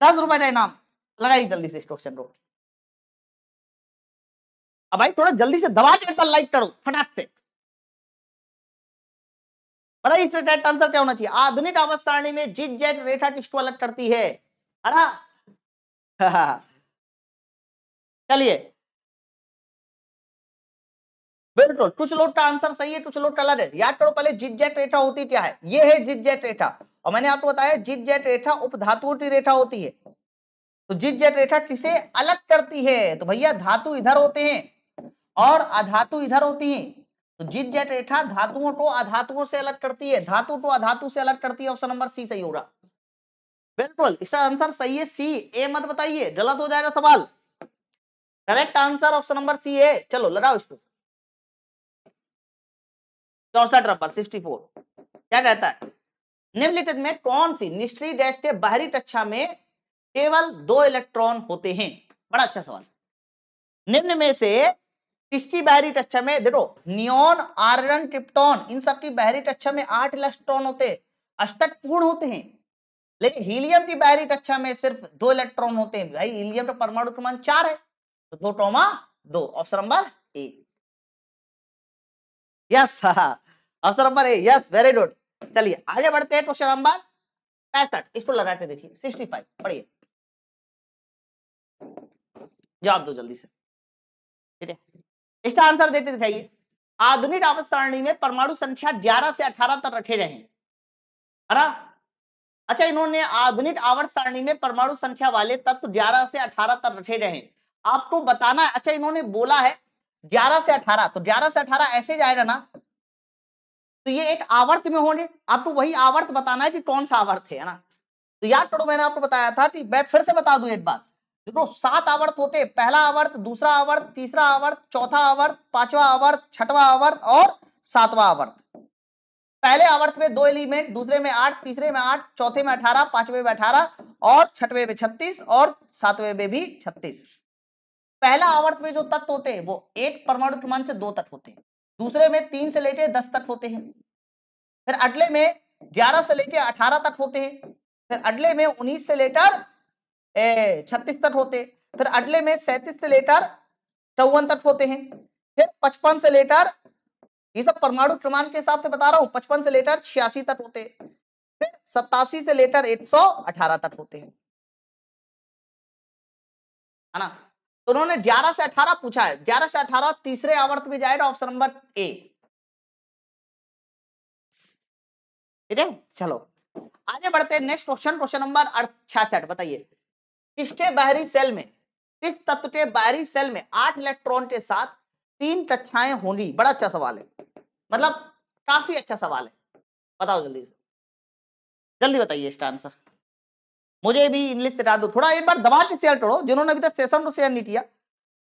दस रुपए का इनाम लगाइए जल्दी से इस क्वेश्चन को अब भाई थोड़ा जल्दी से दबा के एक लाइक करो फटाक से बताइए इसमें करेक्ट आंसर क्या होना चाहिए आधुनिक आवाज में जिट जेट रेखा किसको अलग करती है अरा हाँ। [laughs] चलिए बिल्कुल कुछ लोग का आंसर सही है कुछ लोग का अलग है याद करो पहले जिट जेट रेखा होती क्या है ये है जिज जेट रेखा और मैंने आपको बताया जिट जेट रेखा उपधातुओं की रेखा होती है तो जिट जेट रेखा किसे अलग करती है तो भैया धातु इधर होते हैं और अधातु इधर होती है तो जिद जेट रेखा धातुओं को अधातुओं से अलग करती है धातु को अधातु से अलग करती है ऑप्शन नंबर सी सही होगा बिल्कुल इसका आंसर सही है सी ए मत बताइए गलत हो जाएगा सवाल correct answer option number C A चलो लगाओ इसको चौसठ रबर सिक्सटी फोर क्या कहता है निम्नलिखित में कौन सी निष्क्रिय डैश के बाहरी कक्षा में केवल दो इलेक्ट्रॉन होते हैं बड़ा अच्छा सवाल निम्न में से किसकी बहरी टक्षा में देखो नियोन आर्यन ट्रिप्टॉन इन सबकी बहरी टक्षा में आठ इलेक्ट्रॉन होते अष्टक पूर्ण होते हैं लेकिन हीलियम की बहरी टक्षा में सिर्फ दो इलेक्ट्रॉन होते हैं भाई हीलियम का परमाणु क्रमांक चार है तो दो टोमा दो option number A yes [laughs] option number A yes very good चलिए आगे बढ़ते हैं क्वेश्चन नंबर पैंसठ इसको लगाते देखिए सिक्सटी फाइव पढ़िए जवाब दो जल्दी से ठीक है इसका आंसर देते दिखाइए आधुनिक आपस सारणी में परमाणु संख्या 11 से 18 तक रखे रहे हरा अच्छा इन्होंने आधुनिक आवर्त सारणी में परमाणु संख्या वाले तत्व 11 से 18 तक रखे रहे आपको बताना है अच्छा इन्होंने बोला है 11 से 18 तो 11 से 18 ऐसे जाएगा ना तो ये एक आवर्त में होंगे आपको वही आवर्त बताना है कि कौन सा आवर्त है ना तो याद करो मैंने आपको बताया था कि मैं फिर से बता दू एक बात देखो सात आवर्त होते पहला आवर्त दूसरा आवर्त तीसरा आवर्त चौथा आवर्त पांचवा आवर्त छठवा आवर्त और सातवा आवर्त पहले आवर्त में दो एलिमेंट दूसरे में आठ तीसरे में आठ चौथे में अठारह पांचवे में अठारह और छठवे में छत्तीस और सातवे में भी छत्तीस पहला आवर्त में जो तत्व होते हैं वो एक परमाणु प्रमाण से दो तत्व होते हैं दूसरे में तीन से लेके दस तक होते हैं फिर अगले में ग्यारह से लेके अठारह तक होते हैं फिर अगले में उन्नीस से लेकर छत्तीस तक होते फिर अगले में सैतीस से लेकर चौवन तक होते हैं फिर पचपन से लेटर ये सब परमाणु क्रमांक के हिसाब से बता रहा हूँ पचपन से लेटर छियासी तक होते फिर सतासी से लेटर एक सौ अठारह तक होते हैं है ना तो उन्होंने ग्यारह से अठारह पूछा है ग्यारह से अठारह तीसरे आवर्त में जाएगा ऑप्शन नंबर ए ठीक है चलो आगे बढ़ते हैं नेक्स्ट क्वेश्चन क्वेश्चन नंबर छियासठ बताइए किसके बाहरी सेल में किस तत्व के बाहरी सेल में आठ इलेक्ट्रॉन के साथ तीन कक्षाएं होंगी बड़ा अच्छा सवाल है मतलब काफी अच्छा सवाल है बताओ जल्दी से जल्दी बताइए इसका आंसर मुझे भी इंग्लिश से दो थोड़ा एक बार दबा के शेयर करो जिन्होंने अभी तक सेशन को शेयर नहीं किया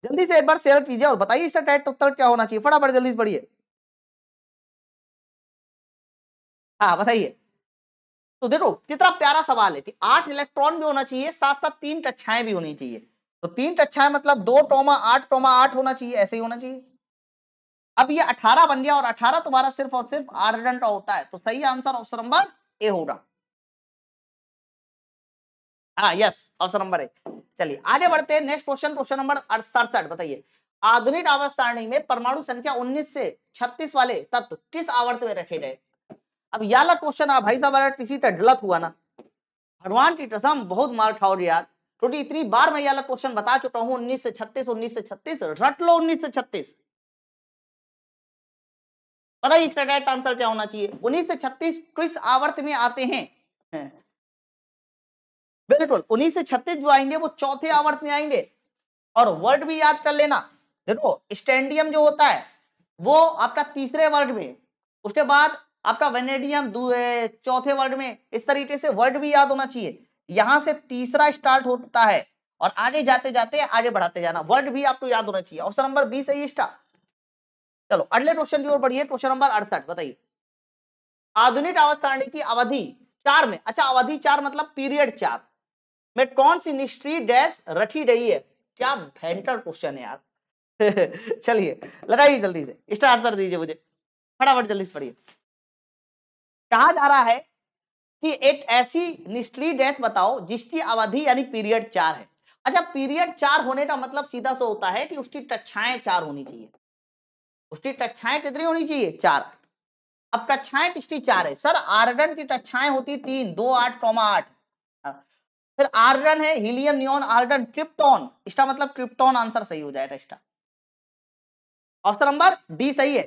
जल्दी से एक बार शेयर कीजिए और बताइए इसका टाइट उत्तर क्या होना चाहिए फटाफट जल्दी से पढ़िए हाँ बताइए तो देखो कितना प्यारा सवाल है कि आठ इलेक्ट्रॉन भी होना चाहिए साथ साथ तीन कक्षाएं भी होनी चाहिए तो तीन कक्षाएं मतलब दो टोमा आठ टोमा आठ होना चाहिए ऐसे ही होना चाहिए अब ये अठारह बन गया और अठारह तुम्हारा सिर्फ और सिर्फ आर्डेंट होता है तो सही आंसर ऑप्शन नंबर ए होगा हाँ यस ऑप्शन नंबर ए चलिए आगे बढ़ते हैं नेक्स्ट क्वेश्चन क्वेश्चन नंबर सड़सठ बताइए आधुनिक आवर्त सारणी में परमाणु संख्या 19 से 36 वाले तत्व किस आवर्त में रखे गए अब याला क्वेश्चन आ भाई साहब किसी तरह गलत हुआ ना भगवान की कसम बहुत मार खाओ यार टोटी इतनी बार मैं याला क्वेश्चन बता चुका हूं उन्नीस से छत्तीस उन्नीस से छत्तीस रट लो उन्नीस से छत्तीस पता ही इसका डायरेक्ट आंसर क्या होना चाहिए उन्नीस से छत्तीस क्रिस आवर्त में आते हैं बिल्कुल उन्नीस से छत्तीस जो आएंगे वो चौथे आवर्त में आएंगे और वर्ड भी याद कर लेना देखो स्टैंडियम जो होता है वो आपका तीसरे वर्ड में उसके बाद आपका वेनेडियम चौथे वर्ड में इस तरीके से वर्ड भी याद होना चाहिए यहां से तीसरा स्टार्ट होता है और आगे जाते जाते आगे बढ़ाते जाना वर्ड भी आपको याद होना चाहिए ऑप्शन नंबर बी सही स्टार्ट चलो अगले क्वेश्चन की ओर बढ़िए क्वेश्चन नंबर अड़सठ बताइए आधुनिक अवस्था की अवधि चार में अच्छा अवधि चार मतलब पीरियड चार में कौन सी निश्चय डैश रखी गई है क्या भेंटर क्वेश्चन है यार [laughs] चलिए लगाइए जल्दी से स्टार्ट आंसर दीजिए मुझे फटाफट जल्दी से पढ़िए कहा जा रहा है कि एक ऐसी निचली डैश बताओ जिसकी अवधि यानी पीरियड चार है अच्छा पीरियड चार होने का मतलब सीधा सो होता है कि उसकी कक्षाएं चार होनी चाहिए उसकी कक्षाएं कितनी होनी चाहिए चार अब कक्षाएं किसकी चार है सर आर्डन की कक्षाएं होती तीन दो आठ कौमा आठ हाँ। फिर आर्डन है हीलियम न्योन आर्डन क्रिप्टॉन इसका मतलब क्रिप्टॉन आंसर सही हो जाएगा इसका ऑप्शन नंबर डी सही है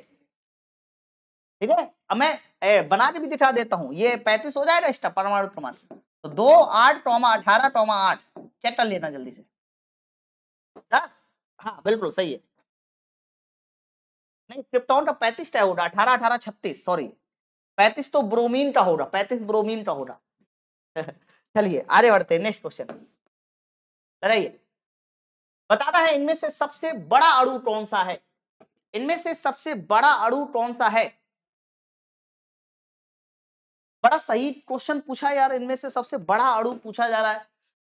ठीक है अब मैं ए, बना के भी दिखा देता हूँ ये पैंतीस हो जाएगा इसका परमाणु प्रमाण तो दो आठ टोमा अठारह टोमा आठ चैप्टर लेना जल्दी से दस हाँ बिल्कुल सही है नहीं क्रिप्टॉन का पैंतीस का होगा अठारह अठारह छत्तीस सॉरी पैंतीस तो ब्रोमीन का होगा पैंतीस ब्रोमीन का होगा [laughs] चलिए आगे बढ़ते हैं नेक्स्ट क्वेश्चन कराइए बताना है इनमें से सबसे बड़ा अड़ू कौन सा है इनमें से सबसे बड़ा अड़ू कौन सा है बड़ा सही क्वेश्चन पूछा यार इनमें से सबसे बड़ा अड़ू पूछा जा रहा है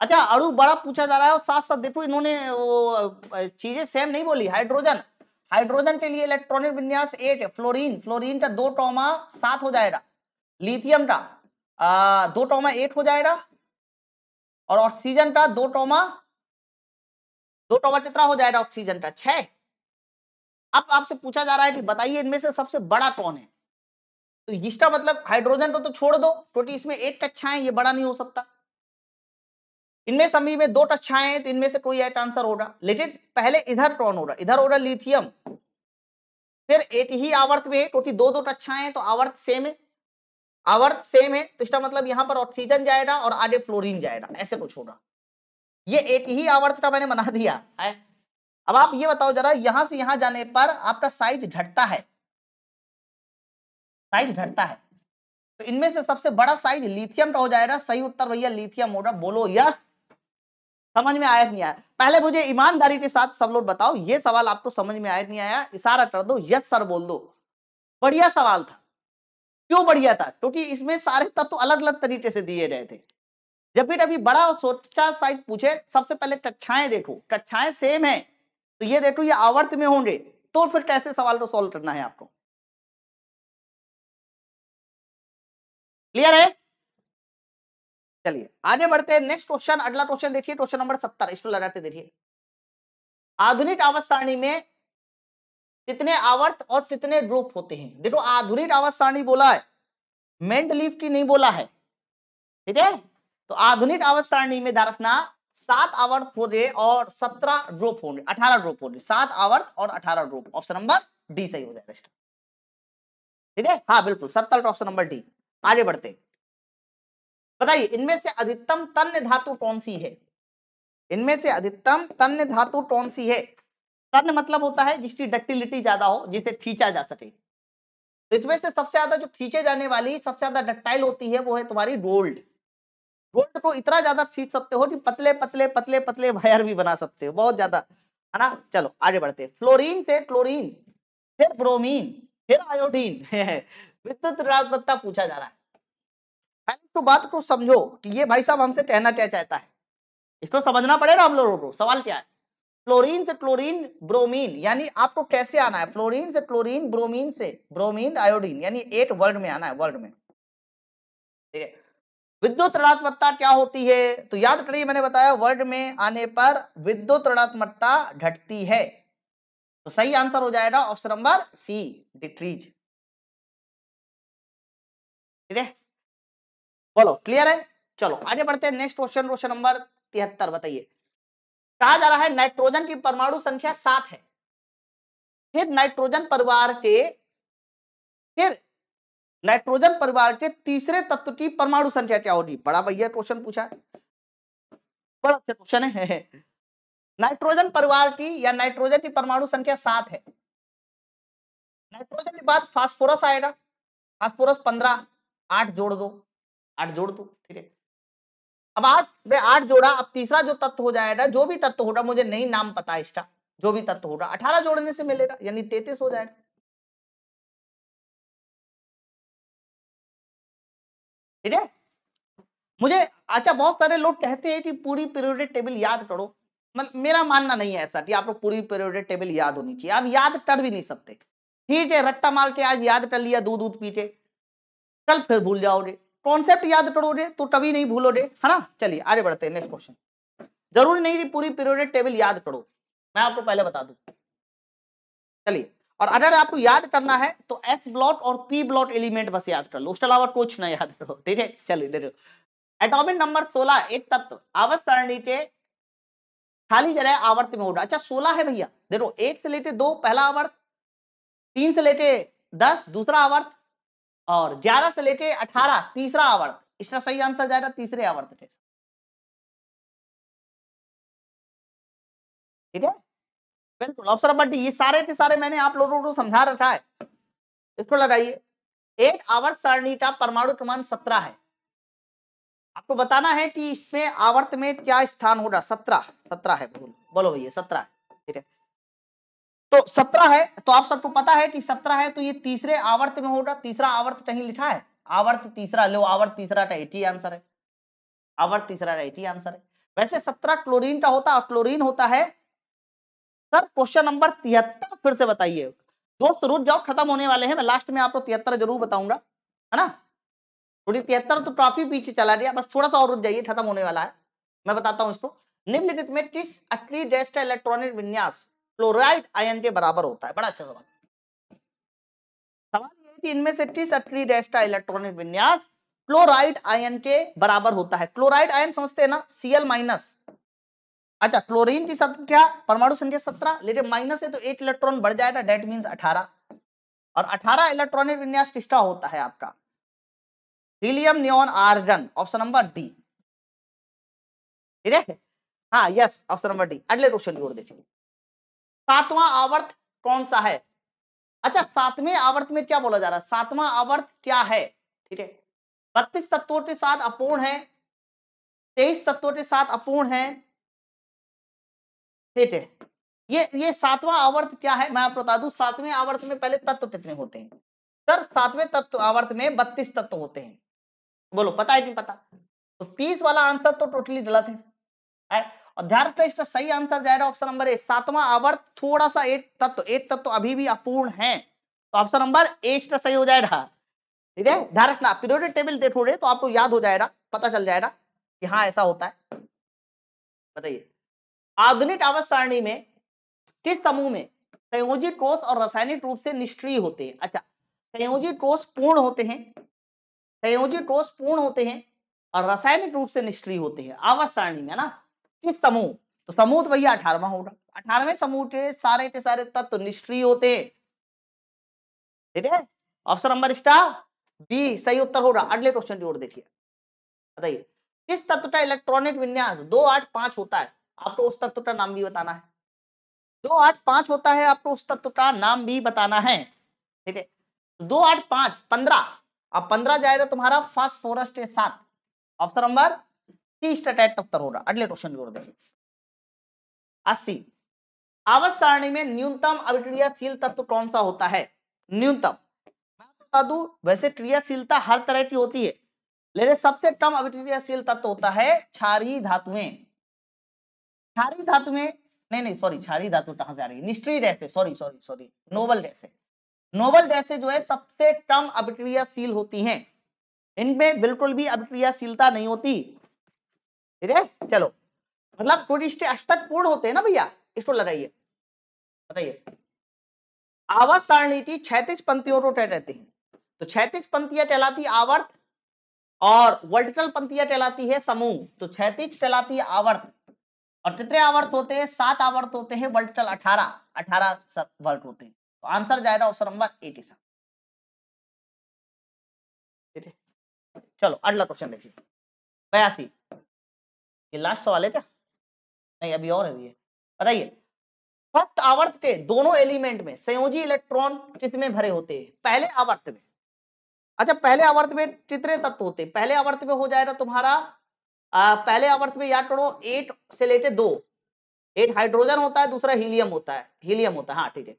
अच्छा अड़ू बड़ा पूछा जा रहा है और साथ साथ देखो इन्होंने वो चीजें सेम नहीं बोली हाइड्रोजन हाइड्रोजन के लिए इलेक्ट्रॉनिक विन्यास एट है फ्लोरीन फ्लोरीन का दो टोमा सात हो जाएगा लिथियम का दो टोमा एट हो जाएगा और ऑक्सीजन का दो टोमा दो टोमा कितना हो जाएगा ऑक्सीजन का छह अब आपसे पूछा जा रहा है कि बताइए इनमें से सबसे बड़ा कौन है तो यिस्टा मतलब हाइड्रोजन को तो छोड़ दो क्योंकि इसमें एक कक्षा है ये बड़ा नहीं हो सकता इनमें समी में दो कक्षाएं हैं तो इनमें से कोई एक आंसर होगा लेकिन पहले इधर कौन होगा इधर होगा लिथियम फिर एक ही आवर्त में है टोटी दो दो कक्षाएं हैं तो आवर्त सेम है आवर्त सेम है तो इसका मतलब यहाँ पर ऑक्सीजन जाएगा और आगे फ्लोरिन जाएगा ऐसे कुछ होगा ये एक ही आवर्त का मैंने बना दिया है अब आप ये बताओ जरा यहां से यहां जाने पर आपका साइज घटता है साइज घटता है तो इनमें से सबसे बड़ा साइज लिथियम का हो जाएगा सही उत्तर भैया लिथियम होगा बोलो यस समझ में आया नहीं आया पहले मुझे ईमानदारी के साथ सब लोग बताओ ये सवाल आपको समझ में आया नहीं आया इशारा कर दो यस सर बोल दो बढ़िया सवाल था क्यों बढ़िया था क्योंकि तो इसमें सारे तत्व तो अलग अलग तरीके से दिए गए थे जब भी अभी बड़ा और सोचा साइज पूछे सबसे पहले कक्षाएं देखो कक्षाएं सेम है तो ये देखो ये आवर्त में होंगे तो फिर कैसे सवाल को सोल्व करना है आपको क्लियर है चलिए आगे बढ़ते हैं नेक्स्ट क्वेश्चन अगला क्वेश्चन देखिए क्वेश्चन नंबर सत्तर इसको लगाते देखिए आधुनिक आवास सारणी में कितने आवर्त और कितने ड्रोप होते हैं देखो आधुनिक आवास सारणी बोला है मेंड लीफ की नहीं बोला है ठीक है तो आधुनिक आवास सारणी में ध्यान रखना सात आवर्त होंगे और सत्रह ड्रोप होंगे अठारह ड्रोप होंगे सात आवर्त और अठारह ड्रोप ऑप्शन नंबर डी सही हो जाएगा ठीक है हाँ बिल्कुल सत्तर ऑप्शन नंबर डी आगे बढ़ते बताइए इनमें से अधिकतम तन्य धातु कौन सी है इनमें से अधिकतम तन्य धातु कौन सी है तन्य मतलब होता है जिसकी डक्टिलिटी ज्यादा हो जिसे खींचा जा सके तो इसमें से सबसे ज्यादा जो खींचे जाने वाली सबसे ज्यादा डक्टाइल होती है वो है तुम्हारी गोल्ड गोल्ड को इतना ज्यादा खींच सकते हो कि पतले पतले पतले पतले वायर भी बना सकते हो बहुत ज्यादा है ना चलो आगे बढ़ते फ्लोरीन से क्लोरीन फिर ब्रोमीन फिर आयोडीन [laughs] विद्युत पूछा जा रहा है पहले तो बात को समझो कि ये भाई साहब हमसे कहना क्या चाहता है इसको समझना पड़ेगा हम लोगों को सवाल क्या है फ्लोरीन से क्लोरीन ब्रोमीन यानी आपको कैसे आना है फ्लोरीन से क्लोरीन ब्रोमीन से ब्रोमीन आयोडीन यानी एट वर्ड में आना है वर्ड में ठीक है विद्युत ऋणात्मकता क्या होती है तो याद करिए मैंने बताया वर्ड में आने पर विद्युत ऋणात्मकता घटती है तो सही आंसर हो जाएगा ऑप्शन नंबर सी डिक्रीज ठीक है बोलो क्लियर है चलो आगे बढ़ते हैं नेक्स्ट क्वेश्चन क्वेश्चन नंबर तिहत्तर बताइए कहा जा रहा है नाइट्रोजन की परमाणु संख्या सात है फिर नाइट्रोजन परिवार के फिर नाइट्रोजन परिवार के तीसरे तत्व की परमाणु संख्या क्या होगी बड़ा भैया क्वेश्चन पूछा है बड़ा अच्छा क्वेश्चन है नाइट्रोजन [laughs] परिवार की या नाइट्रोजन की परमाणु संख्या सात है नाइट्रोजन के बाद फास्फोरस आएगा फास्फोरस पंद्रह आठ जोड़ दो आठ जोड़ दो ठीक है अब आठ में आठ जोड़ा अब तीसरा जो तत्व हो जाएगा जो भी तत्व होगा मुझे नहीं नाम पता इसका जो भी तत्व होगा अठारह जोड़ने से मिलेगा यानी तैतीस हो जाएगा ठीक है मुझे अच्छा बहुत सारे लोग कहते हैं कि पूरी पीरियोडिक टेबल याद करो मतलब मेरा मानना नहीं है ऐसा कि आप लोग पूरी पीरियोडिक टेबल याद होनी चाहिए आप याद कर भी नहीं सकते ठीक है रट्टा मार के आज याद कर लिया दूध दूध पीटे कल फिर भूल जाओगे कॉन्सेप्ट याद करोगे तो तभी नहीं भूलोगे है ना चलिए आगे बढ़ते हैं नेक्स्ट क्वेश्चन जरूरी नहीं पूरी पीरियड टेबल याद करो मैं आपको पहले बता दू चलिए और अगर आपको याद करना है तो एस ब्लॉट और पी ब्लॉट एलिमेंट बस याद कर लो उसके अलावा कुछ ना याद करो ठीक है चलिए देखो एटॉमिक नंबर 16 एक तत्व आवर्त सरणी के खाली जगह आवर्त में होगा अच्छा 16 है भैया देखो एक से लेके दो पहला आवर्त तीन से लेके दस दूसरा आवर्त और 11 से लेके 18 तीसरा आवर्त इसका सही आंसर जाएगा तीसरे आवर्त के ठीक है बिल्कुल ऑप्शन नंबर डी ये सारे के सारे मैंने आप लोगों को समझा रखा है इसको लगाइए एक आवर्त सारणी का परमाणु क्रमांक सत्रह है आपको बताना है कि इसमें आवर्त में क्या स्थान होगा सत्रह सत्रह है बोलो भैया सत्रह है ठीक है तो सत्रह है तो आप सबको पता है कि सत्रह है तो ये तीसरे आवर्त में होगा तीसरा आवर्त कहीं लिखा है आवर्त तीसरा लो आवर्त तीसरा राइट ही आंसर है आवर्त तीसरा राइट ही आंसर है वैसे सत्रह क्लोरीन का होता है क्लोरीन होता है सर क्वेश्चन नंबर तिहत्तर फिर से बताइए दोस्त रुक जाओ खत्म होने वाले हैं मैं लास्ट में आपको तिहत्तर जरूर बताऊंगा है ना थोड़ी तिहत्तर तो ट्रॉफी पीछे चला गया बस थोड़ा सा और रुक जाइए खत्म होने वाला है मैं बताता हूँ इसको निम्नलिखित में किस अक्री डेस्ट इलेक्ट्रॉनिक विन्यास क्लोराइड आयन के बराबर होता है बड़ा अच्छा सवाल सवाल ये है कि इनमें से टी सटली डैश का इलेक्ट्रॉनिक विन्यास क्लोराइड आयन के बराबर होता है क्लोराइड आयन समझते हैं ना सीएल माइनस अच्छा क्लोरीन की संख्या परमाणु संख्या सत्रह लेकिन माइनस है तो एक इलेक्ट्रॉन बढ़ जाएगा डेट मीन अठारह और अठारह इलेक्ट्रॉनिक विन्यास किसका होता है आपका helium neon argon option number D ठीक है हाँ यस ऑप्शन नंबर डी अगले क्वेश्चन की ओर देखिए सातवां आवर्त कौन सा है अच्छा सातवें आवर्त में क्या बोला जा रहा है सातवां आवर्त क्या है ठीक है बत्तीस तत्वों के साथ अपूर्ण है तेईस तत्वों के साथ अपूर्ण है ठीक है ये ये सातवां आवर्त क्या है मैं आपको बता दू सातवें आवर्त में पहले तत्व कितने होते हैं सर सातवें तत्व आवर्त में बत्तीस तत्व होते हैं बोलो पता है कि पता तो तीस वाला आंसर तो टोटली गलत है और इसका सही आंसर जाएगा ऑप्शन नंबर ए सातवा आवर्त थोड़ा सा एक तत्व एक तत्व अभी भी अपूर्ण है तो ऑप्शन नंबर ए इसका सही हो जाएगा ठीक है ध्यान रखना पीरियोडिक टेबल देखोगे तो आपको याद हो जाएगा पता चल जाएगा कि हाँ ऐसा होता है बताइए आधुनिक आवर्त सारणी में किस समूह में संयोजित कोष और रासायनिक रूप से निष्क्रिय होते हैं अच्छा संयोजित कोष पूर्ण होते हैं संयोजित कोष पूर्ण होते हैं और रासायनिक रूप से निष्क्रिय होते हैं आवर्त सारणी में ना के समूह तो समूह तो भैया अठारवा होगा अठारवे समूह के सारे के सारे तत्व निष्क्रिय होते ठीक है ऑप्शन नंबर स्टार बी सही उत्तर होगा अगले क्वेश्चन की ओर देखिए बताइए किस तत्व का इलेक्ट्रॉनिक विन्यास दो आठ पांच होता है आपको उस तत्व का नाम भी बताना है दो आठ पांच होता है आपको उस तत्व का नाम भी बताना है ठीक है दो आठ पांच पंद्रह अब पंद्रह जाएगा तुम्हारा फास्फोरस के साथ ऑप्शन नंबर ಇಷ್ಟ ಟೈಪ್ ತಪ್ತರ ಹೋರ अस्सी आवर्त में न्यूनतम अविक्रियाशील तत्व कौन सा होता है न्यूनतम मैं बता दू वैसे क्रियाशीलता हर तरह की होती है लेकिन सबसे कम अविक्रियाशील तत्व होता है क्षारी धातुएं क्षारी धातुएं नहीं नहीं सॉरी क्षारी धातु कहां से आ रही है निष्क्रिय रैसे सॉरी सॉरी सॉरी नोबल रैसे नोबल रैसे जो है सबसे कम अभिक्रियाशील होती हैं इनमें बिल्कुल भी अभिक्रियाशीलता नहीं होती ठीक है चलो मतलब टूरिस्ट अष्टक पूर्ण होते हैं ना भैया इसको लगाइए बताइए आवर्त सारणीति छैतीस पंक्तियों रोटेट रहती है तो छैतीस पंक्तियां कहलाती आवर्त और वर्टिकल पंक्तियां कहलाती है समूह तो छैतीस कहलाती है आवर्त और कितने आवर्त होते हैं सात आवर्त होते हैं वर्टिकल अठारह अठारह वर्ट होते हैं तो आंसर जाएगा ऑप्शन नंबर एटी सेवन चलो अगला क्वेश्चन देखिए बयासी ये लास्ट सवाल है क्या नहीं अभी और अभी है बताइए फर्स्ट आवर्त के दोनों एलिमेंट में संयोजी इलेक्ट्रॉन किसमें भरे होते हैं पहले आवर्त में अच्छा पहले आवर्त में कितने तत्व होते हैं पहले आवर्त में हो जाएगा तुम्हारा आ, पहले आवर्त में याद करो एट से लेके दो एट हाइड्रोजन होता है दूसरा हीलियम होता है हीलियम होता है हाँ ठीक है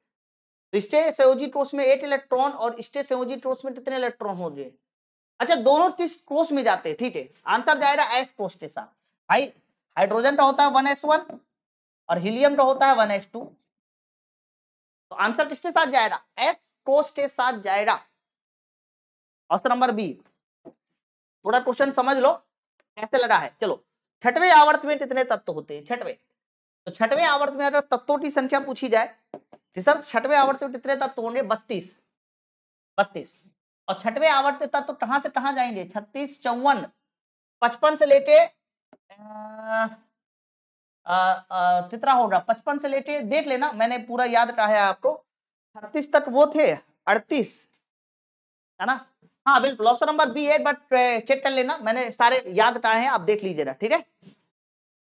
तो स्टे संयोजी क्रोस में एट इलेक्ट्रॉन और स्टे संयोजी क्रोस में कितने इलेक्ट्रॉन हो गए अच्छा दोनों किस क्रोस में जाते हैं ठीक है आंसर जाएगा एस क्रोस के साथ भाई हाइड्रोजन का होता है वन एस वन और हीलियम का होता है वन एस टू तो आंसर किसके साथ जाएगा एफ कोस के साथ जाएगा ऑप्शन नंबर बी थोड़ा क्वेश्चन समझ लो कैसे लगा है चलो छठवें आवर्त में कितने तत्व होते हैं छठवें तो छठवें आवर्त में अगर तत्वों की संख्या पूछी जाए रिसर्च छठवें आवर्त में कितने तत्व होंगे बत्तीस बत्तीस और छठवें आवर्त तत्व कहां से कहां जाएंगे छत्तीस चौवन पचपन से लेके कितना होगा पचपन से लेके देख लेना मैंने पूरा याद कहा है आपको छत्तीस तक वो थे अड़तीस है ना हाँ बिल्कुल ऑप्शन नंबर बी है बट चेक कर लेना मैंने सारे याद कहा है आप देख लीजिएगा ठीक है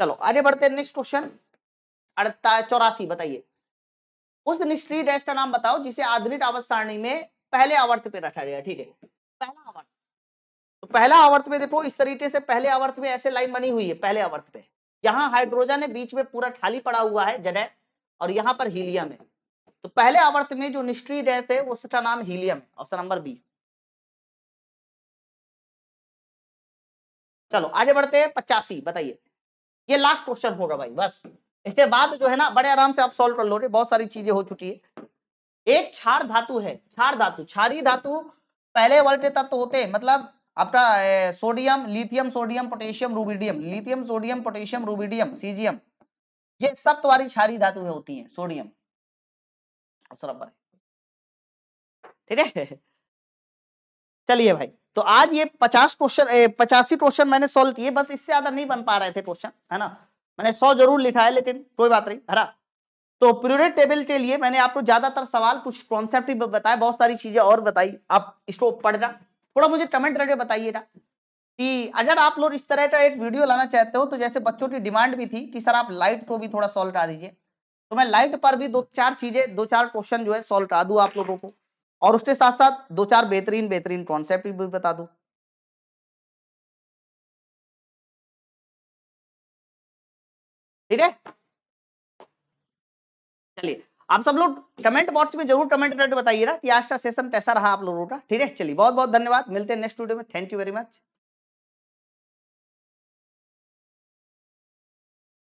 चलो आगे बढ़ते हैं नेक्स्ट क्वेश्चन अड़ता चौरासी बताइए उस निष्क्रिय डैश का नाम बताओ जिसे आधुनिक आवर्त सारणी में पहले आवर्त पे रखा गया ठीक है पहला आवर्त तो पहला आवर्त में देखो इस तरीके से पहले आवर्त में ऐसे लाइन बनी हुई है पहले आवर्त पे यहाँ हाइड्रोजन है बीच में पूरा खाली पड़ा हुआ है जगह और यहाँ पर हीलियम है तो पहले आवर्त में जो निष्क्रिय गैस है उसका नाम हीलियम है ऑप्शन नंबर बी चलो आगे बढ़ते हैं पचासी बताइए ये लास्ट क्वेश्चन होगा भाई बस इसके बाद जो है ना बड़े आराम से आप सॉल्व कर लोगे बहुत सारी चीजें हो चुकी है एक क्षार धातु है क्षार धातु क्षारी धातु पहले वर्ल्ड तत्व होते हैं मतलब आपका sodium lithium sodium potassium rubidium lithium sodium potassium rubidium caesium ये सब तुम्हारी क्षारी धातुएं होती है सोडियम ठीक है चलिए भाई तो आज ये पचास क्वेश्चन पचासी क्वेश्चन मैंने सोल्व किए बस इससे ज्यादा नहीं बन पा रहे थे क्वेश्चन है ना मैंने सौ जरूर लिखा है लेकिन कोई बात नहीं है ना तो पीरियड टेबल के लिए मैंने आपको ज्यादातर सवाल कुछ कॉन्सेप्ट भी बताया बहुत सारी चीजें और बताई आप इसको पढ़ना थोड़ा मुझे कमेंट करके बताइएगा कि अगर आप लोग इस तरह का एक वीडियो लाना चाहते हो तो जैसे बच्चों की डिमांड भी थी कि सर आप लाइट को भी थोड़ा सॉल्व करा दीजिए तो मैं लाइट पर भी दो चार चीजें दो चार क्वेश्चन जो है सॉल्व करा दूँ आप लोगों को और उसके साथ साथ दो चार बेहतरीन बेहतरीन कॉन्सेप्ट भी बता दूँ ठीक है चलिए आप सब लोग कमेंट बॉक्स में जरूर कमेंट करके बताइएगा कि आज का सेशन कैसा रहा आप लोगों का ठीक है चलिए बहुत बहुत धन्यवाद मिलते हैं नेक्स्ट वीडियो में थैंक यू वेरी मच